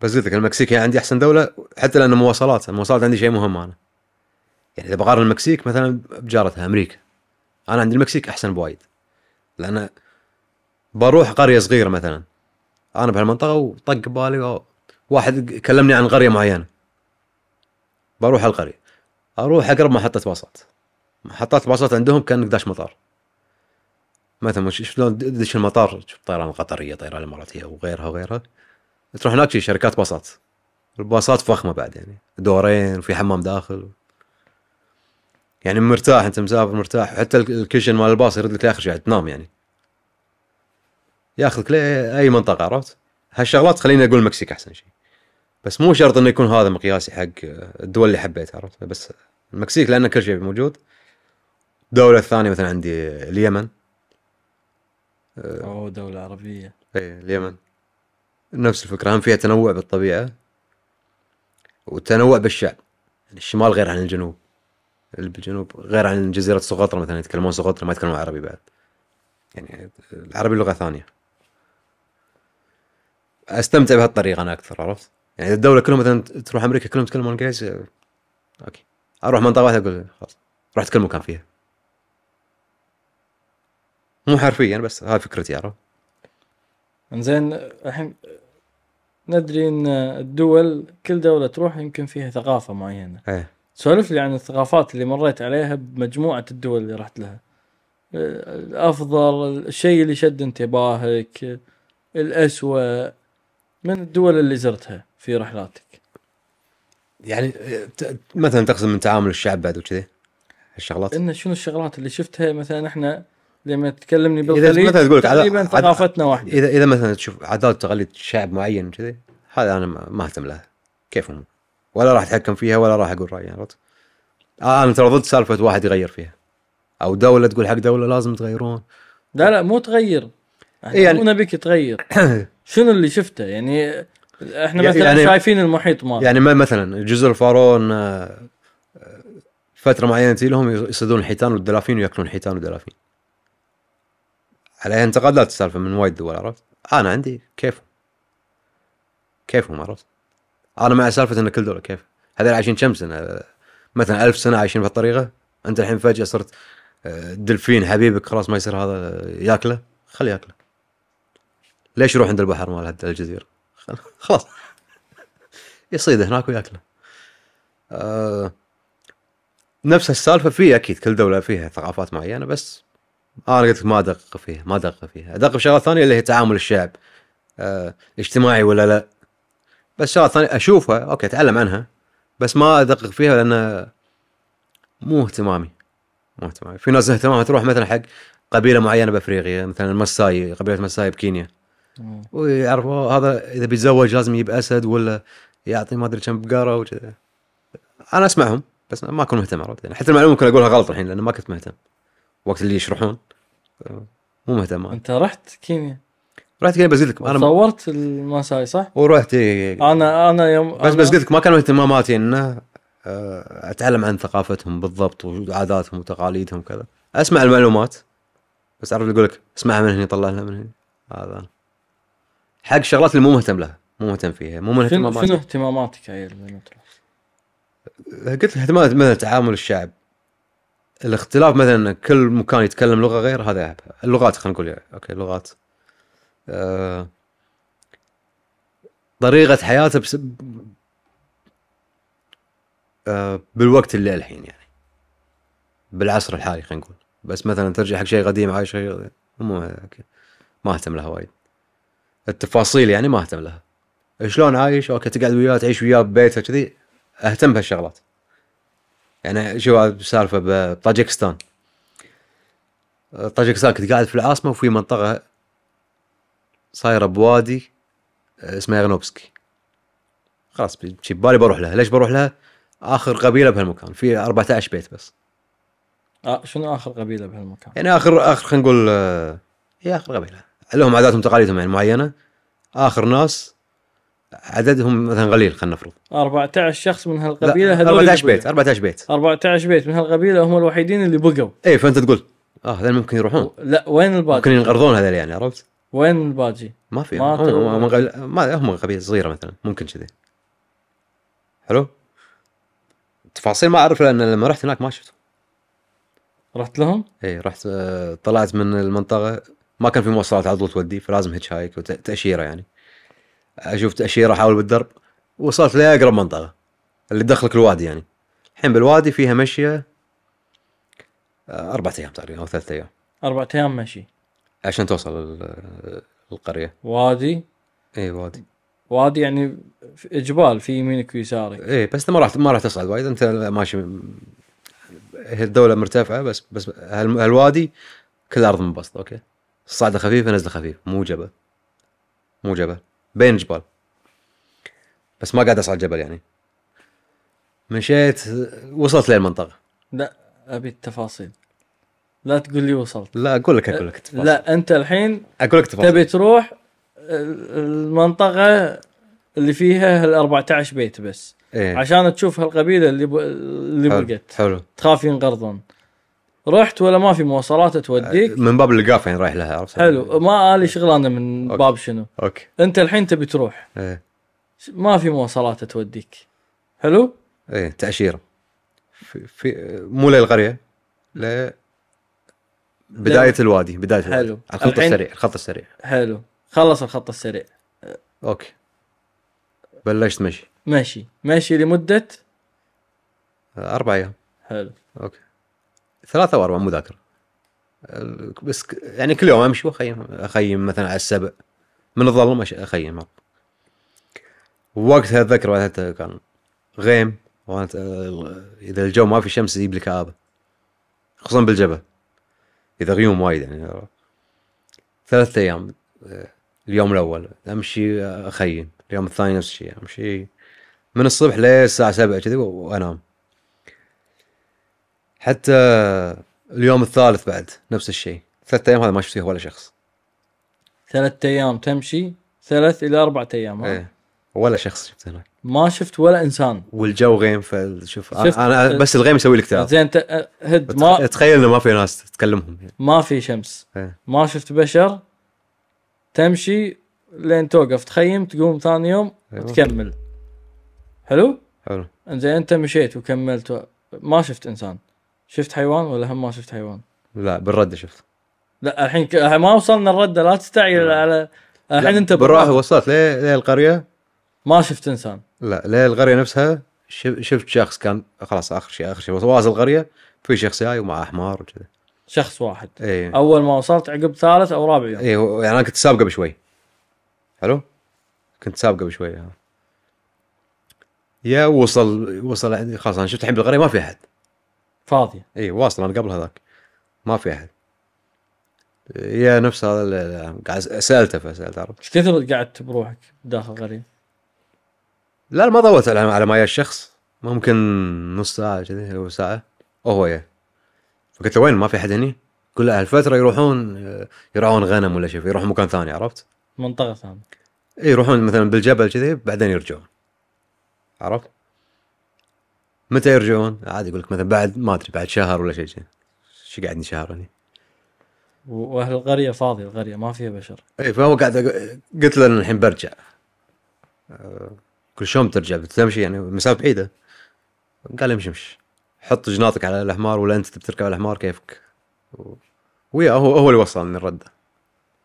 بس قلت لك المكسيك هي عندي احسن دوله حتى لان مواصلات المواصلات عندي شيء مهم انا يعني اذا بقارن المكسيك مثلا بجارتها امريكا انا عند المكسيك احسن بوايد لان بروح قريه صغيره مثلا انا بهالمنطقه وطق بالي واحد كلمني عن قريه معينه بروح القريه اروح اقرب محطه باصات محطات الباصات عندهم كانك داش مطار مثلا شلون تدش المطار تشوف طيران قطريه طيران اماراتيه وغيرها وغيرها تروح هناك شركات باصات الباصات فخمه بعد يعني دورين وفي حمام داخل يعني مرتاح انت مسافر مرتاح حتى الكشن مال الباص يرد لك لاخر شيء تنام يعني ياخذك لاي منطقه عرفت هالشغلات خليني اقول المكسيك احسن شيء بس مو شرط انه يكون هذا مقياسي حق الدول اللي حبيتها عرفت بس المكسيك لان كل شيء موجود الدوله الثانيه مثلا عندي اليمن اوه دوله عربيه اي اليمن نفس الفكره هم فيها تنوع بالطبيعه وتنوع بالشعب يعني الشمال غير عن الجنوب اللي بالجنوب غير عن جزيره سقطرى مثلا يتكلمون سقطرى ما يتكلمون عربي بعد يعني العربي لغه ثانيه استمتع بهالطريقه انا اكثر عرفت يعني الدوله كلهم مثلا تروح امريكا كلهم يتكلمون انجليزي اوكي اروح منطقه واحده اقول خلاص روح تكلم مكان فيها مو حرفيا بس هاي فكرتي عرفت انزين الحين ندري ان الدول كل دوله تروح يمكن فيها ثقافه معينه ايه سولف لي عن الثقافات اللي مريت عليها بمجموعه الدول اللي رحت لها الافضل الشيء اللي شد انتباهك الاسوأ من الدول اللي زرتها في رحلاتك يعني مثلا تقصد من تعامل الشعب بعد وكذي الشغلات ان شنو الشغلات اللي شفتها مثلا احنا لما تكلمني بالخليج مثلا تقول تقريبا ثقافتنا واحده اذا اذا مثلا تشوف عادات وتقاليد شعب معين كذي هذا انا ما اهتم له كيفهم ولا راح اتحكم فيها ولا راح اقول رايي عرفت؟ آه انا ترى ضد سالفه واحد يغير فيها او دوله تقول حق دوله لازم تغيرون لا لا مو تغير احنا إيه، يعني... إيه بك تغير شنو اللي شفته يعني احنا يعني- مثلا يعني شايفين المحيط يعني ما يعني مثلا جزر الفارون آه، آه، فتره معينه تجي لهم يصيدون الحيتان والدلافين وياكلون الحيتان والدلافين عليها انتقادات السالفه من وايد دول عرفت؟ انا عندي كيفهم كيفهم عرفت؟ انا مع سالفه ان كل دول كيف هذول عايشين كم سنه مثلا ألف سنه عايشين بهالطريقه انت الحين فجاه صرت آه، دلفين حبيبك خلاص ما يصير هذا ياكله خليه ياكله ليش يروح عند البحر مال هذا الجزيره خلاص يصيد هناك وياكله آه، نفس السالفه في اكيد كل دوله فيها ثقافات معينه بس انا قلت ما ادقق فيها ما ادقق فيها ادقق بشغله ثانيه اللي هي تعامل الشعب آه، اجتماعي ولا لا بس شغلات ثانيه اشوفها اوكي اتعلم عنها بس ما ادقق فيها لان مو اهتمامي مو اهتمامي في ناس اهتمامها تروح مثلا حق قبيله معينه بافريقيا مثلا المساي قبيله مساي بكينيا ويعرفوا هذا اذا بيتزوج لازم يجيب اسد ولا يعطي ما ادري كم بقره وكذا انا اسمعهم بس ما اكون مهتم عرفت يعني حتى المعلومه ممكن اقولها غلط الحين لان ما كنت مهتم وقت اللي يشرحون مو مهتم انت رحت كينيا رحت قلت بزيدك انا صورت الماساي صح؟ ورحت إيه، انا انا يوم بس أنا... قلت ما كانوا اهتماماتي انه آه، اتعلم عن ثقافتهم بالضبط وعاداتهم وتقاليدهم وكذا اسمع المعلومات بس اعرف يقول لك اسمعها من هنا طلعها من هنا هذا حق الشغلات اللي مو مهتم لها مو مهتم فيها مو من اهتماماتك شنو اهتماماتك هي قلت لك اهتمامات مثلا تعامل الشعب الاختلاف مثلا كل مكان يتكلم لغه غير هذا اللغات خلينا نقول يعني. اوكي اللغات آه، طريقه حياته بس آه، بالوقت اللي الحين يعني بالعصر الحالي خلينا نقول بس مثلا ترجع حق شيء قديم عايش شيء مو ما اهتم لها وايد التفاصيل يعني ما اهتم لها شلون عايش اوكي تقعد وياه تعيش وياه ببيته كذي اهتم بهالشغلات يعني شو سالفه بطاجكستان طاجكستان كنت قاعد في العاصمه وفي منطقه صايره بوادي آه، اسمه اغنوبسكي خلاص ببالي بروح لها ليش بروح لها اخر قبيله بهالمكان في 14 بيت بس آه شنو اخر قبيله بهالمكان يعني اخر اخر خلينا نقول آه هي إيه، اخر قبيله لهم عاداتهم وتقاليدهم يعني معينه اخر ناس عددهم مثلا قليل خلينا نفرض 14 شخص من هالقبيله هذول 14 بيت 14 بيت 14 بيت من هالقبيله هم الوحيدين اللي بقوا اي فانت تقول اه هذول ممكن يروحون لا وين الباقي ممكن ينقرضون هذول يعني عرفت وين الباجي؟ ما في ما هم, هم, ما هم غبيه صغيره مثلا ممكن كذي حلو تفاصيل ما اعرف لان لما رحت هناك ما شفت رحت لهم؟ اي رحت آه، طلعت من المنطقه ما كان في مواصلات على طول تودي فلازم هيتش هايك وتاشيره يعني اشوف تاشيره احاول بالدرب وصلت لاقرب منطقه اللي تدخلك الوادي يعني الحين بالوادي فيها مشيه آه، اربع ايام تقريبا او ثلاث ايام اربع ايام مشي عشان توصل القريه وادي اي وادي وادي يعني جبال في يمينك ويسارك اي بس ما راح ما راح تصعد وايد انت ماشي هي الدوله مرتفعه بس بس هالوادي كل ارض منبسطه اوكي الصعده خفيفه نزله خفيفة مو جبل مو جبل بين جبال بس ما قاعد اصعد جبل يعني مشيت وصلت للمنطقه لا ابي التفاصيل لا تقول لي وصلت لا اقول لك اقول لك تفاصيل. لا انت الحين اقول لك تفاصيل تبي تروح المنطقه اللي فيها ال 14 بيت بس إيه؟ عشان تشوف هالقبيله اللي ب... اللي حلو. بقت حلو تخاف ينقرضون رحت ولا ما في مواصلات توديك أه، من باب اللقافه يعني رايح لها عرفت حلو ما لي إيه. شغل انا من أوكي. باب شنو اوكي انت الحين تبي تروح إيه؟ ما في مواصلات توديك حلو ايه تاشيره في, في مو للقريه ل بدايه لا. الوادي بدايه الوادي. حلو الخط السريع الخط السريع حلو خلص الخط السريع اوكي بلشت مشي مشي مشي لمده اربع ايام حلو اوكي ثلاثة او اربع مو ذاكر بس يعني كل يوم امشي واخيم اخيم مثلا على السبع من الظلم اخيم وقتها اتذكر وقتها كان غيم وانا اذا الجو ما في شمس يجيب لي كابه خصوصا بالجبل اذا غيوم وايد يعني ثلاثة ايام آه، اليوم الاول امشي آه، اخيم اليوم الثاني نفس الشيء امشي من الصبح للساعة سبعة كذي وانام حتى اليوم الثالث بعد نفس الشيء ثلاثة ايام هذا ما شفت فيه ولا شخص ثلاثة ايام تمشي ثلاث الى اربعة ايام ايه ولا شخص شفته هناك ما شفت ولا انسان والجو غيم فشوف انا بس الغيم يسوي لك زين انت أه، هد ما تخيل انه ما في ناس تكلمهم يعني. ما في شمس إيه. ما شفت بشر تمشي لين توقف تخيم تقوم ثاني يوم أيوة. تكمل حلو؟ حلو انزين انت مشيت وكملت ما شفت انسان شفت حيوان ولا هم ما شفت حيوان؟ لا بالرده شفت لا الحين ما وصلنا الرده لا تستعجل على الحين انت بالراحه وصلت ليه, ليه القريه ما شفت انسان لا لا القريه نفسها شفت شخص كان خلاص اخر شيء اخر شيء واصل القريه في شخص جاي ومعه حمار وكذا شخص واحد ايه. اول ما وصلت عقب ثالث او رابع يوم ايه يعني انا كنت سابقه بشوي حلو كنت سابقه بشوي ها. آه. يا وصل وصل خلاص انا شفت الحين بالقريه ما في احد فاضيه اي واصل انا قبل هذاك ما في احد يا نفس هذا قاعد سالته فسالته عرفت ايش كثر قعدت بروحك داخل القريه؟ لا ما طولت على ما الشخص ممكن نص ساعة كذي أو ساعة وهو يا فقلت له وين ما في أحد هني؟ كل هالفترة يروحون آه، يرعون غنم ولا شيء يروحون مكان ثاني عرفت؟ منطقة ثانية اي يروحون مثلا بالجبل كذي بعدين يرجعون عرفت؟ متى يرجعون؟ عادي يقول لك مثلا بعد ما ادري بعد شهر ولا شيء كذي قاعدني شهر هني؟ واهل القريه فاضيه القريه ما فيها بشر اي فهو قاعد قلت له الحين برجع آه، كل شوم ترجع بتمشي يعني مسافه بعيده قال امشي امشي حط جناطك على الحمار ولا انت بتركب الحمار كيفك و... ويا هو هو اللي وصلني الرده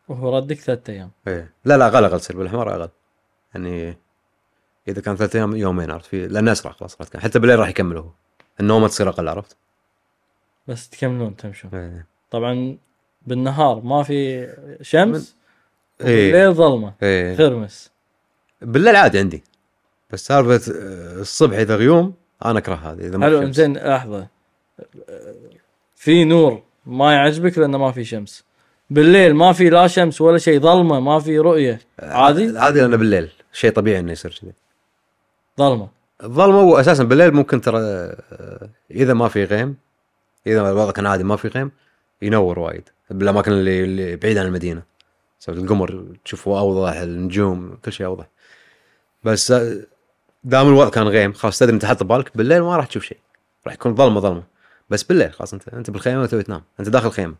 وهو ردك ثلاثة ايام ايه لا لا اقل اقل تصير بالحمار اقل يعني اذا كان ثلاثة ايام يومين عرفت في لان اسرع خلاص عرفت حتى بالليل راح يكمل هو النومه تصير اقل عرفت بس تكملون تمشون ايه. طبعا بالنهار ما في شمس ايه. الليل ظلمه ايه. خرمس بالليل عادي عندي بس سالفه آه، الصبح اذا غيوم انا اكره هذه اذا ما حلو زين لحظه آه، في نور ما يعجبك لانه ما في شمس بالليل ما في لا شمس ولا شيء ظلمه ما في رؤيه آه، عادي عادي لانه بالليل شيء طبيعي انه يصير كذي ظلمه ظلمه واساسا بالليل ممكن ترى اذا ما في غيم اذا الوضع كان عادي ما في غيم ينور وايد بالاماكن اللي, اللي بعيد عن المدينه سويت القمر تشوفه اوضح النجوم كل شيء اوضح بس دام الوضع كان غيم خلاص تدري انت حاط بالك بالليل ما راح تشوف شيء راح يكون ظلمه ظلمه بس بالليل خلاص انت انت بالخيمه وتبي تنام انت داخل الخيمه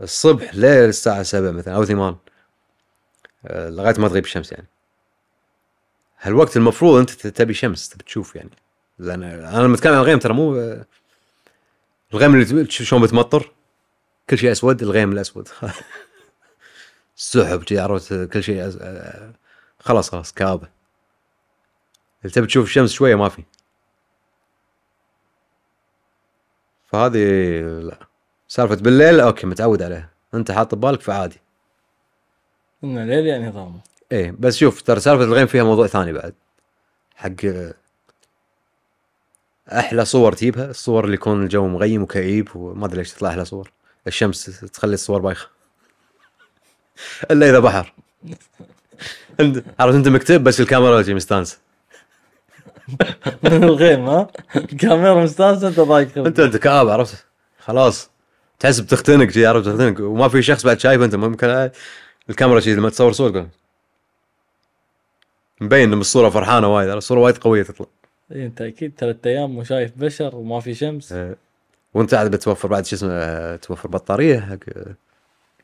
الصبح ليل الساعه 7 مثلا او 8 آه، لغايه ما تغيب الشمس يعني هالوقت المفروض انت تبي شمس تبي تشوف يعني لان انا لما اتكلم عن الغيم ترى مو آه، الغيم اللي شلون بتمطر كل شيء اسود الغيم الاسود سحب كذي عرفت كل شيء أز... آه، خلاص خلاص كابه اذا تبي تشوف الشمس شويه ما في فهذه لا سالفه بالليل اوكي متعود عليها انت حاط ببالك فعادي ان الليل يعني ظلمه ايه بس شوف ترى سالفه الغيم فيها موضوع ثاني بعد حق احلى صور تجيبها الصور اللي يكون الجو مغيم وكئيب وما ادري ليش تطلع احلى صور الشمس تخلي الصور بايخه الا اذا بحر عرفت انت مكتب بس الكاميرا مستانسه من الغيم ها الكاميرا مستانسه انت ضايق انت انت كآب عرفت خلاص تحس بتختنق شي عرفت بتختنق وما في شخص بعد شايف انت ممكن الكاميرا شي لما تصور صور مبين ان الصوره فرحانه وايد الصوره وايد قويه تطلع اي انت اكيد ثلاث ايام مو شايف بشر وما في شمس إيه. وانت عاد بتوفر بعد شو اسمه توفر بطاريه حق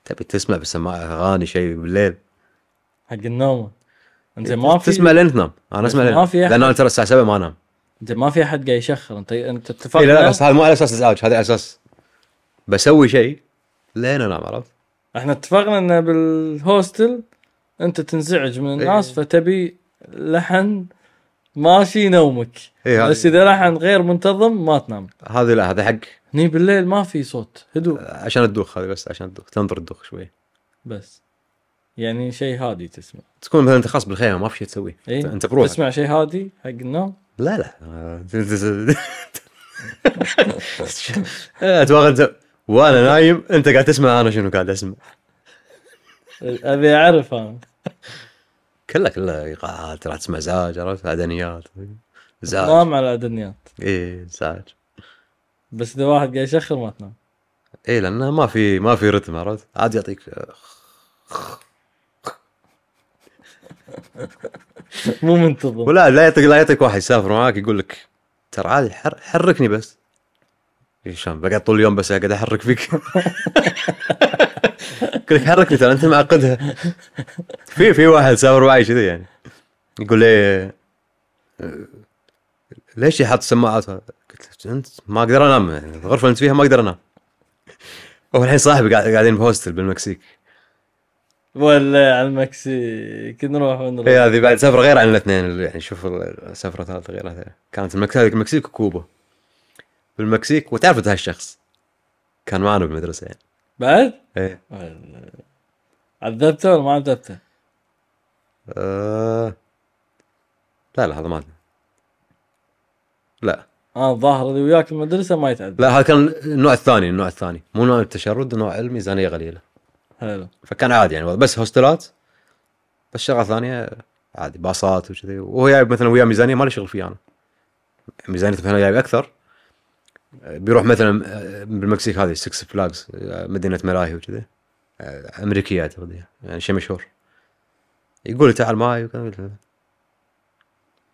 تبي تسمع بالسماعه اغاني شيء بالليل حق النوم انزين ما في تسمع لين تنام انا اسمع لين ما في لان انا ترى الساعه 7 ما انام انزين ما في احد قاعد يشخر انت انت اتفقنا إيه، لا لا بس هذا مو على اساس ازعاج هذا على اساس بسوي شيء لين انام عرفت احنا اتفقنا ان بالهوستل انت تنزعج من إيه. الناس فتبي لحن ماشي نومك إيه بس اذا لحن غير منتظم ما تنام هذه لا هذا حق هني بالليل ما في صوت هدوء عشان تدوخ هذه بس عشان تدوخ تنظر تدوخ شوي بس يعني شيء هادي تسمع تكون مثلا انت خاص بالخيمه ما في شيء تسويه إيه؟ انت بروح تسمع شيء هادي حق النوم لا لا اتوقع انت وانا نايم انت قاعد تسمع انا شنو قاعد اسمع ابي اعرف انا كلها كلها ايقاعات راح تسمع زاج عرفت عدنيات زاج نام على عدنيات اي زاج بس اذا واحد قاعد يشخر ما تنام اي لانه ما في ما في رتم عرفت عادي يعطيك مو منتظم ولا لا يعطيك لا يعطيك واحد يسافر معاك يقول لك ترى عادي حر حركني بس شلون بقعد طول اليوم بس اقعد احرك فيك يقول لك حركني ترى انت معقدها في في واحد سافر معي كذي يعني يقول لي أه، ليش يحط سماعات قلت له انت ما اقدر انام يعني الغرفه اللي انت فيها ما اقدر انام هو الحين صاحبي قاعدين بهوستل بالمكسيك ولا على المكسيك نروح ونروح اي هذه بعد سفره غير عن الاثنين يعني شوف السفره ثالثه غير هذه كانت المكسيك وكوبا بالمكسيك وتعرف هالشخص كان معنا بالمدرسه يعني بعد؟ ايه عذبته ولا ما عذبته؟ أه... لا لا هذا ما لا اه الظاهر اللي وياك المدرسه ما يتعذب لا هذا كان النوع الثاني النوع الثاني مو نوع التشرد نوع الميزانيه قليله حلو فكان عادي يعني بس هوستلات بس شغله ثانيه عادي باصات وكذي وهو جايب مثلا وياه ميزانيه ما لي شغل فيها انا ميزانيته مثلا جايب اكثر بيروح مثلا آه، بالمكسيك هذه 6 فلاجز آه، مدينه ملاهي وكذي آه، امريكيه اعتقد يعني شيء مشهور يقول تعال معي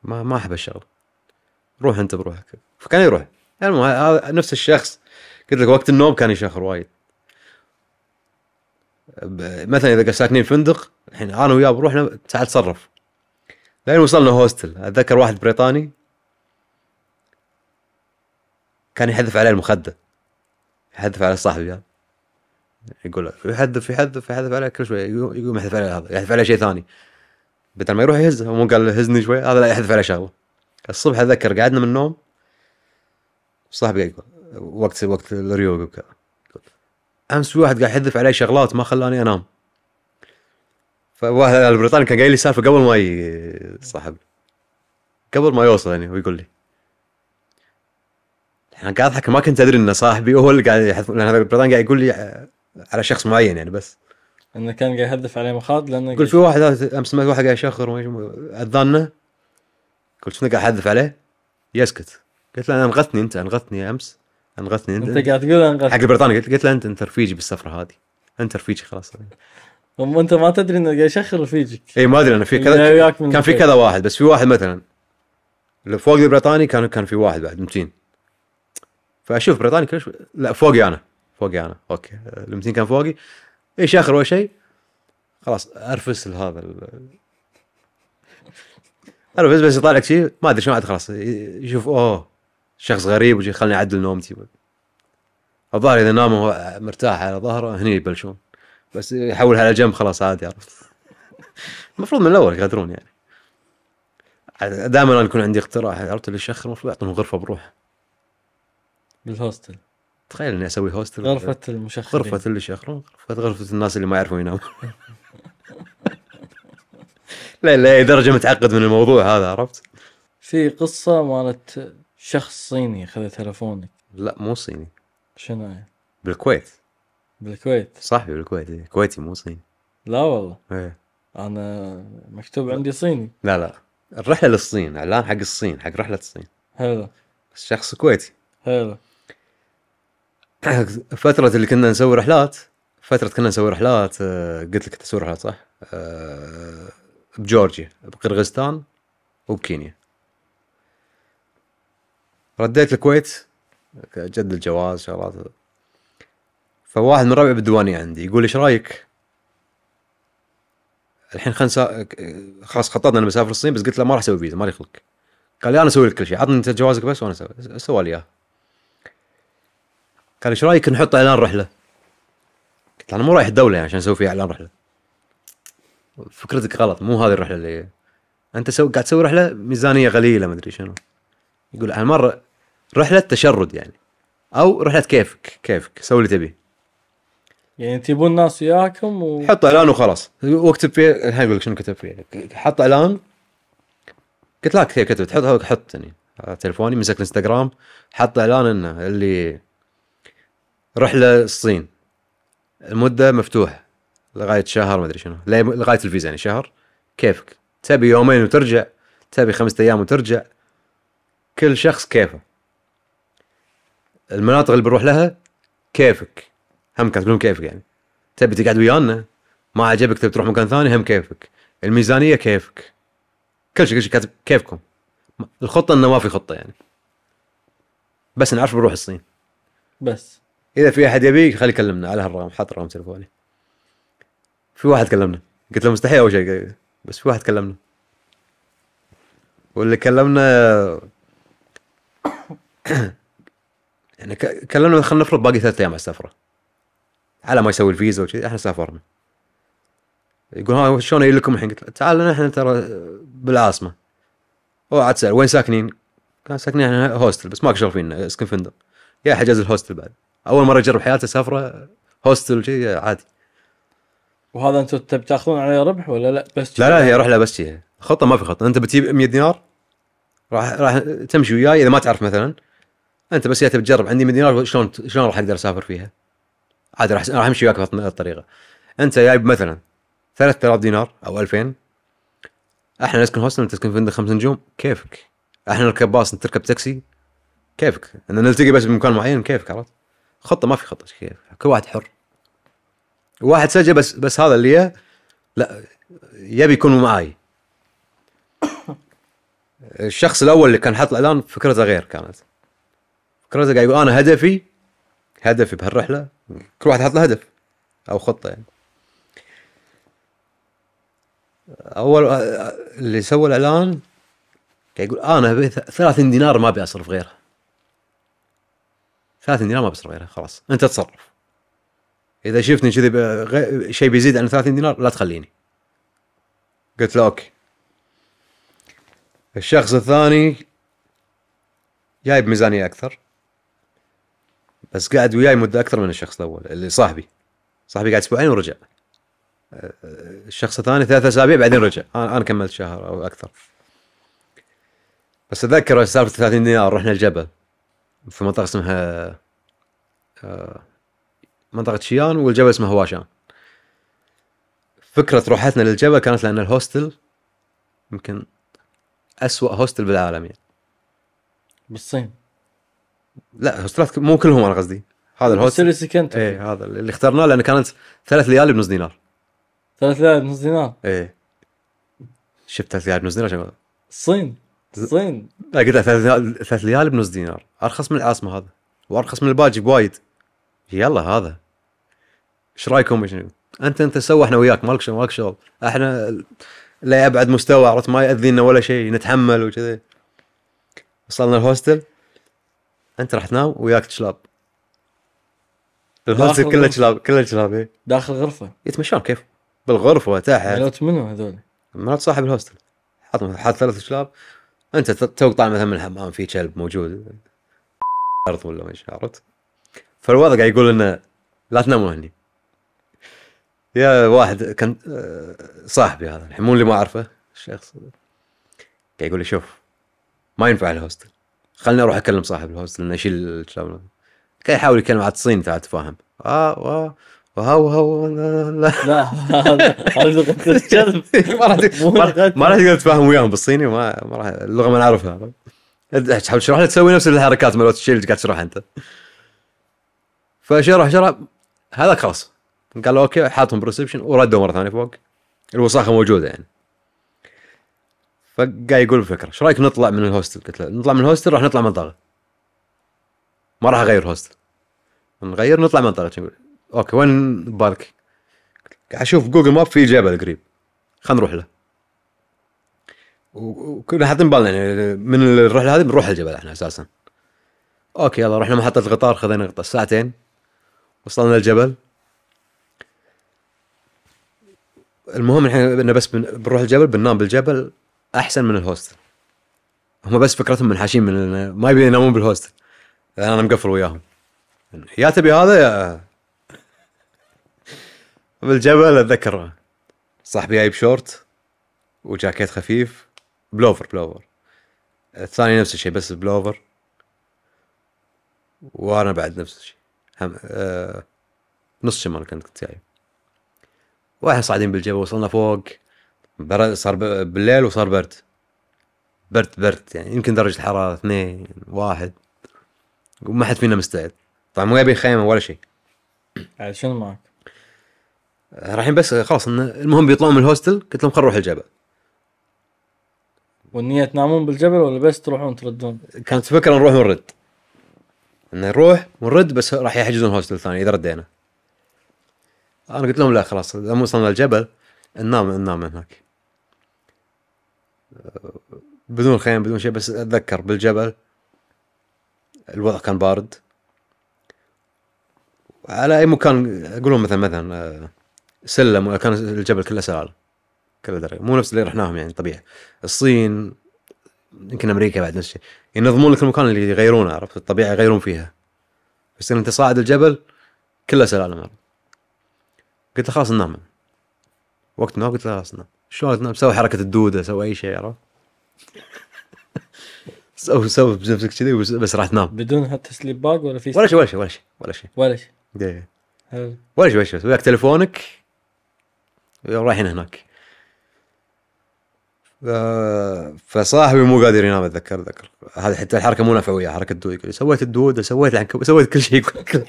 ما ما احب الشغل روح انت بروحك فكان يروح المهم يعني هذا نفس الشخص قلت لك وقت النوم كان يشخر وايد مثلا اذا ساكنين فندق الحين انا وياه بروحنا تعال اتصرف لين وصلنا هوستل اتذكر واحد بريطاني كان يحذف عليه المخده يحذف على صاحبي يعني. يقول يحذف يحذف يحذف عليه كل شوي يقوم يحذف عليه هذا يحذف عليه شيء ثاني بدل ما يروح يهز مو قال هزني شوي هذا لا يحذف عليه شغله الصبح اتذكر قعدنا من النوم صاحبي يقول وقت وقت الريوق وكذا امس في واحد قاعد يحذف علي شغلات ما خلاني انام فواحد البريطاني كان قايل لي سالفه قبل ما صاحب قبل ما يوصل يعني ويقول لي انا قاعد اضحك ما كنت ادري انه صاحبي هو اللي قاعد يحذف لان هذا البريطاني قاعد يقول لي على شخص معين يعني بس انه كان قاعد يهدف عليه مخاض لانه يقول في واحد امس سمعت واحد قاعد يشخر اذانه قلت شنو قاعد احذف عليه يسكت قلت له انا انغثني انت انغثني امس انغثني انت انت قاعد تقول انغثني حق البريطاني قلت قلت له انت انت رفيجي بالسفره هذه انت رفيجي خلاص انت ما تدري انه قاعد يشخر رفيجك اي ما ادري انا في كذا كان في كذا واحد بس في واحد مثلا اللي فوق البريطاني كان كان في واحد بعد متين فاشوف بريطاني كلش لا فوقي انا فوقي انا اوكي المتين كان فوقي اي شاخر ولا شيء خلاص ارفس ال... ارفس بس يطالع شيء ما ادري شلون عاد خلاص يشوف اوه شخص غريب وجي خلني اعدل نومتي الظاهر اذا نام مرتاح على ظهره هني يبلشون بس يحولها على جنب خلاص عادي عرفت المفروض من الاول يغادرون يعني دائما انا يكون عندي اقتراح عرفت اللي يشخر المفروض يعطونهم غرفه بروحه بالهوستل تخيل اني اسوي هوستل غرفه المشخرين غرفه اللي يشخرون غرفه غرفه الناس اللي ما يعرفون ينامون لا لا درجه متعقد من الموضوع هذا عرفت في قصه مالت شخص صيني اخذ تلفونك لا مو صيني شنو بالكويت بالكويت صاحبي بالكويت إيه. كويتي مو صيني لا والله ايه انا مكتوب عندي صيني لا لا الرحله للصين اعلان حق الصين حق رحله الصين حلو الشخص كويتي حلو فترة اللي كنا نسوي رحلات فترة كنا نسوي رحلات آه، قلت لك تسوي رحلات صح؟ آه، بجورجيا بقرغستان وبكينيا رديت الكويت جد الجواز شغلات فواحد من ربعي بالديوانية عندي يقول لي ايش رايك؟ الحين خلنا خلاص خططنا انا بسافر الصين بس قلت له ما راح اسوي فيزا مالي خلق قال لي انا اسوي لك كل شيء عطني انت جوازك بس وانا اسوي سوى لي اياه قال ايش رايك نحط اعلان رحله؟ قلت انا مو رايح الدوله يعني عشان اسوي فيها اعلان رحله فكرتك غلط مو هذه الرحله اللي انت سو... قاعد تسوي رحله ميزانيه قليله ما ادري شنو يقول هالمره رحله تشرد يعني او رحله كيفك كيفك سوي اللي تبي يعني تجيبون الناس وياكم و... حط اعلان وخلاص واكتب فيه الحين اقول لك شنو كتب فيه حط اعلان قلت لك كيف كتبت حط حط يعني تليفوني مسك الانستغرام حط اعلان انه اللي رحله الصين المده مفتوحه لغايه شهر ما ادري شنو لغايه الفيزا يعني شهر كيفك تبي يومين وترجع تبي خمسة ايام وترجع كل شخص كيفه المناطق اللي بنروح لها كيفك هم كانت تقولون كيفك يعني تبي تقعد ويانا ما عجبك تبي تروح مكان ثاني هم كيفك الميزانيه كيفك كل شيء كل شيء كاتب كيفكم الخطه انه ما في خطه يعني بس نعرف بنروح الصين بس اذا في احد يبي خلي يكلمنا على هالرقم حط رقم تليفوني في واحد كلمنا قلت له مستحيل اول شيء بس في واحد كلمنا واللي كلمنا يعني كلمنا خلينا نفرض باقي ثلاث ايام على السفره على ما يسوي الفيزا وكذي احنا سافرنا يقول ها شلون اجي لكم الحين؟ قلت له تعال احنا ترى بالعاصمه هو عاد سال وين ساكنين؟ كان ساكنين احنا هوستل بس ماكو شغل فينا اسكن فندق يا حجز الهوستل بعد اول مره اجرب حياته سفره هوستل وشي عادي وهذا انتم تاخذون عليه ربح ولا لا بس لا لا هي رحله بس خطه ما في خطه انت بتجيب 100 دينار راح راح تمشي وياي اذا ما تعرف مثلا انت بس يا تبي تجرب عندي مدينه شلون شلون راح اقدر اسافر فيها؟ عادي راح راح امشي وياك الطريقه انت جايب مثلا 3000 دينار او 2000 احنا نسكن هوستل انت تسكن فندق خمس نجوم كيفك احنا نركب باص انت تركب تاكسي كيفك ان نلتقي بس بمكان معين كيفك عرفت خطه ما في خطه كيف كل واحد حر واحد سجل بس بس هذا اللي لا يبي يكون معاي الشخص الاول اللي كان حاط الاعلان فكرته غير كانت كروزا قاعد يقول انا هدفي هدفي بهالرحله كل واحد حاط له هدف او خطه يعني اول اللي سوى الاعلان قاعد يقول انا 30 دينار ما ابي اصرف غيرها 30 دينار ما بصرف غيرها خلاص انت تصرف اذا شفتني كذي شيء بيزيد عن 30 دينار لا تخليني قلت له اوكي الشخص الثاني جايب ميزانيه اكثر بس قاعد وياي مده اكثر من الشخص الاول اللي صاحبي صاحبي قاعد اسبوعين ورجع الشخص الثاني ثلاثة اسابيع بعدين رجع انا انا كملت شهر او اكثر بس اتذكر سالفه 30 دينار رحنا الجبل في منطقه اسمها آه، منطقه شيان والجبل اسمه هواشان فكره روحتنا للجبل كانت لان الهوستل يمكن اسوأ هوستل بالعالم يعني بالصين لا هوستلات مو كلهم انا قصدي هذا طيب، الهوست سيريس كنت ايه هذا اللي اخترناه لان كانت ثلاث ليالي بنص دينار ثلاث ليالي بنص دينار ايه شفت ثلاث ليالي بنص دينار شو الصين الصين لا قلت ثلاث ليالي بنص دينار ارخص من العاصمه هذا وارخص من الباجي بوايد يلا هذا ايش رايكم شنو؟ انت انت سوى احنا وياك مالك شغل مالك شغل احنا لابعد مستوى عرفت ما ياذينا ولا شيء نتحمل وكذا وصلنا الهوستل انت راح تنام وياك كلاب الفانسي كله كلاب كله كلاب إيه. داخل غرفه يتمشون كيف بالغرفه تحت مرات منو هذول؟ مرات صاحب الهوستل حط حط ثلاث كلاب انت تو طالع مثلا من الحمام في كلب موجود ارض ولا ما عرفت فالوضع قاعد يقول انه لا تناموا هني يا واحد كان آه، صاحبي هذا الحين مو اللي ما اعرفه الشخص قاعد يقول لي شوف ما ينفع الهوستل خلني اروح اكلم صاحب الهوست لانه يشيل الكلام كان يحاول يكلم على الصين تعال تفاهم اه و... وهو هو لا لا إيه، ما راح ما راح تقدر تتفاهم وياهم بالصيني ما ما راح اللغه ما نعرفها تحاول تشرح له تسوي نفس الحركات مالت الشيء اللي قاعد تشرحها انت فشرح شرح هذا خلاص قال اوكي حاطهم بريسبشن وردوا مره ثانيه فوق الوساخه موجوده يعني فقاعد يقول فكره ايش رايك نطلع من الهوستل قلت له نطلع من الهوستل راح نطلع منطقه ما راح اغير هوستل نغير نطلع منطقه اوكي وين بالك قاعد اشوف جوجل ماب في جبل قريب خلينا نروح له وكنا حاطين بالنا يعني من الرحله هذه بنروح الجبل احنا اساسا اوكي يلا رحنا محطه القطار خذينا قطار ساعتين وصلنا الجبل المهم الحين بس بنروح الجبل بننام بالجبل احسن من الهوستل هم بس فكرتهم منحاشين من ما يبي ينامون بالهوستل يعني انا مقفل وياهم يا تبي هذا يا بالجبل اتذكر صاحبي جايب شورت وجاكيت خفيف بلوفر بلوفر الثاني نفس الشيء بس بلوفر وانا بعد نفس الشيء هم آه نص شمال كنت جايب واحنا صاعدين بالجبل وصلنا فوق برد صار بالليل وصار برد برد برد يعني يمكن درجه الحراره اثنين واحد وما حد فينا مستعد طبعا مو يبين خيمه ولا شيء آه، شنو معك؟ آه، رايحين بس آه، خلاص المهم بيطلعون من الهوستل قلت لهم خلينا نروح الجبل والنية تنامون بالجبل ولا بس تروحون تردون؟ كانت فكره نروح ونرد انه نروح ونرد بس راح يحجزون هوستل ثاني اذا ردينا انا قلت لهم لا خلاص لما وصلنا الجبل ننام ننام هناك بدون خيم بدون شيء بس اتذكر بالجبل الوضع كان بارد على اي مكان يقولون مثلا مثلا آه، سلم كان الجبل كله سلال كله درجه مو نفس اللي رحناهم يعني طبيعي الصين يمكن امريكا بعد نفس الشيء ينظمون لك المكان اللي يغيرونه عرفت الطبيعه يغيرون فيها بس انت صاعد الجبل كله سلالم قلت له خلاص ننام وقت ما قلت له خلاص ننام شلون تنام سوي حركه الدوده سوي اي شيء عرفت سوي سوي بنفسك كذي بس راح تنام بدون حتى سليب باج ولا في ولا شيء ولا شيء ولا شيء ولا شيء ولا إيه. شيء ولا شيء ولا شيء وياك تليفونك ورايحين هناك فصاحبي مو قادر ينام اتذكر اتذكر هذه حتى الحركه مو نافعه وياه حركه الدود يقول سويت الدود سويت العنكبوت سويت كل شيء يقول كل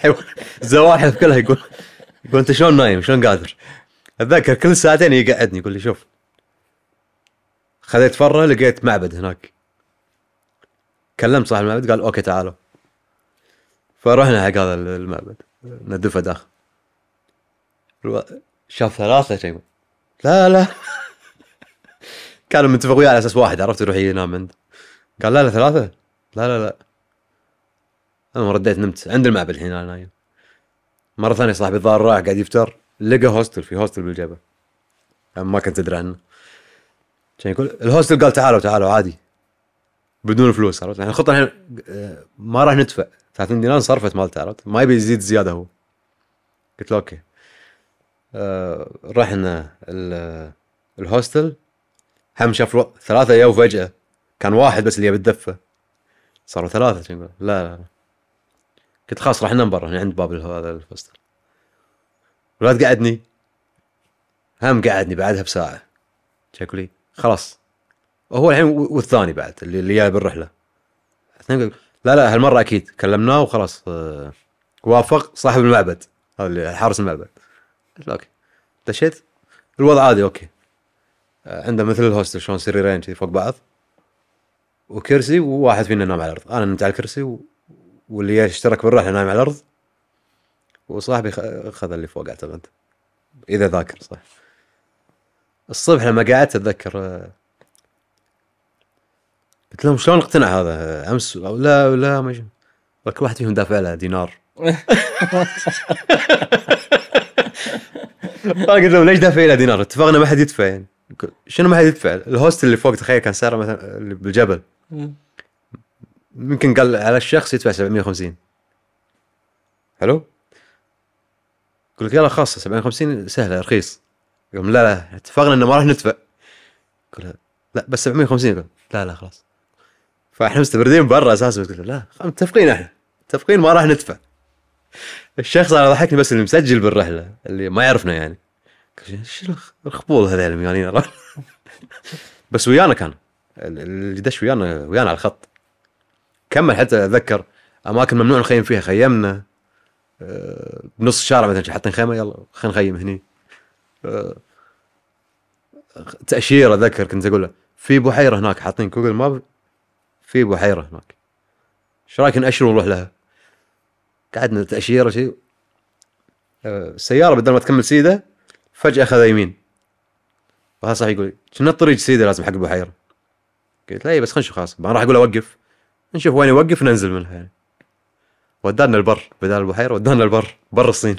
الزواحف كلها يقول يقول انت شلون نايم شلون قادر اتذكر كل ساعتين يقعدني يقول لي شوف خذيت فره لقيت معبد هناك كلمت صاحب المعبد قال اوكي تعالوا فرحنا حق هذا المعبد ندفه داخل شاف ثلاثة شيء لا لا كانوا متفق وياه على اساس واحد عرفت يروح ينام عنده قال لا لا ثلاثة لا لا لا انا رديت نمت عند المعبد الحين انا نايم مرة ثانية صاحبي الظاهر راح قاعد يفتر لقى هوستل في هوستل بالجبل ما كنت ادري عنه كان يقول الهوستل قال تعالوا تعالوا عادي بدون فلوس عرفت يعني الخطه الحين آه، ما راح ندفع 30 دينار صرفت مالته عرفت ما يبي يزيد زياده هو قلت له اوكي آه رحنا الهوستل هم شاف ثلاثه جو فجاه كان واحد بس اللي يبي الدفه صاروا ثلاثه لا لا قلت خلاص رحنا برا هنا يعني عند باب هذا الهوستل ولا تقعدني هم قعدني بعدها بساعه شكلي خلاص هو الحين والثاني بعد اللي اللي جاي بالرحله اثنين لا لا هالمره اكيد كلمناه وخلاص آه، وافق صاحب المعبد حارس المعبد قلت له اوكي دشيت الوضع عادي اوكي آه، عنده مثل الهوستل شلون سريرين كذي فوق بعض وكرسي وواحد فينا نام على الارض انا نمت على الكرسي و... واللي اشترك بالرحله نايم على الارض وصاحبي خ... خذ اللي فوق اعتقد اذا ذاكر صح الصبح لما قعدت اتذكر آه، قلت لهم شلون اقتنع هذا امس أو لا لا ما كل واحد فيهم دافع له دينار قلت لهم ليش دافع له دينار؟ اتفقنا ما حد يدفع يعني شنو ما حد يدفع؟ الهوست اللي فوق تخيل كان سعره مثلا اللي بالجبل يمكن قال على الشخص يدفع 750 حلو؟ قلت يلا خاصه 750 سهله رخيص يقول لا لا اتفقنا انه ما راح ندفع قلت لا بس 750 يقول لا لا خلاص فاحنا مستبردين برا اساسا قلت لا متفقين احنا متفقين ما راح ندفع الشخص انا ضحكني بس اللي مسجل بالرحله اللي ما يعرفنا يعني شو الخبول هذول مجانين بس ويانا كان اللي دش ويانا ويانا على الخط كمل حتى اتذكر اماكن ممنوع نخيم فيها خيمنا آه، بنص الشارع مثلا حاطين خيمه يلا خلينا نخيم هني تاشيره اذكر كنت اقول له في بحيره هناك حاطين جوجل ماب في بحيره هناك ايش رايك ناشر ونروح لها؟ قعدنا تاشيره شيء السياره آه، بدل ما تكمل سيده فجاه اخذ يمين وهذا صح يقول شنو الطريق سيده لازم حق بحيره قلت لا إيه، بس خلينا نشوف خلاص راح اقول اوقف نشوف وين يوقف ننزل منها يعني ودانا البر بدال البحيره ودانا البر بر الصين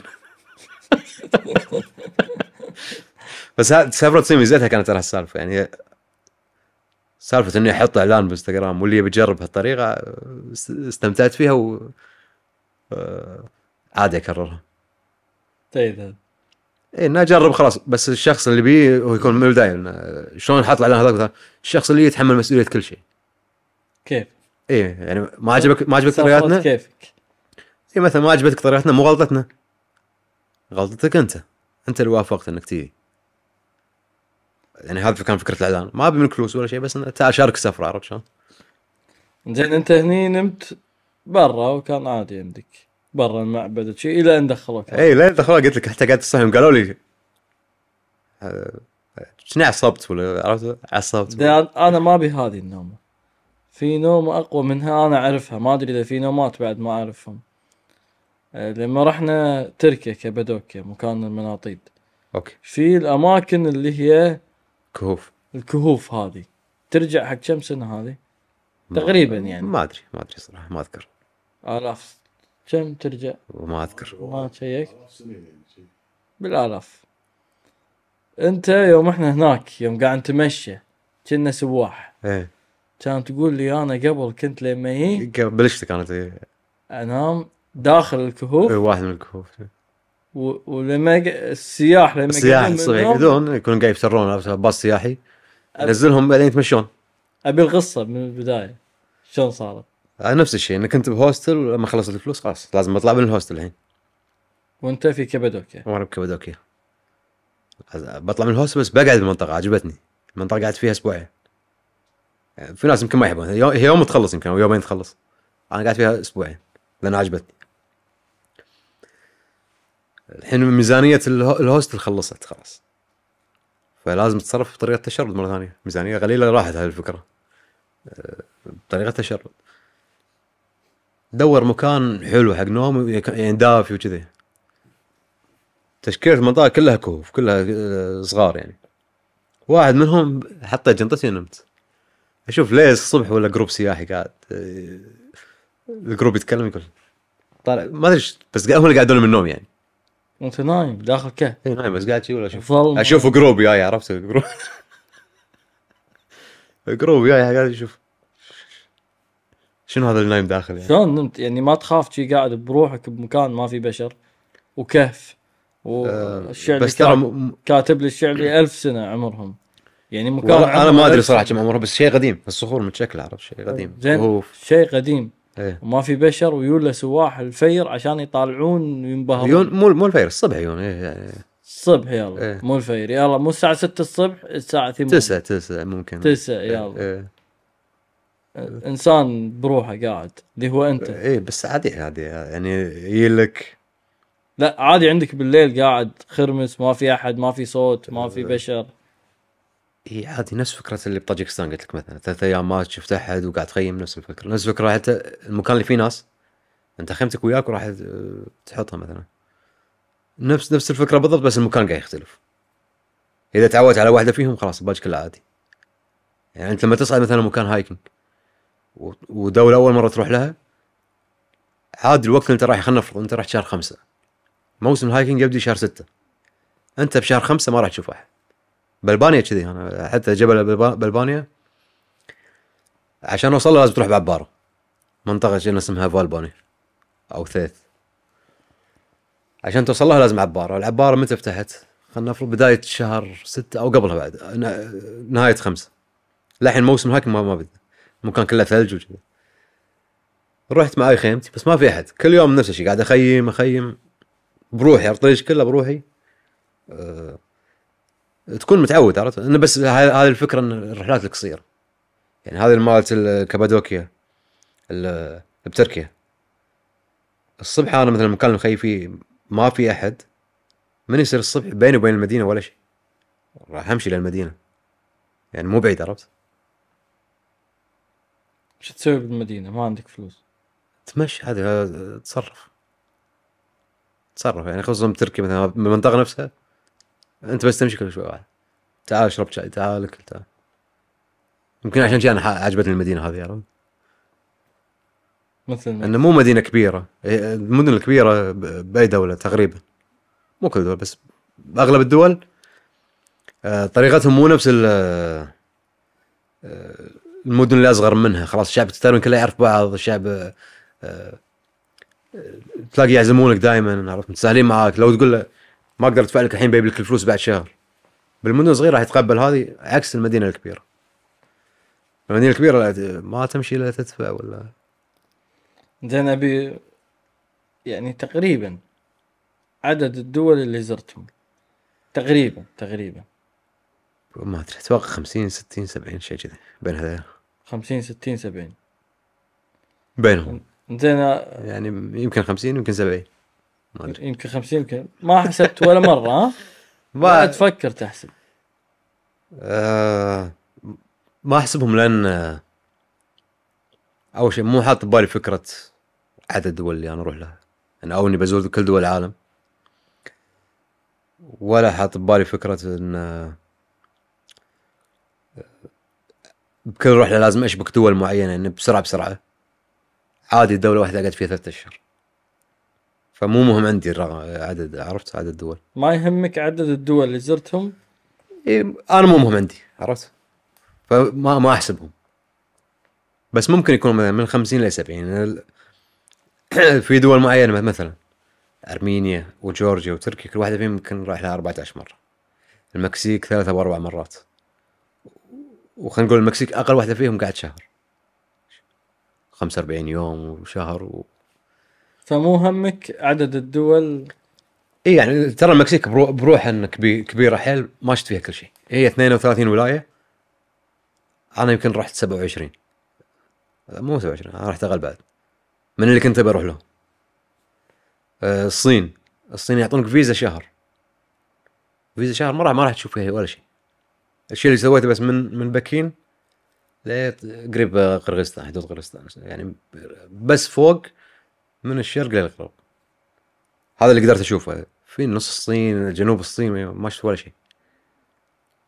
بس سفره تصير ميزتها كانت على السالفه يعني سالفه اني احط اعلان بانستغرام واللي يبي يجرب هالطريقه استمتعت فيها و آه، عادي اكررها. طيب اي اني اجرب خلاص بس الشخص اللي بي هو يكون من البدايه شلون حط الاعلان هذاك مثلا الشخص اللي يتحمل مسؤوليه كل شيء. كيف؟ اي يعني ما عجبك ما عجبك طريقتنا كيفك اي مثلا ما عجبتك طريقتنا مو غلطتنا غلطتك انت انت اللي وافقت انك تيجي يعني هذا كان فكره الاعلان ما ابي منك فلوس ولا شيء بس تعال شارك السفره عرفت شلون؟ زين انت هني نمت برا وكان عادي عندك برا المعبد شيء الى ان دخلوك اي لين دخلوك قلت لك حتى قعدت الصهيون قالوا لي شنو عصبت ولا عرفت عصبت انا ما ابي هذه النومه في نومه اقوى منها انا اعرفها ما ادري اذا في نومات بعد ما اعرفهم آه، لما رحنا تركيا كبدوكيا مكان المناطيد اوكي في الاماكن اللي هي كهوف الكهوف هذه ترجع حق كم سنه هذه؟ تقريبا يعني ما ادري ما ادري صراحه ما اذكر الاف كم ترجع؟ ما اذكر ما تشيك؟ بالالاف انت يوم احنا هناك يوم قاعد نتمشى كنا سواح ايه كان تقول لي انا قبل كنت لما هي بلشت كانت إيه. انام داخل الكهوف ايه واحد من الكهوف ولما السياح لما السياح يقعدون يكونون قاعد يفترون باص سياحي نزلهم بعدين يتمشون ابي القصه من البدايه شلون صارت نفس الشيء انا كنت بهوستل ولما خلصت الفلوس خلاص لازم اطلع من الهوستل الحين وانت في كابادوكيا وانا بكبدوكيا بطلع من الهوستل بس بقعد بالمنطقه عجبتني المنطقه قعدت فيها اسبوعين يعني في ناس يمكن ما يحبونها هي يوم تخلص يمكن او يومين تخلص انا قعدت فيها اسبوعين لان عجبتني الحين ميزانيه الهوست خلصت خلاص فلازم تتصرف بطريقه تشرد مره ثانيه ميزانيه قليله راحت هذه الفكره آه، بطريقه تشرد دور مكان حلو حق نوم يعني دافي وكذي تشكيله المنطقه كلها كهوف كلها آه، صغار يعني واحد منهم حطيت جنطتي ونمت اشوف ليش الصبح ولا جروب سياحي قاعد آه، الجروب يتكلم يقول طالع ما ادري بس هم اللي قاعدون من النوم يعني وانت نايم داخل كهف اي نايم بس قاعد شي ولا اشوف اشوف جروب جاي عرفت جروب جروب جاي قاعد اشوف شنو هذا اللي نايم داخل يعني شلون نمت يعني ما تخاف شي قاعد بروحك بمكان ما في بشر وكهف والشعر آه، بس ترى كاتب لي الشعبي 1000 سنه عمرهم يعني مكان انا ما ادري صراحه كم عمره بس شيء قديم الصخور متشكله عرفت شيء قديم زين شيء قديم ايه. وما في بشر ويولا سواح الفير عشان يطالعون وينبهرون يون مو مو الفير الصبح يون ايه يعني الصبح يلا ايه. مو الفير يلا مو الساعه 6 الصبح الساعه 8 9 9 ممكن 9 إيه، يلا ايه. انسان بروحه قاعد اللي هو انت اي بس عادي عادي يعني يلك لا عادي عندك بالليل قاعد خرمس ما في احد ما في صوت ما في إيه. بشر هي إيه، عادي نفس فكره اللي بطاجكستان قلت لك مثلا ثلاث ايام ما شفت احد وقاعد تخيم نفس الفكره نفس الفكره حتى المكان اللي فيه ناس انت خيمتك وياك وراح تحطها مثلا نفس نفس الفكره بالضبط بس المكان قاعد يختلف اذا تعودت على واحده فيهم خلاص الباقي كله عادي يعني انت لما تصعد مثلا مكان هايكنج ودوله اول مره تروح لها عادي الوقت اللي انت رايح خلينا نفرض انت رحت شهر خمسة موسم الهايكنج يبدي شهر ستة انت بشهر خمسة ما راح تشوف احد بلبانيا كذي انا حتى جبل بلبانيا عشان اوصل لازم تروح بعباره منطقه شنو اسمها فالبوني او ثيث عشان توصل لها لازم عباره العباره متى فتحت؟ خلينا نفرض بدايه شهر ستة او قبلها بعد نهايه خمسة للحين موسم هاك ما بدا المكان كله ثلج وكذا رحت معاي خيمتي بس ما في احد كل يوم نفس الشيء قاعد اخيم اخيم بروحي الطريق كله بروحي أه تكون متعود عرفت انه بس هذه الفكره ان الرحلات القصيره يعني هذه مالت كابادوكيا بتركيا الصبح انا مثلا المكان اللي فيه ما في احد من يصير الصبح بيني وبين المدينه ولا شيء راح امشي للمدينه يعني مو بعيد عرفت شو تسوي بالمدينه ما عندك فلوس تمشي هذا تصرف تصرف يعني خصوصا بتركيا مثلا بالمنطقه نفسها انت بس تمشي كل شوي واحد تعال اشرب شاي تعال اكل تعال يمكن عشان شي انا عجبتني المدينه هذه عرفت؟ مثل انه مو مدينه كبيره المدن الكبيره باي دوله تقريبا مو كل دول بس اغلب الدول آه، طريقتهم مو نفس آه، المدن اللي اصغر منها خلاص الشعب تقريبا كله يعرف بعض الشعب آه، تلاقي يعزمونك دائما عرفت متساهلين معاك لو تقول له ما اقدر ادفع لك الحين بجيب لك الفلوس بعد شهر بالمدن الصغيره راح يتقبل هذه عكس المدينه الكبيره المدينه الكبيره ما تمشي الا تدفع ولا زين ابي يعني تقريبا عدد الدول اللي زرتهم تقريبا تقريبا ما ادري اتوقع 50 60 70 شيء كذي بين هذول 50 60 70 بينهم زين يعني يمكن 50 يمكن 70 ما ادري يمكن 50 يمكن ما حسبت ولا مره ها ما تفكر تحسب آه، ما احسبهم لان آه، اول شيء مو حاط ببالي فكره عدد الدول اللي انا اروح لها انا يعني او اني بزور كل دول العالم ولا حاط ببالي فكره ان آه، بكل رحله لازم اشبك دول معينه يعني بسرعه بسرعه عادي دوله واحده اقعد فيها ثلاثة اشهر فمو مهم عندي عدد عرفت عدد الدول ما يهمك عدد الدول اللي زرتهم إيه انا مو مهم عندي عرفت فما ما احسبهم بس ممكن يكون مثلا من 50 ل 70 في دول معينه مثلا ارمينيا وجورجيا وتركيا كل واحده فيهم يمكن رايح لها 14 مره المكسيك ثلاثة او اربع مرات وخلينا نقول المكسيك اقل واحده فيهم قاعد شهر 45 يوم وشهر فمو همك عدد الدول اي يعني ترى المكسيك بروحها انك كبيره حيل ما شفت فيها كل شيء هي إيه 32 ولايه انا يمكن رحت 27 مو 27 انا رحت اقل بعد من اللي كنت بروح له آه، الصين الصين يعطونك فيزا شهر فيزا شهر ما راح ما راح تشوف فيها ولا شيء الشيء اللي سويته بس من من بكين لقريب آه، قرغستان حدود قرغستان يعني بس فوق من الشرق للغرب هذا اللي قدرت اشوفه في نص الصين جنوب الصين ما شفت ولا شيء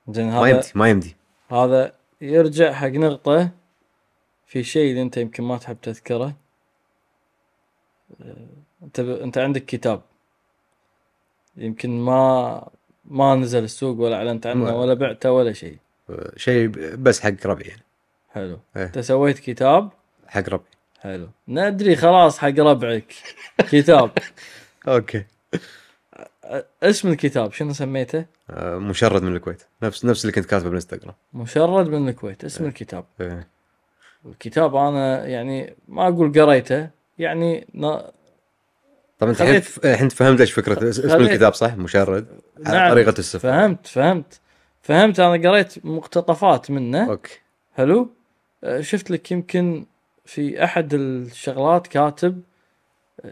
زين هذا ما يمدي ما يمدي هذا يرجع حق نقطة في شيء اللي انت يمكن ما تحب تذكره أه، انت ب... انت عندك كتاب يمكن ما ما نزل السوق ولا اعلنت عنه ولا بعته ولا شيء أه، شيء بس حق ربعي يعني حلو إيه. انت ايه. سويت كتاب حق ربعي حلو ندري خلاص حق ربعك كتاب اوكي اسم الكتاب شنو سميته؟ آه، مشرد من الكويت نفس نفس اللي كنت كاتبه بالانستغرام مشرد من الكويت اسم إيه. الكتاب إيه. الكتاب انا يعني ما اقول قريته يعني نا... طبعا انت الحين فهمت ايش فكره خليت. اسم الكتاب صح مشرد نعم. طريقه السفر فهمت فهمت فهمت انا قريت مقتطفات منه اوكي حلو آه، شفت لك يمكن في احد الشغلات كاتب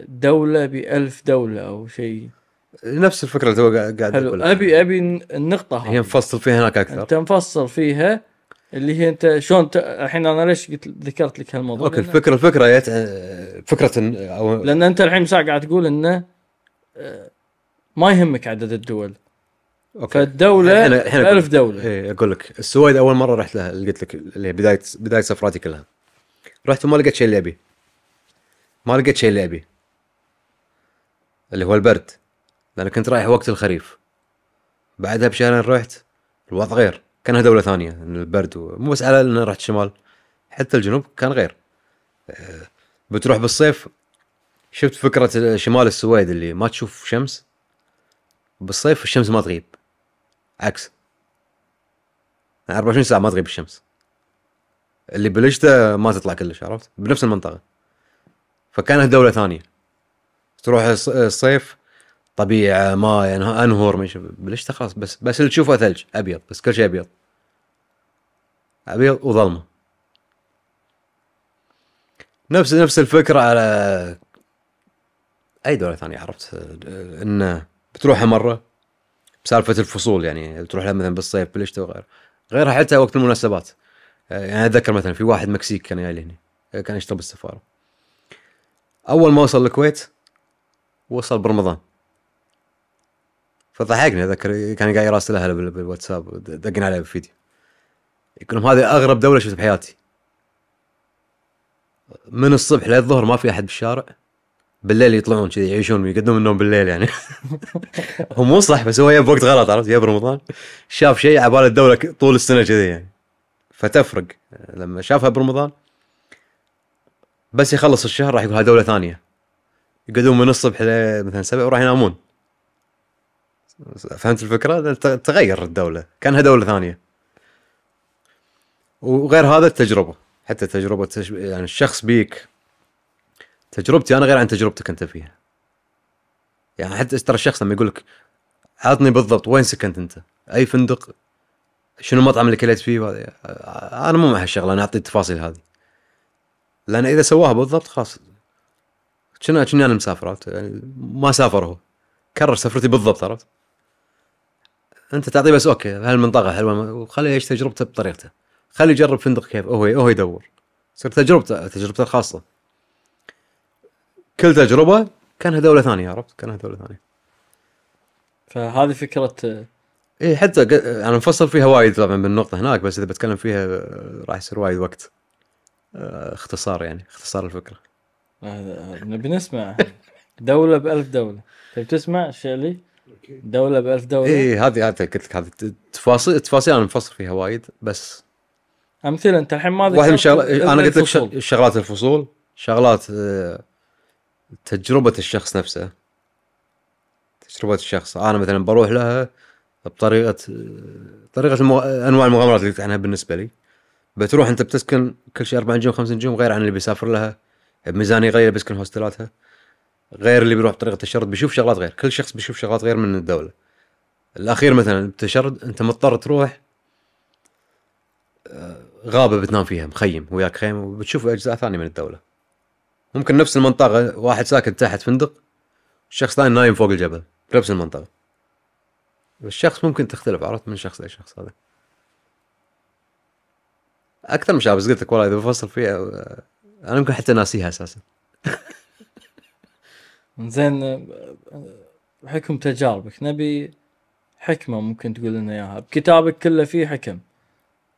دولة بألف دولة أو شيء نفس الفكرة اللي تو قاعد أبي أبي النقطة هذه هي مفصل فيها هناك أكثر أنت مفصل فيها اللي هي أنت شلون ت... الحين أنا ليش قلت ذكرت لك هالموضوع أوكي الفكرة الفكرة يت... فكرة أو... لأن أنت الحين ساعة قاعد تقول أنه آه، ما يهمك عدد الدول اوكي فالدوله أنا ألف دولة اي اقول لك السويد اول مره رحت لها اللي قلت لك اللي بدايه بدايه سفراتي كلها رحت وما لقيت شيء اللي ابيه ما لقيت شيء اللي ابيه اللي هو البرد لأن كنت رايح وقت الخريف بعدها بشهرين رحت الوضع غير كانها دولة ثانية البرد مو بس على أن رحت الشمال حتى الجنوب كان غير آه، بتروح بالصيف شفت فكرة شمال السويد اللي ما تشوف شمس بالصيف الشمس ما تغيب عكس 24 ساعة ما تغيب الشمس اللي بلشته ما تطلع كلش عرفت بنفس المنطقه فكانها دوله ثانيه تروح الصيف طبيعه ماي يعني انهر مش بلشته خلاص بس بس اللي تشوفه ثلج ابيض بس كل شيء ابيض ابيض وظلمه نفس نفس الفكره على اي دوله ثانيه عرفت انه بتروحها مره بسالفه الفصول يعني تروح لها مثلا بالصيف بالشتاء وغيره غيرها حتى وقت المناسبات يعني اتذكر مثلا في واحد مكسيك كان جاي هنا كان يشتغل بالسفاره اول ما وصل الكويت وصل برمضان فضحكني اتذكر كان قاعد يراسل اهله بالواتساب دقنا عليه بالفيديو يقول لهم هذه اغرب دوله شفتها بحياتي من الصبح للظهر ما في احد بالشارع بالليل يطلعون كذي يعيشون يقدمون النوم بالليل يعني هو مو صح بس هو جاي وقت غلط عرفت جاي رمضان شاف شيء على باله الدوله طول السنه كذي يعني فتفرق لما شافها برمضان بس يخلص الشهر راح يقول دوله ثانيه يقعدون من الصبح مثلا سبع وراح ينامون فهمت الفكره؟ تغير الدوله كانها دوله ثانيه وغير هذا التجربه حتى تجربه يعني الشخص بيك تجربتي انا غير عن تجربتك انت فيها يعني حتى ترى الشخص لما يقول لك عطني بالضبط وين سكنت انت؟ اي فندق؟ شنو المطعم اللي كليت فيه وهذا آه، انا مو مع هالشغله انا اعطي التفاصيل هذه لان اذا سواها بالضبط خلاص شنو شنو انا مسافر يعني ما سافر هو كرر سفرتي بالضبط عرفت انت تعطيه بس اوكي هالمنطقه حلوه وخليه يعيش تجربته بطريقته خليه يجرب فندق كيف هو هو يدور تصير تجربته تجربته الخاصه كل تجربه كانها دوله ثانيه عرفت كانها دوله ثانيه فهذه فكره اي حتى انا مفصل فيها وايد طبعا بالنقطه هناك بس اذا بتكلم فيها آه، راح يصير وايد وقت آه، اختصار يعني اختصار الفكره آه، نبي نسمع دوله بألف دوله تبي تسمع شيلي دوله بألف دوله اي هذه هذه قلت لك هذه تفاصيل تفاصيل انا مفصل فيها وايد بس امثله انت الحين ما واحد من شغل... انا قلت لك شغلات الفصول شغلات تجربه الشخص نفسه تجربه الشخص انا مثلا بروح لها بطريقه طريقه المو... انواع المغامرات اللي عنها بالنسبه لي بتروح انت بتسكن كل شيء اربع نجوم خمس نجوم غير عن اللي بيسافر لها بميزانيه غير بيسكن هوستلاتها غير اللي بيروح بطريقه الشرد بيشوف شغلات غير كل شخص بيشوف شغلات غير من الدوله الاخير مثلا التشرد انت مضطر تروح آه، غابه بتنام فيها مخيم وياك خيمه وبتشوف اجزاء ثانيه من الدوله ممكن نفس المنطقه واحد ساكن تحت فندق شخص ثاني نايم فوق الجبل بنفس المنطقه الشخص ممكن تختلف عرفت من شخص لشخص هذا اكثر من شخص قلت لك والله اذا بفصل فيها انا ممكن حتى ناسيها اساسا زين بحكم تجاربك نبي حكمه ممكن تقول لنا اياها بكتابك كله فيه حكم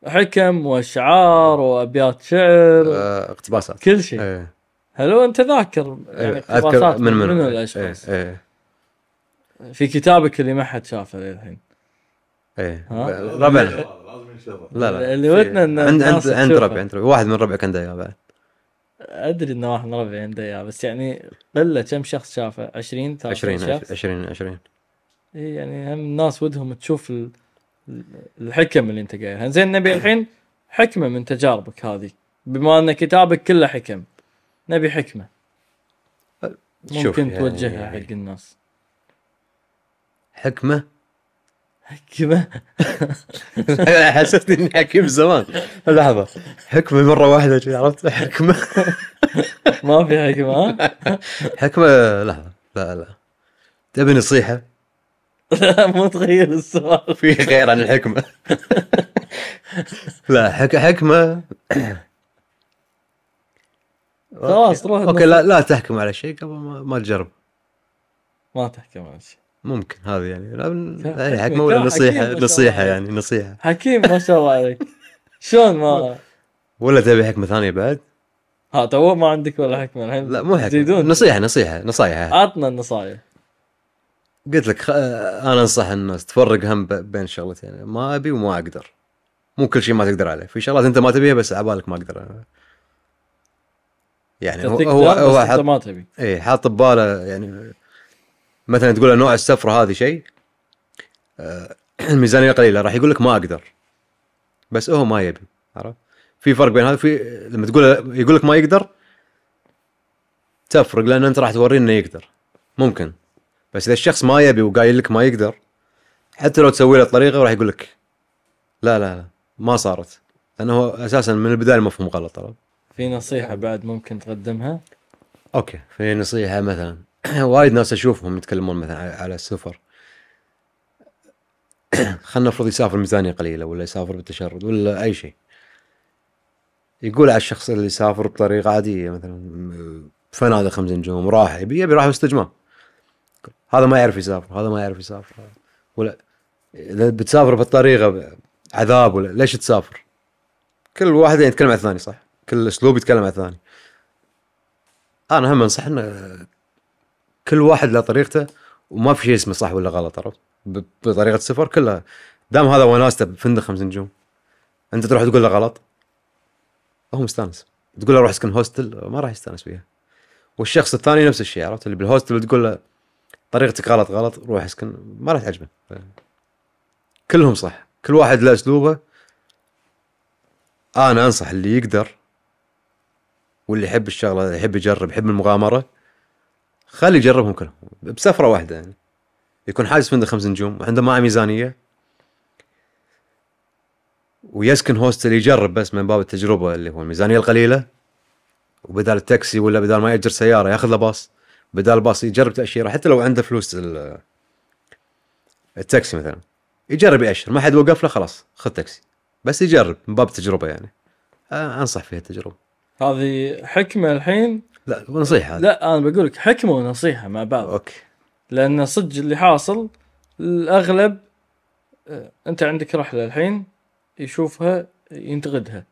حكم واشعار وابيات شعر آه، اقتباسات كل شيء أيه. هلو انت ذاكر يعني أيه. اقتباسات من من, من الاشخاص أيه. أيه. في كتابك اللي ما حد شافه للحين ايه ربعنا لا لا اللي ودنا ان عند عند عند ربع عند ربع واحد من ربعك عنده اياه بعد ادري ان واحد من ربعي عنده اياه بس يعني قله كم شخص شافه 20 30 20 20 20 اي يعني هم الناس ودهم تشوف الحكم اللي انت قايلها زين نبي الحين حكمه من تجاربك هذه بما ان كتابك كله حكم نبي حكمه ممكن يعني توجهها حق الناس حكمه حكمه حسيت اني حكيم زمان لحظه حكمه مره واحده عرفت حكمه ما في حكمه حكمه لحظه لا لا تبي نصيحه لا مو تغير السؤال في غير عن الحكمه لا حك... حكمه خلاص روح اوكي لا لا تحكم على شيء قبل ما, ما تجرب ما تحكم على شيء ممكن هذا يعني, يعني حق مولى نصيحه نصيحه يعني نصيحه حكيم ما شاء الله عليك شلون ما ولا تبي حكمه ثانيه بعد؟ ها تو ما عندك ولا حكمه الحين لا مو حكمه نصيحه نصيحه نصايح عطنا النصايح قلت لك خ... انا انصح الناس تفرق هم ب... بين شغلتين يعني ما ابي وما اقدر مو كل شيء ما تقدر عليه في شغلات انت ما تبيها بس عبالك ما اقدر أنا. يعني هو هو, هو حط... ما تبي اي حاط بباله يعني مثلا تقول له نوع السفره هذه شيء آه، الميزانيه قليله راح يقول لك ما اقدر بس هو ما يبي عرفت في فرق بين هذا في لما تقول يقول لك ما يقدر تفرق لان انت راح توريه انه يقدر ممكن بس اذا الشخص ما يبي وقايل لك ما يقدر حتى لو تسوي له طريقه راح يقول لك لا لا لا ما صارت لانه هو اساسا من البدايه المفهوم غلط في نصيحه بعد ممكن تقدمها؟ اوكي في نصيحه مثلا وايد ناس اشوفهم يتكلمون مثلا على السفر خلنا نفرض يسافر ميزانيه قليله ولا يسافر بالتشرد ولا اي شيء يقول على الشخص اللي يسافر بطريقه عاديه مثلا فنادق خمس نجوم راح يبي يبي راح واستجمام هذا ما يعرف يسافر هذا ما يعرف يسافر ولا اذا بتسافر بالطريقه عذاب ولا ليش تسافر؟ كل واحد يتكلم عن الثاني صح؟ كل اسلوب يتكلم عن الثاني انا هم انصح انه كل واحد له طريقته وما في شيء اسمه صح ولا غلط عرفت بطريقه السفر كلها دام هذا وناسته بفندق خمس نجوم انت تروح تقول له غلط هو مستانس تقول له روح اسكن هوستل ما راح يستانس فيها والشخص الثاني نفس الشيء عرفت اللي بالهوستل تقول له طريقتك غلط غلط روح اسكن ما راح تعجبه كلهم صح كل واحد له اسلوبه انا انصح اللي يقدر واللي يحب الشغله يحب يجرب يحب المغامره خلي يجربهم كلهم بسفره واحده يعني يكون حاجز فندق خمس نجوم وعنده معاه ميزانيه ويسكن هوستل يجرب بس من باب التجربه اللي هو الميزانيه القليله وبدال التاكسي ولا بدال ما ياجر سياره ياخذ له باص بدال الباص يجرب تاشيره حتى لو عنده فلوس التاكسي مثلا يجرب ياشر ما حد وقف له خلاص خذ تاكسي بس يجرب من باب التجربه يعني انصح فيها التجربه هذه حكمه الحين لا نصيحه لا انا بقول لك حكمه ونصيحه مع بعض اوكي لان صدق اللي حاصل الاغلب آه، انت عندك رحله الحين يشوفها ينتقدها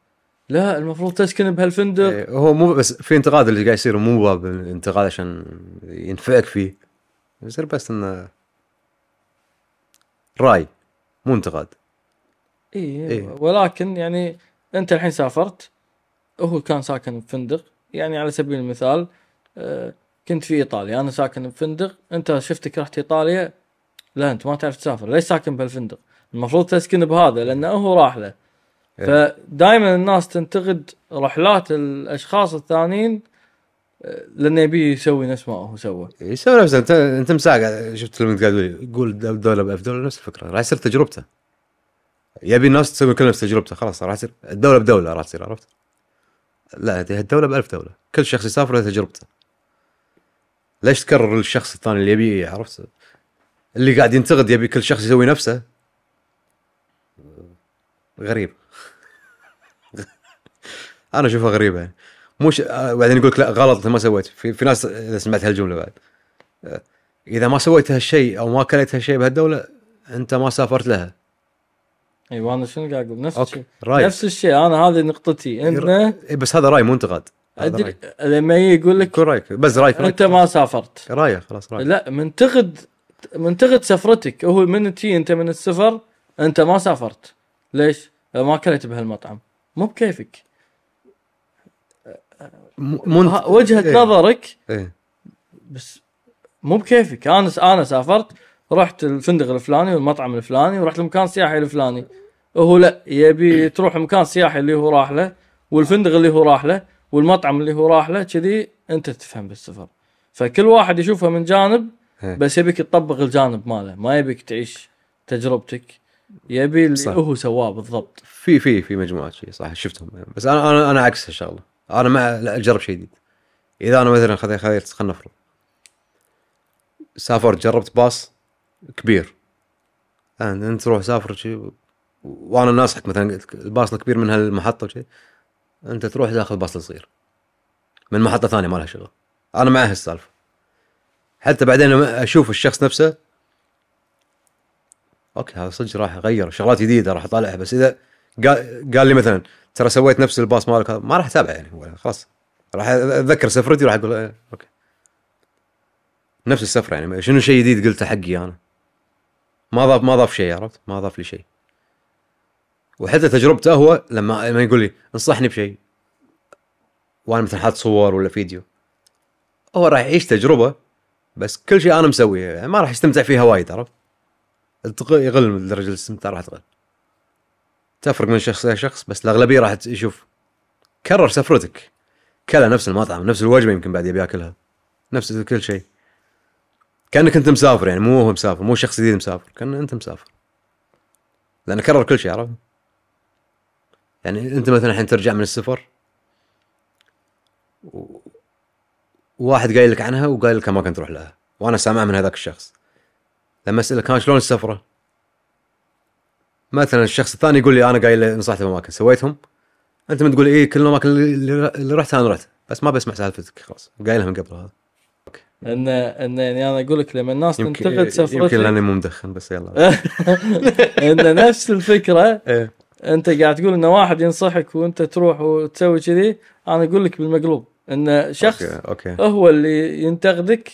لا المفروض تسكن بهالفندق إيه هو مو بس في انتقاد اللي قاعد يصير مو باب انتقاد عشان ينفعك فيه يصير بس انه راي مو انتقاد اي إيه. ولكن يعني انت الحين سافرت هو كان ساكن بفندق يعني على سبيل المثال آه، كنت في ايطاليا انا ساكن بفندق انت شفتك رحت ايطاليا لا انت ما تعرف تسافر ليش ساكن بهالفندق المفروض تسكن بهذا لانه هو راح له إيه. فدائما الناس تنتقد رحلات الاشخاص الثانيين آه، لانه يبي يسوي نفس ما هو سوى يسوي إيه، نفسه انت انت مساق شفت لما قاعد قول دوله ب 1000 دولار نفس الفكره راح يصير تجربته يبي الناس تسوي كل نفس تجربته خلاص راح يصير الدوله بدوله راح تصير عرفت؟ لا هذه الدوله بألف دوله كل شخص يسافر له تجربته ليش تكرر الشخص الثاني اللي يبيه عرفت اللي قاعد ينتقد يبي كل شخص يسوي نفسه غريب انا اشوفها غريبه يعني مش ش... آه، بعدين يقول لك لا غلط انت ما سويت في, في ناس اذا سمعت هالجمله بعد آه، اذا ما سويت هالشيء او ما كليت هالشيء بهالدوله انت ما سافرت لها ايوه انا شنو قاعد اقول نفس الشيء نفس الشيء انا هذه نقطتي انه إيه، بس هذا راي مو انتقاد ادري لما يقول لك كل رايك بس رايك انت ما سافرت رايه خلاص رايك لا منتقد منتقد سفرتك هو من تي انت من السفر انت ما سافرت ليش؟ ما اكلت بهالمطعم مو بكيفك منت... وجهه ايه. نظرك ايه. بس مو بكيفك انا انا سافرت رحت الفندق الفلاني والمطعم الفلاني ورحت المكان السياحي الفلاني هو لا يبي تروح مكان سياحي اللي هو راح له والفندق اللي هو راح له والمطعم اللي هو راح له كذي انت تفهم بالسفر فكل واحد يشوفها من جانب إيه. بس يبيك تطبق الجانب ماله ما يبيك تعيش تجربتك يبي اللي هو سواه بالضبط في في في مجموعه شيء صح شفتهم بس انا انا انا عكس هالشغله انا ما اجرب شيء جديد اذا انا مثلا خذيت خلينا نفرض سافرت جربت باص كبير يعني انت تروح سافر شي وانا ناصحك مثلا قلت الكبير من هالمحطه وشي انت تروح تاخذ باص صغير من محطه ثانيه ما لها شغل انا مع هالسالفه حتى بعدين اشوف الشخص نفسه اوكي هذا صدق راح اغير شغلات جديده راح اطالعها بس اذا قال لي مثلا ترى سويت نفس الباص مالك ما راح اتابعه يعني خلاص راح اتذكر سفرتي راح اقول إيه، اوكي نفس السفره يعني شنو شيء جديد قلته حقي انا ما ضاف ما ضاف شيء عرفت ما ضاف لي شيء وحتى تجربته هو لما لما يقول لي انصحني بشيء وانا مثلا حاط صور ولا فيديو هو راح يعيش تجربه بس كل شيء انا مسويه يعني ما راح يستمتع فيها وايد عرفت يقل درجه الاستمتاع راح تقل تفرق من شخص لشخص بس الاغلبيه راح يشوف كرر سفرتك كلا نفس المطعم نفس الوجبه يمكن بعد يبي ياكلها نفس كل شيء كانك انت مسافر يعني مو هو مسافر مو شخص جديد مسافر كان انت مسافر لانه كرر كل شيء عرفت يعني انت مثلا الحين ترجع من السفر و... واحد قايل لك عنها وقايل لك ما كنت تروح لها وانا سامعها من هذاك الشخص لما اسالك كان شلون السفره مثلا الشخص الثاني يقول لي انا قايل نصحت باماكن سويتهم انت ما تقول ايه كل الاماكن اللي رحت انا رحت بس ما بسمع سالفتك خلاص قايلها من قبل هذا ان ان يعني انا اقول لك لما الناس تنتقد سفرتي يمكن لاني مو مدخن بس يلا ان نفس الفكره إيه. انت قاعد تقول ان واحد ينصحك وانت تروح وتسوي كذي انا اقول لك بالمقلوب ان شخص أوكي. أوكي. هو اللي ينتقدك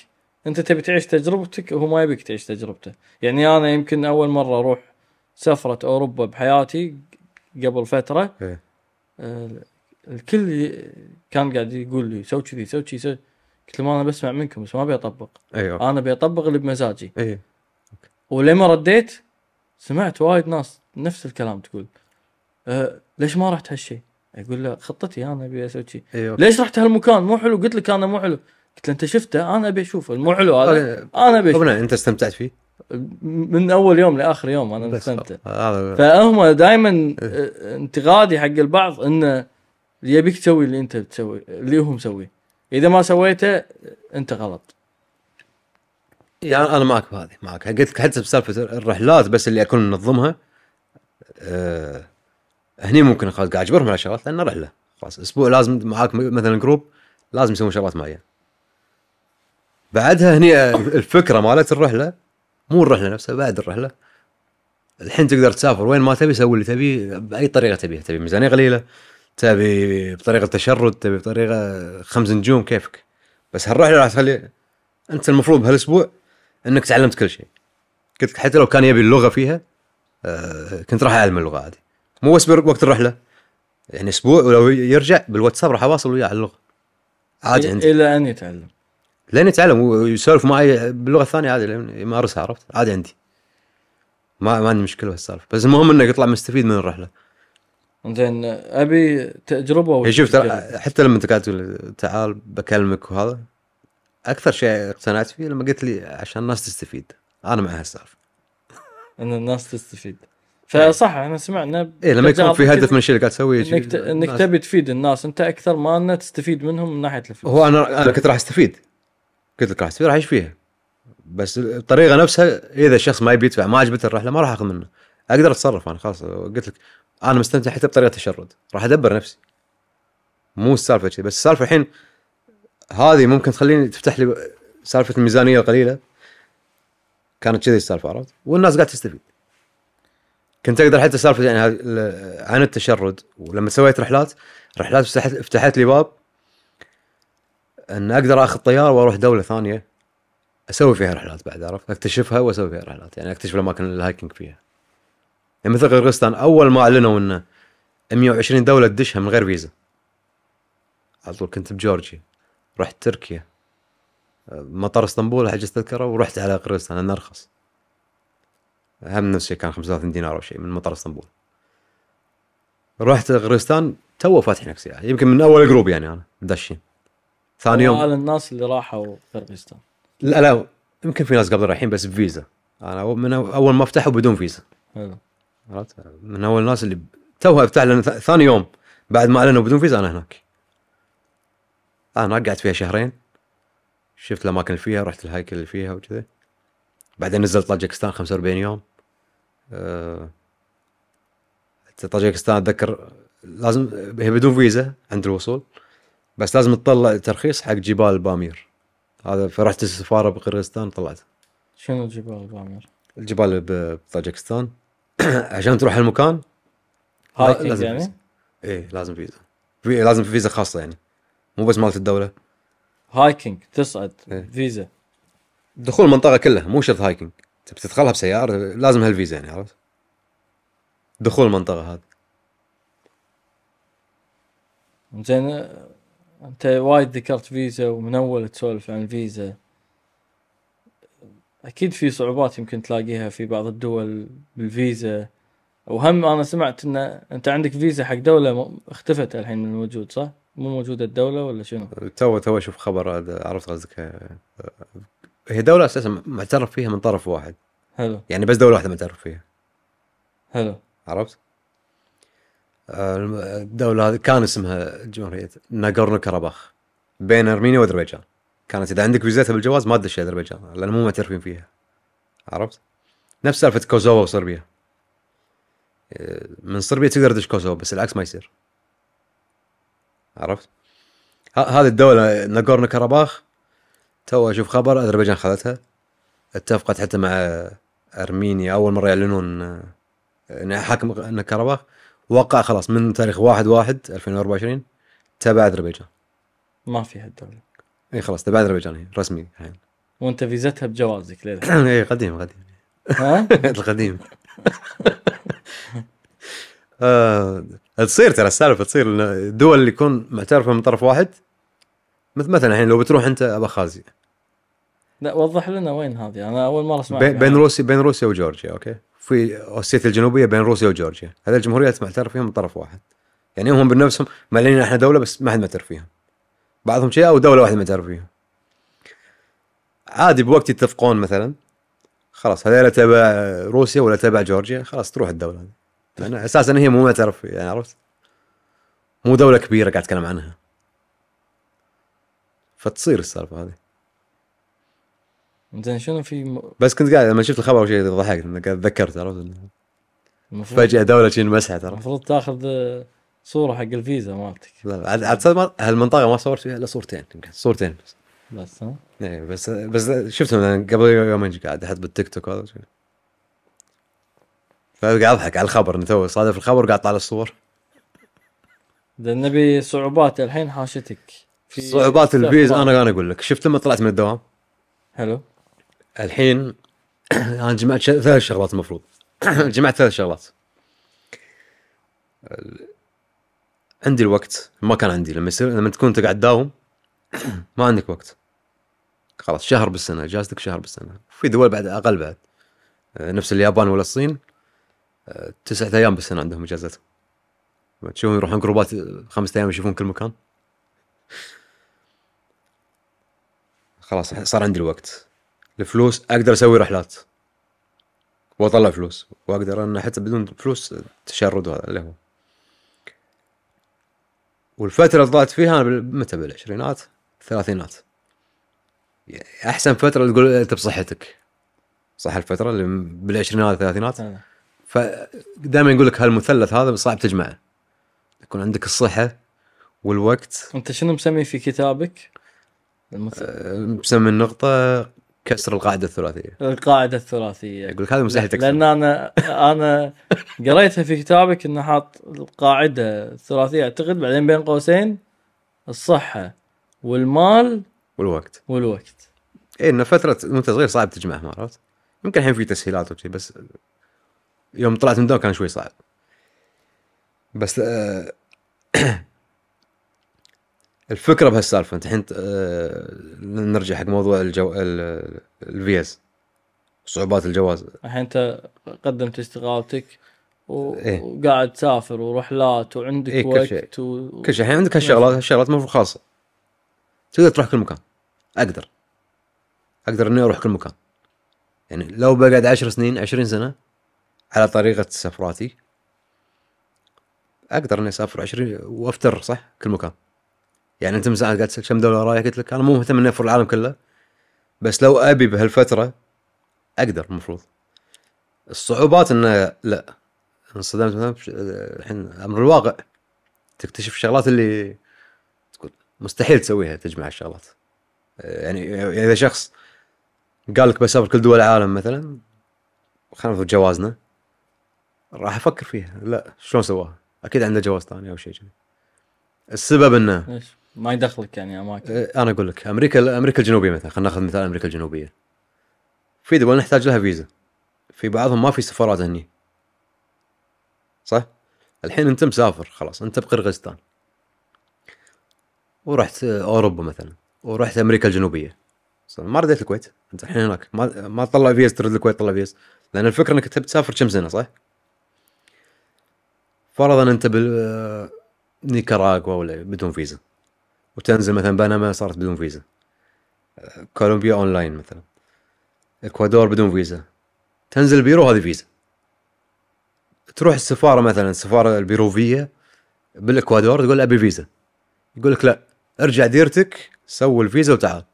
انت تبي تعيش تجربتك وهو ما يبيك تعيش تجربته يعني انا يمكن اول مره اروح سفره اوروبا بحياتي قبل فتره إيه. آه، الكل كان قاعد يقول لي سوي كذي سوي كذي قلت لهم انا بسمع منكم بس ما ابي اطبق ايوه انا ابي اطبق اللي بمزاجي ايوه ولما رديت سمعت وايد ناس نفس الكلام تقول أه ليش ما رحت هالشيء؟ اقول له خطتي انا ابي اسوي شيء أيوة. ليش رحت هالمكان مو حلو قلت لك انا مو حلو قلت له انت شفته انا ابي اشوفه مو حلو هذا انا ابي اشوفه انت استمتعت فيه؟ من اول يوم لاخر يوم انا مستمتع فهم دائما إيه. آه، انتقادي حق البعض انه يبيك تسوي اللي انت تسوي اللي هو مسويه اذا ما سويته انت غلط يعني انا معك بهذه معك قلت لك حتى بسالفه الرحلات بس اللي اكون منظمها أه هني ممكن خلاص قاعد اجبرهم على شغلات لان رحله خلاص اسبوع لازم معاك مثلا جروب لازم يسوون شغلات معينه بعدها هني الفكره مالت الرحله مو الرحله نفسها بعد الرحله الحين تقدر تسافر وين ما تبي سوي اللي تبي باي طريقه تبيها تبي ميزانيه قليله تبي بطريقه تشرد تبي بطريقه خمس نجوم كيفك بس هالرحله راح تخلي انت المفروض بهالاسبوع انك تعلمت كل شيء قلت حتى لو كان يبي اللغه فيها آه، كنت راح اعلم اللغه عادي مو بس وقت الرحله يعني اسبوع ولو يرجع بالواتساب راح اواصل وياه على اللغه عادي عندي الى ان يتعلم لين يتعلم ويسولف معي باللغه الثانيه عادي يمارسها عرفت عادي عندي ما ما عندي مشكله بهالسالفه بس المهم انك يطلع مستفيد من الرحله زين ابي تجربه إيه، شوف ترى حتى لما انت قاعد تقول تعال بكلمك وهذا اكثر شيء اقتنعت فيه لما قلت لي عشان الناس تستفيد انا مع هالسالفه ان الناس تستفيد إيه. فصح احنا سمعنا إيه لما يكون في هدف من الشيء اللي قاعد تسويه انك انك تبي تفيد الناس انت اكثر ما انك تستفيد منهم من ناحيه الفلوس هو انا انا كنت راح استفيد قلت لك راح استفيد راح ايش فيها بس الطريقه نفسها اذا الشخص ما يبي يدفع ما عجبته الرحله ما راح اخذ منه اقدر اتصرف انا خلاص قلت لك انا مستمتع حتى بطريقه تشرد راح ادبر نفسي مو السالفه كذي بس السالفه الحين هذه ممكن تخليني تفتح لي سالفه الميزانيه القليله كانت كذي السالفه عرفت والناس قاعده تستفيد كنت اقدر حتى سالفه يعني عن التشرد ولما سويت رحلات رحلات فتحت لي باب ان اقدر اخذ طياره واروح دوله ثانيه اسوي فيها رحلات بعد عرفت اكتشفها واسوي فيها رحلات يعني اكتشف الاماكن الهايكنج فيها يعني مثل قرغستان اول ما اعلنوا انه 120 دوله تدشها من غير فيزا على طول كنت بجورجيا رحت تركيا مطار اسطنبول حجزت تذكره ورحت على قرغستان انا ارخص هم نفس الشيء كان 35 دينار او شيء من مطار اسطنبول رحت قرغستان تو فاتحين لك سياحه يمكن من اول جروب يعني انا داشين ثاني يوم على الناس اللي راحوا قرغستان لا لا يمكن في ناس قبل رايحين بس بفيزا انا من اول ما فتحوا بدون فيزا حلو عرفت من اول الناس اللي توها افتح لان ثاني يوم بعد ما اعلنوا بدون فيزا انا هناك انا قعدت فيها شهرين شفت الاماكن اللي فيها رحت الهيكل اللي فيها وكذا بعدين نزلت طاجكستان 45 يوم أه... طاجكستان اتذكر لازم هي بدون فيزا عند الوصول بس لازم تطلع ترخيص حق جبال بامير هذا فرحت السفاره بقرغستان طلعت شنو جبال بامير؟ الجبال بطاجكستان عشان تروح هالمكان هاي لازم يعني؟ ايه لازم فيزا في لازم في فيزا خاصه يعني مو بس مالت الدوله هايكينج تصعد إيه. فيزا دخول المنطقه كلها مو شرط هايكينج تبي تدخلها بسياره لازم هالفيزا يعني عرفت دخول المنطقه هذه زين انت وايد ذكرت فيزا ومن اول تسولف عن الفيزا اكيد في صعوبات يمكن تلاقيها في بعض الدول بالفيزا وهم انا سمعت ان انت عندك فيزا حق دوله اختفت الحين من الوجود صح؟ مو موجوده الدوله ولا شنو؟ تو تو اشوف خبر هذا عرفت قصدك هي دوله اساسا معترف فيها من طرف واحد حلو يعني بس دوله واحده معترف فيها حلو عرفت؟ الدولة هذه كان اسمها جمهورية ناغورنو كاراباخ بين ارمينيا واذربيجان كانت اذا عندك فيزتها بالجواز ما تدش اذربيجان لان مو معترفين فيها عرفت؟ نفس سالفه كوزوفا وصربيا من صربيا تقدر تدش كوزوفا بس العكس ما يصير عرفت؟ هذه الدوله ناغورنو كاراباخ تو اشوف خبر اذربيجان خذتها اتفقت حتى مع ارمينيا اول مره يعلنون ان حاكم ان كاراباخ وقع خلاص من تاريخ 1 1 2024 تبع اذربيجان ما فيها الدوله اي خلاص تبع طيب، اذربيجان رسمي الحين وانت فيزتها بجوازك ليه؟ اي قديم قديم ها؟ القديم آه، تصير ترى السالفه تصير الدول اللي يكون معترفه من طرف واحد مثل مثلا الحين لو بتروح انت ابخازيا لا وضح لنا وين هذه انا اول مره اسمع بين, بين روسيا بين روسيا وجورجيا اوكي في اوسيتيا الجنوبيه بين روسيا وجورجيا هذه الجمهوريات معترف فيهم من طرف واحد يعني هم بنفسهم معلنين احنا دوله بس ما حد معترف فيهم بعضهم شيء او دوله واحده ما تعرف فيها عادي بوقت يتفقون مثلا خلاص هذيلا تبع روسيا ولا تبع جورجيا خلاص تروح الدوله هذه لان اساسا هي مو ما تعرف يعني عرفت مو دوله كبيره قاعد اتكلم عنها فتصير السالفه هذه زين شنو في م... بس كنت قاعد لما شفت الخبر اول شيء ضحكت تذكرت عرفت فجاه دوله شين مسحت عرفت المفروض تاخذ صوره حق الفيزا مالتك لا عاد عاد هالمنطقه ما صورت فيها الا صورتين يمكن صورتين بس بس ها؟ ايه بس بس شفتهم قبل يومين قاعد احط بالتيك توك هذا فقاعد اضحك على الخبر انه تو صادف الخبر وقاعد طالع الصور ده نبي صعوبات الحين حاشتك في صعوبات الفيزا انا انا اقول لك شفت لما طلعت من الدوام حلو الحين انا جمعت ثلاث شغلات المفروض جمعت ثلاث شغلات عندي الوقت ما كان عندي لما يصير لما تكون انت قاعد تداوم ما عندك وقت خلاص شهر بالسنه اجازتك شهر بالسنه في دول بعد اقل بعد آه، نفس اليابان ولا الصين آه، تسعة ايام بالسنه عندهم اجازتهم تشوفهم يروحون جروبات آه، خمسة ايام يشوفون كل مكان خلاص صار عندي الوقت الفلوس اقدر اسوي رحلات واطلع فلوس واقدر انا حتى بدون فلوس تشرد هذا اللي هو والفتره اللي طلعت فيها انا متى بالعشرينات الثلاثينات يعني احسن فتره تقول انت بصحتك صح الفتره اللي بالعشرينات الثلاثينات نعم. فدائما يقول لك هالمثلث هذا صعب تجمعه يكون عندك الصحه والوقت انت شنو مسمي في كتابك؟ أه، مسمي النقطه كسر القاعده الثلاثيه القاعده الثلاثيه يقول هذا مستحيل تكسر لان انا انا قريتها في كتابك انه حاط القاعده الثلاثيه اعتقد بعدين بين قوسين الصحه والمال والوقت والوقت اي انه فتره وانت صغير صعب تجمعهم عرفت؟ يمكن الحين في تسهيلات وشي بس يوم طلعت من الدوام كان شوي صعب بس آه، الفكره بهالسالفه انت الحين آه، نرجع حق موضوع الجو الفيز صعوبات الجواز الحين انت قدمت استقالتك إيه. وقاعد تسافر ورحلات وعندك إيه وقت كل شيء و... الحين عندك هالشغلات هالشغلات المفروض خاصه تقدر تروح كل مكان اقدر اقدر اني اروح كل مكان يعني لو بقعد 10 سنين 20 سنه على طريقه سفراتي اقدر اني اسافر 20 وافتر صح كل مكان يعني انت من قاعد تسال كم دوله وراي قلت لك انا مو مهتم اني افر العالم كله بس لو ابي بهالفتره اقدر المفروض الصعوبات انه لا انصدمت مثلا الحين امر الواقع تكتشف الشغلات اللي تقول مستحيل تسويها تجمع الشغلات يعني اذا شخص قال لك بسافر كل دول العالم مثلا خلينا ناخذ جوازنا راح افكر فيها لا شلون سواها اكيد عنده جواز ثاني او شيء السبب انه ما يدخلك يعني اماكن إيه، انا اقول لك امريكا امريكا الجنوبيه مثلا خلينا ناخذ مثال امريكا الجنوبيه في دول نحتاج لها فيزا في بعضهم ما في سفارات هني صح؟ الحين انت مسافر خلاص انت بقرغستان ورحت اوروبا مثلا ورحت امريكا الجنوبيه ما رديت الكويت انت الحين هناك ما ما تطلع فيز ترد الكويت تطلع فيز لان الفكره انك تبي تسافر كم سنه صح؟ فرضا انت بال آه، نيكاراغوا ولا بدون فيزا وتنزل مثلا بنما صارت بدون فيزا كولومبيا اونلاين مثلا اكوادور بدون فيزا تنزل البيرو هذه فيزا تروح السفاره مثلا السفاره البيروفيه بالاكوادور تقول ابي فيزا يقول لك لا ارجع ديرتك سوي الفيزا وتعال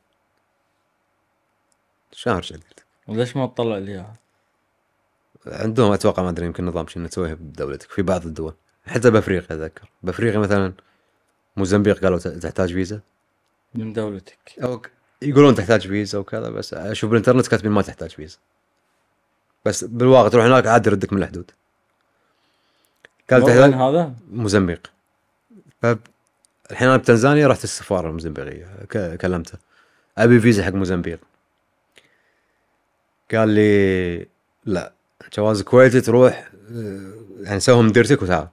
شلون ارجع ديرتك؟ وليش ما تطلع لي اياها؟ عندهم اتوقع ما ادري يمكن نظام شنو تسويه بدولتك في بعض الدول حتى بافريقيا اتذكر بافريقيا مثلا موزمبيق قالوا تحتاج فيزا من دولتك او يقولون تحتاج فيزا وكذا بس اشوف بالانترنت كاتبين ما تحتاج فيزا بس بالواقع تروح هناك عاد يردك من الحدود قال تحتاج هذا موزمبيق فالحين انا بتنزانيا رحت السفاره الموزمبيقيه كلمته ابي فيزا حق موزمبيق قال لي لا جواز كويتي تروح آه، يعني سوهم ديرتك وتعال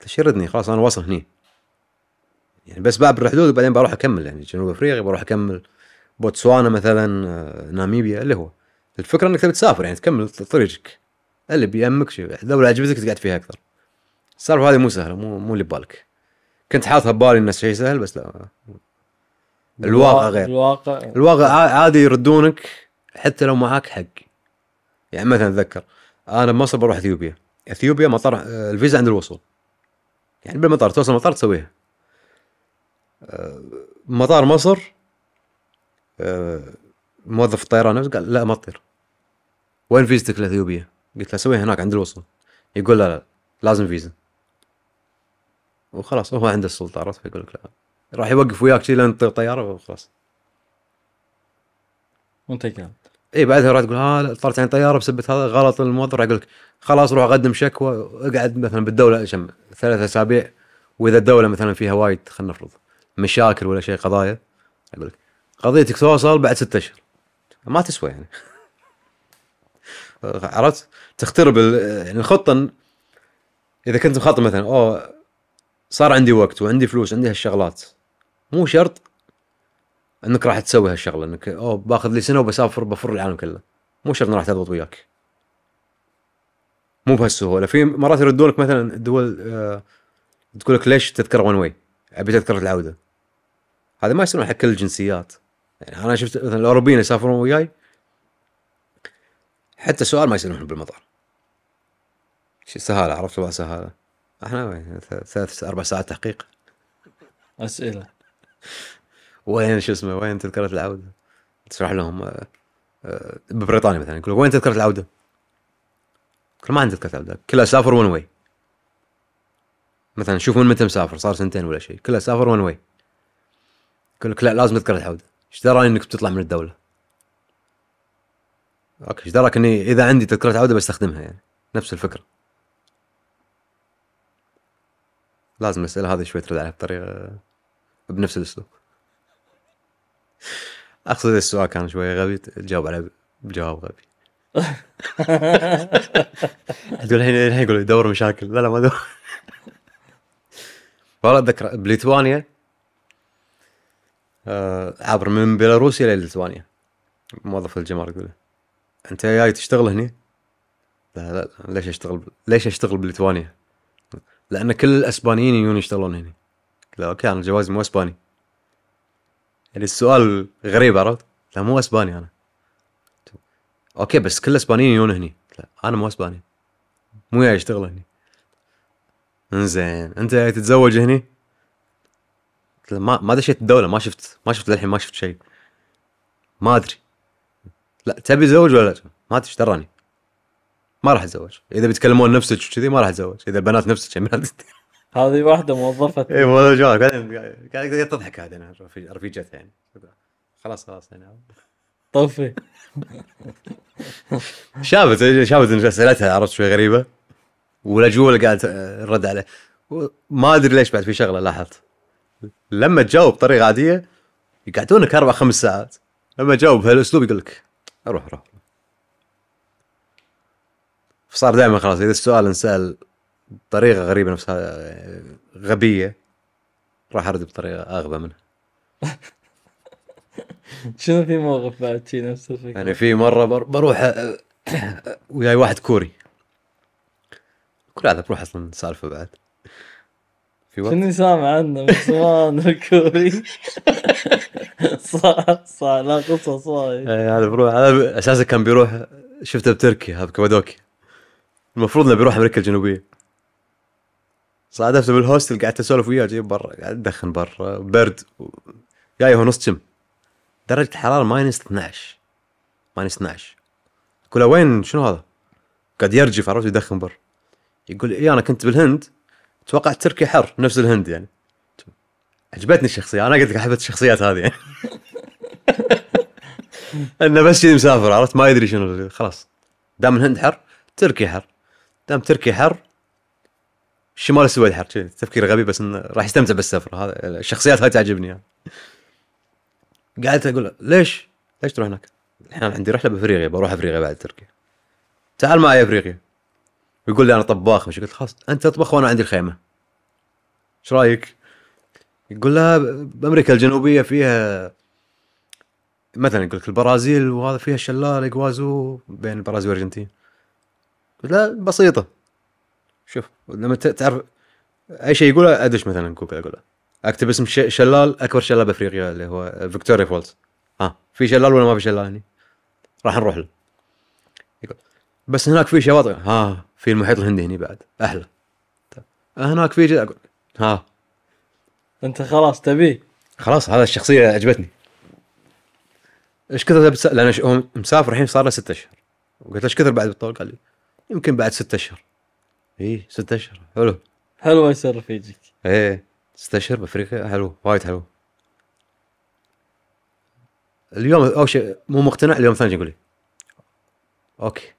قلت له يردني خلاص انا واصل هني يعني بس بقى بالحدود وبعدين بروح اكمل يعني جنوب افريقيا بروح اكمل بوتسوانا مثلا آه، ناميبيا اللي هو الفكره انك تبي تسافر يعني تكمل طريقك اللي بيهمك شيء دوله عجبتك تقعد فيها اكثر السالفه هذه مو سهله مو مو اللي ببالك كنت حاطها ببالي انه شيء سهل بس لا الواقع غير الواقع إيه. الواقع عادي يردونك حتى لو معاك حق يعني مثلا اتذكر انا بمصر بروح اثيوبيا اثيوبيا مطار آه، الفيزا عند الوصول يعني بالمطار توصل المطار تسويها مطار مصر آه، موظف الطيران نفسه قال لا ما تطير وين فيزتك الاثيوبيه؟ قلت له سويها هناك عند الوصول يقول لا, لا لازم فيزا وخلاص هو عنده السلطه عرفت فيقول لك لا راح يوقف وياك شي لين تطير طياره وخلاص وانت كان اي بعدها راح تقول ها آه، طرت عن طياره بسبب هذا غلط الموظف راح يقول لك خلاص روح قدم شكوى اقعد مثلا بالدوله شم ثلاث اسابيع واذا الدوله مثلا فيها وايد خلينا نفرض مشاكل ولا شيء قضايا اقول لك قضيتك توصل بعد ستة اشهر ما تسوى يعني عرفت تخترب يعني الخطه اذا كنت مخطط مثلا اوه صار عندي وقت وعندي فلوس عندي هالشغلات مو شرط انك راح تسوي هالشغله انك اوه باخذ لي سنه وبسافر بفر العالم كله مو شرط راح تضبط وياك مو بهالسهوله في مرات يردونك مثلا الدول آه تقول لك ليش تذكر وان واي ابي تذكره العوده هذا ما يصير حق كل الجنسيات يعني انا شفت مثلا الاوروبيين يسافرون وياي حتى سؤال ما يسالونهم بالمطار شيء سهاله عرفت سهاله احنا ثلاث اربع ساعات تحقيق اسئله وين شو اسمه وين تذكره العوده؟ تشرح لهم آه، آه، ببريطانيا مثلا يقول وين تذكره العوده؟ كل ما عندي تذكره العوده كلها سافر ون واي مثلا شوف من متى مسافر صار سنتين ولا شيء كله سافر وان واي يقول لك لا لازم تذكر الحوده ايش دراني انك بتطلع من الدوله اوكي ايش دراك اني اذا عندي تذكره عوده بستخدمها يعني نفس الفكره لازم الاسئله هذه شوي ترد عليها بطريقه بنفس الاسلوب اقصد السؤال كان شوي غبي تجاوب عليه بجواب غبي تقول الحين الحين يقول دور مشاكل لا لا ما دور والله اتذكر بليتوانيا آه عبر من بيلاروسيا الى ليتوانيا موظف الجمارك يقول انت جاي تشتغل هني؟ لا لا ليش اشتغل ب... ليش اشتغل بليتوانيا؟ لان كل الاسبانيين يجون يشتغلون هنا لا اوكي انا جوازي مو اسباني يعني السؤال غريب عرفت؟ لا مو اسباني انا اوكي بس كل الاسبانيين يجون هني لا انا مو اسباني مو جاي اشتغل هني انزين انت تتزوج هني؟ قلت له ما ما دشيت الدوله ما شفت ما شفت للحين ما شفت شيء ما ادري لا تبي تزوج ولا لا؟ ما ادري دراني ما راح اتزوج اذا بيتكلمون نفسك وكذي ما راح اتزوج اذا بنات نفسك يعني هذه واحده موظفه اي والله جواب قاعد قاعد تضحك هذه انا رفيجتها يعني خلاص خلاص يعني طفي شافت شافت ان اسئلتها عرفت شوي غريبه والاجوبه اللي قاعد نرد آه، عليه ما ادري ليش بعد في شغله لاحظت لما تجاوب بطريقه عاديه يقعدونك اربع خمس ساعات لما تجاوب بهالاسلوب يقول لك روح روح فصار دائما خلاص اذا السؤال انسال بطريقه غريبه نفسها آه، غبيه راح ارد بطريقه اغبى منها شنو في موقف بعد شي نفس الفكره؟ يعني في مره بروح آه، وياي واحد كوري كل هذا بروح اصلا سالفه بعد في وقت كني سامع عنه من زمان الكوري صح صح لا قصه اي إيه، هذا بروح هذا اساسا كان بيروح شفته بتركيا هذا كابادوكيا المفروض انه بيروح امريكا الجنوبيه صادفته بالهوستل قعدت اسولف وياه جايب برا قاعد ادخن برا برد جاي هو نص جم درجه الحراره ماينس 12 ماينس 12 كلها وين شنو هذا؟ قاعد يرجف عرفت يدخن برا يقول إيه أنا كنت بالهند اتوقع تركيا حر نفس الهند يعني عجبتني الشخصية أنا قلت لك أحب الشخصيات هذه يعني. انه بس كذي مسافر عرفت ما يدري شنو خلاص دام الهند حر تركيا حر دام تركيا حر الشمال السويد حر تفكير غبي بس انه راح يستمتع بالسفر هذا الشخصيات هاي تعجبني يعني. قعدت اقول له ليش؟ ليش تروح هناك؟ الحين عندي رحله بافريقيا بروح افريقيا بعد تركيا تعال معي افريقيا ويقول لي انا طباخ مش قلت خلاص انت تطبخ وانا عندي الخيمه ايش رايك؟ يقول لها بامريكا الجنوبيه فيها مثلا يقول لك البرازيل وهذا فيها شلال اجوازو بين البرازيل والارجنتين لا بسيطه شوف لما تعرف اي شيء يقوله ادش مثلا جوجل اقوله اكتب اسم شلال اكبر شلال بافريقيا اللي هو فيكتوريا فولز ها في شلال ولا ما في شلال هني؟ راح نروح له بس هناك في شواطئ ها في المحيط الهندي هني بعد احلى طيب. هناك في اقول ها انت خلاص تبيه خلاص هذا الشخصيه عجبتني ايش كثر بس... لان هو مسافر الحين صار له ستة اشهر قلت له ايش كثر بعد بالطول قال لي يمكن بعد ستة اشهر اي ستة اشهر حلو حلو يصير رفيجك ايه ستة اشهر بافريقيا حلو وايد حلو اليوم اول شيء مو مقتنع اليوم ثاني يقول لي اوكي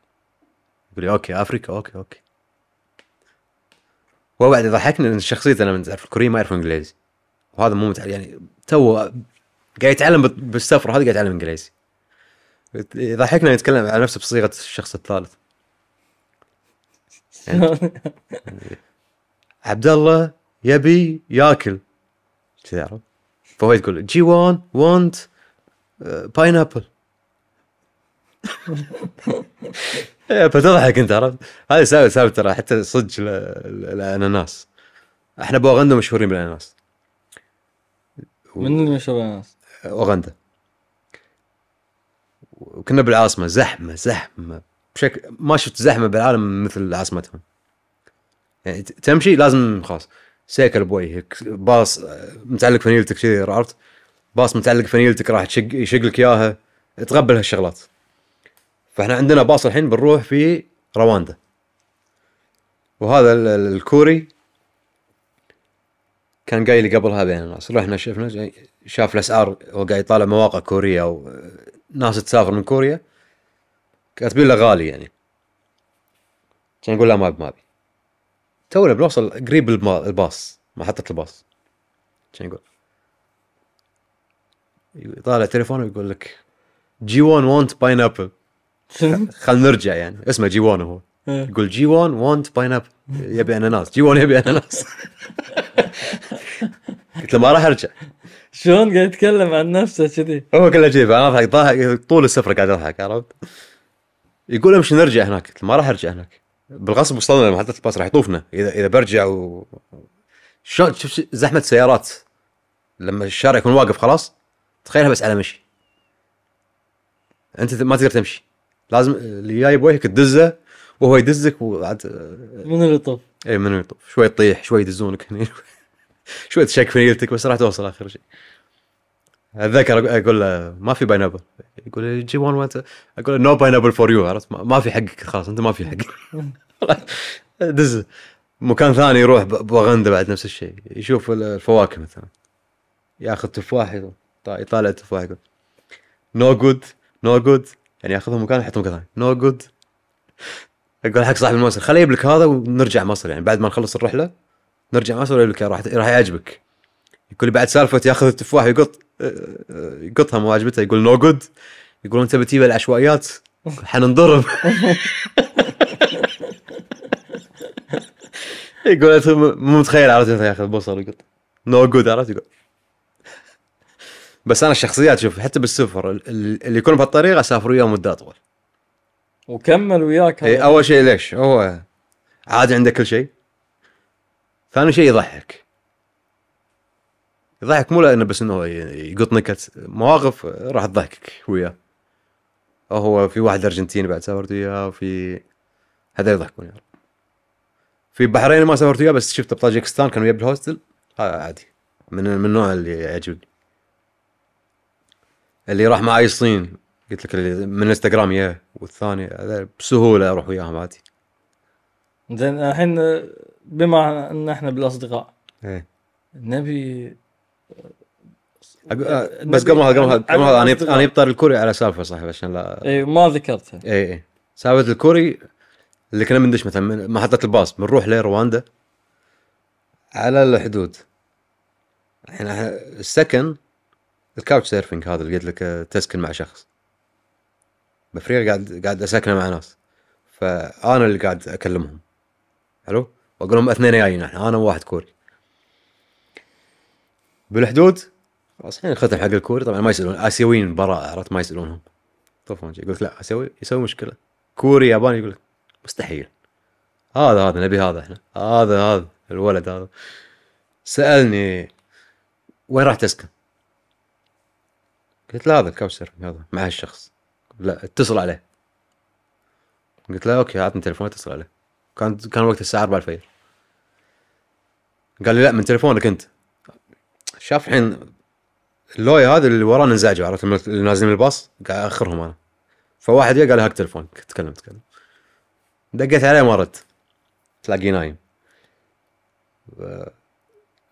يقول لي اوكي افريكا اوكي اوكي بعد ضحكني لان شخصيته انا من تعرف الكوري ما يعرفون انجليزي وهذا مو متعلم يعني تو قاعد يتعلم بالسفر هذا قاعد يتعلم انجليزي يضحكنا يتكلم على نفسه بصيغه الشخص الثالث يعني عبد الله يبي ياكل كذا فهو يقول جي وان وانت باينابل فتضحك إيه، انت عرفت هذه سالفه سالفه ترى حتى صدق الاناناس احنا باوغندا مشهورين بالاناناس من اللي مشهور بالاناناس؟ اوغندا وكنا بالعاصمه زحمه زحمه بشكل ما شفت زحمه بالعالم مثل عاصمتهم يعني تمشي لازم خلاص سيكل بوجهك باص آه، متعلق فنيلتك كذي عرفت باص متعلق فنيلتك راح يشق لك اياها تقبل هالشغلات فاحنا عندنا باص الحين بنروح في رواندا وهذا الكوري كان قايل لي قبل بين يعني، الناس رحنا شفنا شاف الاسعار هو قاعد يطالع مواقع كوريه وناس تسافر من كوريا كاتبين له غالي يعني كان يقول لا ما ما ابي تونا بنوصل قريب الباص محطه الباص كان يقول يطالع تليفونه يقول لك جي 1 وونت باينابل خل نرجع يعني اسمه جي وان هو إيه. يقول جي وون وونت اب يبي اناناس جي وان يبي اناناس قلت له ما راح ارجع شلون قاعد يتكلم عن نفسه كذي هو كله كذي فانا اضحك ضاحك طول السفره قاعد اضحك عرفت يقول امشي نرجع هناك قلت له ما راح ارجع هناك بالغصب وصلنا لمحطه الباص راح يطوفنا اذا اذا برجع و شلون شوف زحمه سيارات لما الشارع يكون واقف خلاص تخيلها بس على مشي انت ما تقدر تمشي لازم اللي جاي بوجهك تدزه وهو يدزك وعاد آه، من اللي يطوف اي من اللي يطوف شوي تطيح شوي يدزونك هنا شوي تشك في نيلتك بس راح توصل اخر شيء اتذكر اقول له ما في باينابل يقول لي جي وان وانت اقول له نو باينابل فور يو عرفت ما في حقك خلاص انت ما في حق دز مكان ثاني يروح بوغندا بعد نفس الشيء يشوف الفواكه مثلا ياخذ تفاح يطالع التفاح يقول نو جود نو جود يعني ياخذهم مكان يحطهم مكان ثاني نو جود اقول حق صاحب الموسم خليه يجيب لك هذا ونرجع مصر يعني بعد ما نخلص الرحله نرجع مصر ويجيب لك راح راح يعجبك يقول لي بعد سالفه ياخذ التفاح يقط يقطها مو عجبته يقول نو جود يقولون انت بتجيب العشوائيات حننضرب يقول مو متخيل عرفت ياخذ بصل يقط نو جود عرفت يقول بس انا الشخصيات شوف حتى بالسفر اللي يكون بهالطريقه اسافر وياه مده اطول وكمل وياك اي اول شيء ليش هو عادي عنده كل شيء ثاني شيء يضحك يضحك مو لانه بس انه يقط نكت مواقف راح تضحكك وياه هو في واحد ارجنتيني بعد سافرت وياه وفي هذا يضحكون يعني في بحرين ما سافرت وياه بس شفته بطاجكستان كان وياه بالهوستل هذا عادي من من النوع اللي يعجبني اللي راح معي الصين قلت لك اللي من انستغرام ياه والثاني بسهوله اروح وياهم عادي زين الحين بما ان احنا بالاصدقاء ايه نبي أه، بس قبل هذا قبل هذا انا انا بطار الكوري على سالفه صح عشان لا اي ما ذكرتها اي اي سالفه الكوري اللي كنا بندش مثلا من محطه الباص بنروح لرواندا على الحدود يعني الحين السكن الكاوتش سيرفنج هذا اللي قلت لك آه، تسكن مع شخص بفريق قاعد قاعد اسكنه مع ناس فانا اللي قاعد اكلمهم حلو واقول لهم اثنين جايين احنا انا وواحد كوري بالحدود خلاص الحين يعني ختم حق الكوري طبعا ما يسالون اسيويين برا عرفت ما يسالونهم طفون يقول لك لا اسيوي يسوي مشكله كوري ياباني يقول لك مستحيل هذا هذا نبي هذا احنا هذا هذا الولد هذا سالني وين راح تسكن؟ قلت له هذا الكاوتش هذا مع هالشخص لا اتصل عليه قلت له اوكي اعطني تليفون اتصل عليه كان كان وقت الساعه 4 الفجر قال لي لا من تليفونك انت شاف الحين اللوي هذا اللي ورانا انزعجوا عرفت اللي نازلين من الباص قاعد اخرهم انا فواحد قال هاك تليفون تكلم تكلم دقيت عليه ما رد تلاقيه نايم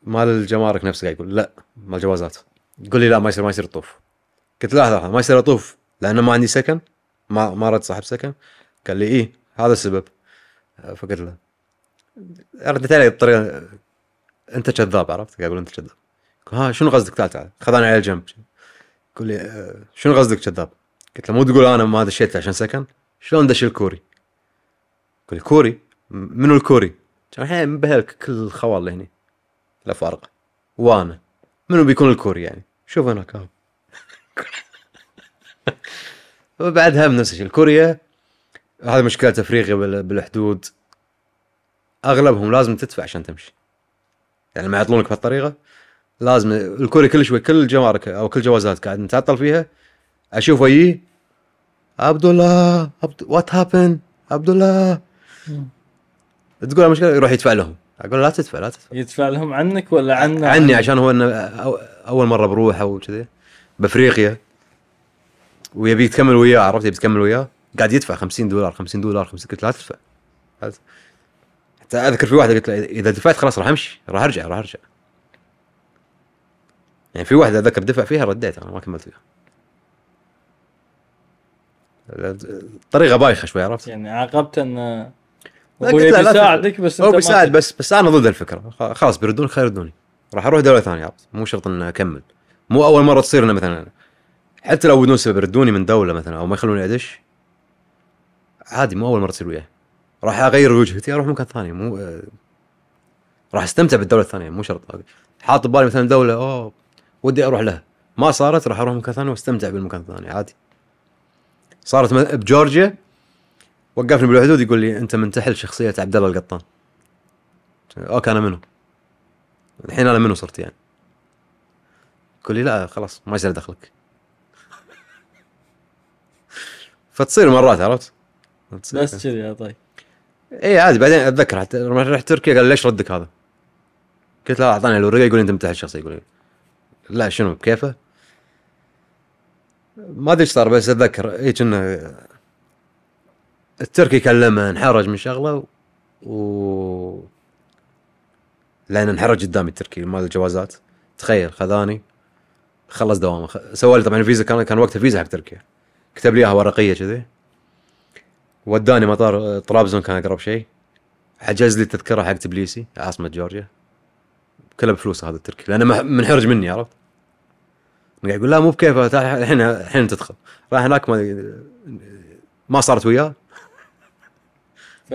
مال الجمارك نفسه قاعد يقول لا مال جوازات قول لي لا ما يصير ما يصير تطوف قلت له لحظه ما يصير اطوف لانه ما عندي سكن ما ما رد صاحب سكن قال لي ايه هذا السبب فقلت له ردت علي بطريقه انت كذاب عرفت؟ قاعد اقول انت كذاب ها شنو قصدك تعال تعال خذاني على الجنب يقول لي أه، شنو قصدك كذاب؟ قلت له مو تقول انا ما دشيت عشان سكن شلون دش الكوري؟ يقول لي كوري منو الكوري؟ كان إيه، الحين بهلك كل الخوال اللي هني الافارقه وانا منو بيكون الكوري يعني؟ شوف هناك وبعدها نفس الشيء الكوريا هذا مشكله افريقيا بالحدود اغلبهم لازم تدفع عشان تمشي يعني ما يعطلونك بهالطريقه لازم الكوري كل شوي كل جمارك او كل جوازات قاعد نتعطل فيها اشوف وياه عبد الله عبد وات هابن عبد الله تقول مشكله يروح يدفع لهم اقول لا تدفع لا تدفع يدفع لهم عنك ولا عنه عني عشان هو انه اول مره بروحه او بافريقيا ويبي تكمل وياه عرفت يبي تكمل وياه قاعد يدفع 50 دولار 50 دولار 50 قلت لا تدفع حتى اذكر في واحده قلت له اذا دفعت خلاص راح امشي راح ارجع راح ارجع يعني في واحده اذكر دفع فيها رديت انا ما كملت فيها طريقه بايخه شوي عرفت يعني عاقبت انه هو بيساعدك بس هو بيساعد بس بس انا ضد الفكره خلاص بيردون خير يردوني راح اروح دوله ثانيه عرفت مو شرط اني اكمل مو اول مره تصير لنا مثلا حتى لو بدون سبب يردوني من دوله مثلا او ما يخلوني ادش عادي مو اول مره تصير وياه راح اغير وجهتي اروح مكان ثاني مو راح استمتع بالدوله الثانيه مو شرط حاط ببالي مثلا دوله اوه ودي اروح لها ما صارت راح اروح مكان ثاني واستمتع بالمكان الثاني عادي صارت بجورجيا وقفني بالحدود يقول لي انت منتحل شخصيه عبد الله القطان اوكي انا منو الحين انا منو صرت يعني يقول لي لا خلاص ما يصير ادخلك فتصير مرات عرفت بس كذي طيب اي عادي بعدين اتذكر حتى لما رحت تركيا قال ليش ردك هذا؟ قلت له اعطاني الورقه يقول انت متحد شخصي يقول لي لا شنو بكيفه؟ ما ادري ايش صار بس اتذكر اي كنا التركي كلمه انحرج من شغله و لان انحرج قدامي التركي مال الجوازات تخيل خذاني خلص دوامه سوى لي طبعا الفيزا كان كان وقتها فيزا حق تركيا كتب لي اياها ورقيه كذي وداني مطار آه، طرابزون كان اقرب شيء حجز لي التذكره حق تبليسي عاصمه جورجيا كلها بفلوس هذا التركي لانه منحرج مني عرفت قاعد يقول لا مو بكيفه تعال الحين الحين تدخل راح هناك ما ما صارت وياه ف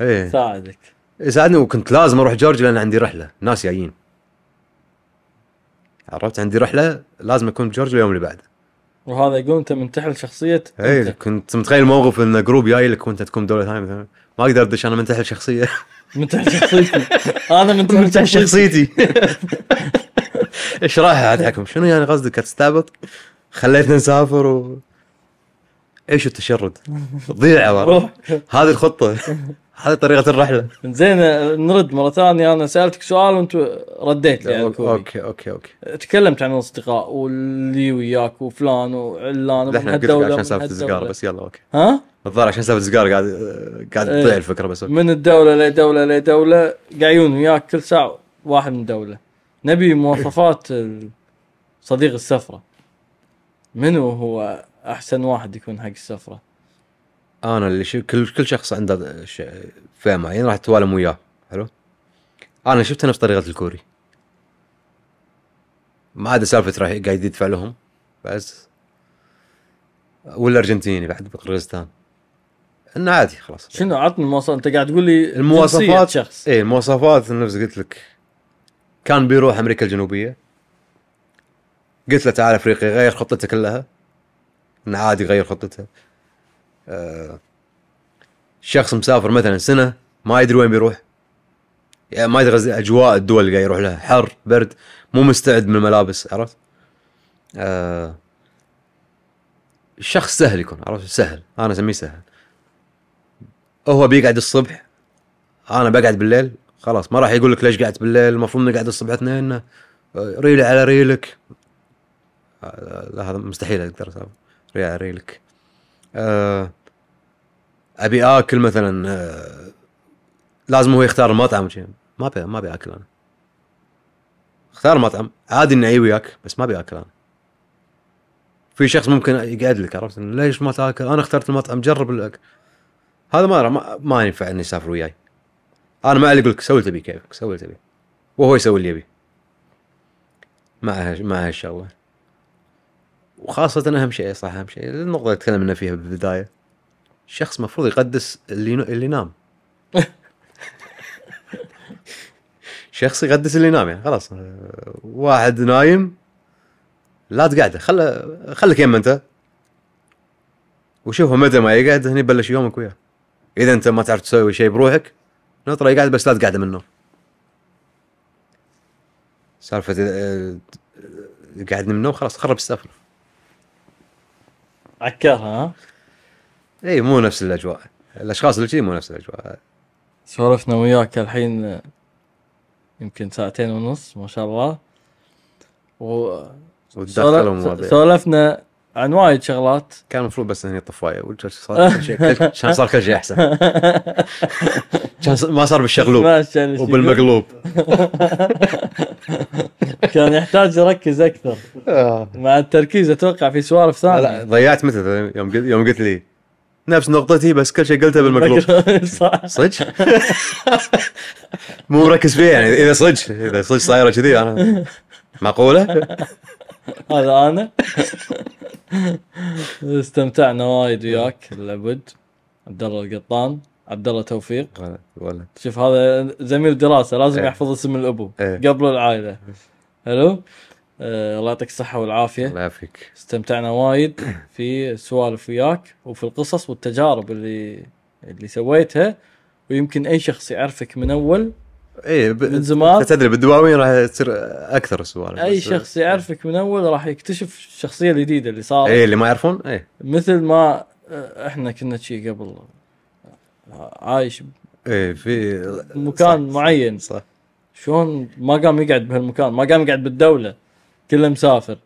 ايه ساعدك ساعدني وكنت لازم اروح جورجيا لان عندي رحله ناس جايين عرفت عندي رحله لازم اكون بجورج اليوم اللي بعده وهذا يقول انت منتحل شخصيه اي كنت متخيل موقف ان جروب جاي لك وانت تكون دوله ثانيه مثلا ما اقدر ادش انا منتحل شخصيه منتحل شخصيتي انا منتحل, منتحل شخصيتي ايش رايح حكم شنو يعني قصدك تستعبط خليتنا نسافر و ايش التشرد ضيعه هذه الخطه هذه طريقه الرحله زين نرد مره ثانيه انا سالتك سؤال وانت رديت لي يعني اوكي اوكي اوكي تكلمت عن الاصدقاء واللي وياك وفلان وعلان احنا قلت عشان سالفه السيجاره بس يلا اوكي ها؟ الظاهر عشان سالفه السيجاره قاعد قاعد إيه. تضيع ايه الفكره بس أوكي. من الدوله لدوله لدوله قاعدين وياك كل ساعه واحد من دوله نبي مواصفات صديق السفره منو هو احسن واحد يكون حق السفره؟ انا اللي شف... كل كل شخص عنده ش... فئه معينه راح تتوالم وياه حلو انا شفتها نفس طريقه الكوري ما عاد سالفه راح قاعد يدفع لهم بس والارجنتيني بعد بقرغستان انه عادي خلاص شنو عطني المواصفات انت قاعد تقول لي المواصفات شخص اي المواصفات نفس قلت لك كان بيروح امريكا الجنوبيه قلت له تعال افريقيا غير خطته كلها انه عادي غير خطته آه، شخص مسافر مثلا سنه ما يدري وين بيروح يعني ما يدري اجواء الدول اللي قاعد يروح لها حر برد مو مستعد من الملابس عرفت؟ آه الشخص سهل يكون عرفت سهل انا اسميه سهل هو بيقعد الصبح انا بقعد بالليل خلاص ما راح يقول لك ليش قعدت بالليل المفروض نقعد قاعد الصبح اثنين ريلي على ريلك آه، لا هذا مستحيل اقدر اسوي ريلي على ريلك آه، ابي اكل مثلا آه، لازم هو يختار المطعم ما بي ما ابي اكل انا اختار مطعم عادي اني اي وياك بس ما ابي اكل انا في شخص ممكن يقعد لك عرفت ليش ما تاكل انا اخترت المطعم جرب لك هذا ما ما, ما ينفع انه يسافر وياي انا ما اقول لك سوي اللي تبي كيفك سوي اللي تبي وهو يسوي اللي يبي مع مع هالشغله وخاصة أهم شيء صح أهم شيء النقطة اللي تكلمنا فيها بالبداية الشخص مفروض يقدس اللي اللي نام شخص يقدس اللي ينام يعني خلاص واحد نايم لا تقعده خله خليك يم انت وشوفه متى ما يقعد هني بلش يومك وياه اذا انت ما تعرف تسوي شيء بروحك نطره يقعد بس لا تقعده منه سالفه آه، من منه خلاص خرب السفره عكاها ها؟ اي مو نفس الاجواء الاشخاص اللي كذي مو نفس الاجواء سولفنا وياك الحين يمكن ساعتين ونص ما شاء الله و سولفنا عن وايد شغلات كان المفروض بس اني طفايه عشان صار كل شيء احسن كان ما صار بالشغلوب وبالمقلوب كان يحتاج يركز اكثر آه. مع التركيز اتوقع في سوالف ثانيه لا ضيعت متى يوم قلت يوم قلت لي نفس نقطتي بس كل شيء قلته بالمقلوب صح صدق مو مركز فيها يعني اذا صدق اذا صدق صايره كذي انا معقوله هذا انا استمتعنا وايد وياك العبد عبد الله القطان عبد الله توفيق ولد ولد شوف هذا زميل دراسه لازم ايه. يحفظ اسم الابو ايه. قبل العائله حلو آه الله يعطيك الصحه والعافيه الله يعافيك استمتعنا وايد في سوالف وياك وفي القصص والتجارب اللي اللي سويتها ويمكن اي شخص يعرفك من اول اي ب... من زمان تدري بالدواوين راح تصير اكثر السوالف اي شخص إيه. يعرفك من اول راح يكتشف الشخصيه الجديده اللي صارت اي اللي ما يعرفون اي مثل ما آه، احنا كنا شيء قبل آه، عايش اي في مكان صح معين صح شلون ما قام يقعد بهالمكان ما قام يقعد بالدوله كله مسافر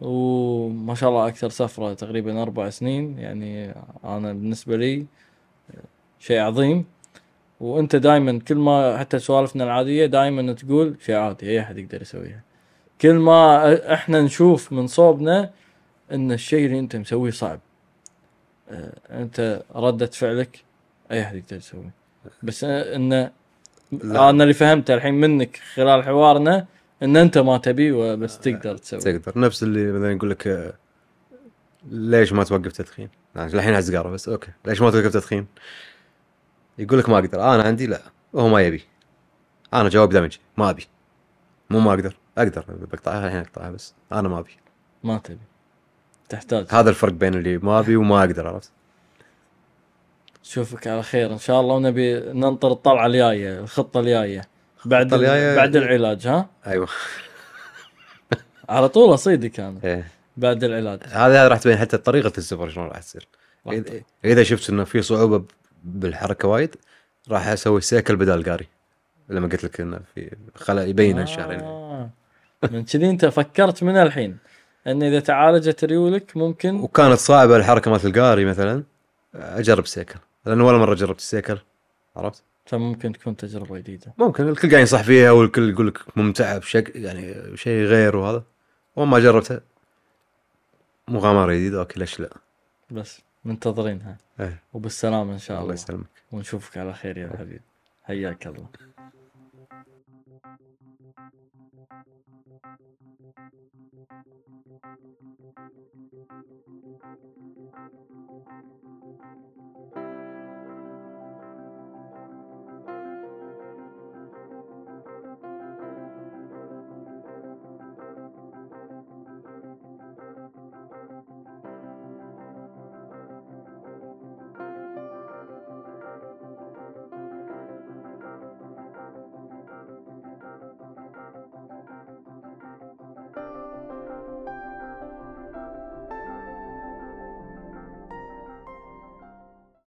وما شاء الله اكثر سفره تقريبا اربع سنين يعني انا بالنسبه لي شيء عظيم وانت دائما كل ما حتى سوالفنا العاديه دائما تقول شيء عادي اي احد يقدر يسويها كل ما احنا نشوف من صوبنا ان الشيء اللي انت مسويه صعب اه انت رده فعلك اي احد يقدر يسويه بس انه لا. انا اللي فهمته الحين منك خلال حوارنا ان انت ما تبي بس آه، تقدر تسوي تقدر نفس اللي مثلا يقول لك آه، ليش ما توقف تدخين؟ الحين على السيجاره بس اوكي ليش ما توقف تدخين؟ يقول لك ما اقدر آه، انا عندي لا وهو ما يبي انا جواب دمج ما ابي مو ما اقدر اقدر بقطعها الحين اقطعها بس انا ما ابي ما تبي تحتاج هذا الفرق بين اللي ما ابي وما اقدر عرفت نشوفك على خير ان شاء الله ونبي ننطر الطلعه الجايه الخطه الجايه بعد الياية... بعد العلاج ها ايوه على طول اصيدك انا إيه. بعد العلاج هذا راح تبين حتى طريقه السفر شلون راح تصير اذا شفت انه في صعوبه بالحركه وايد راح اسوي سيكل بدال قاري لما قلت لك انه في خلا يبين آه. الشهرين من كذي انت فكرت من الحين ان اذا تعالجت ريولك ممكن وكانت صعبه الحركه مالت القاري مثلا اجرب سيكل لان ولا مره جربت السيكل عرفت؟ فممكن تكون تجربه جديده ممكن الكل قاعد ينصح فيها والكل يقول لك ممتعه بشكل يعني شيء غير وهذا وما جربتها مغامره جديده اوكي ليش لا؟ بس منتظرينها ايه وبالسلامه ان شاء الله الله يسلمك ونشوفك على خير يا إيه. حبيب حياك الله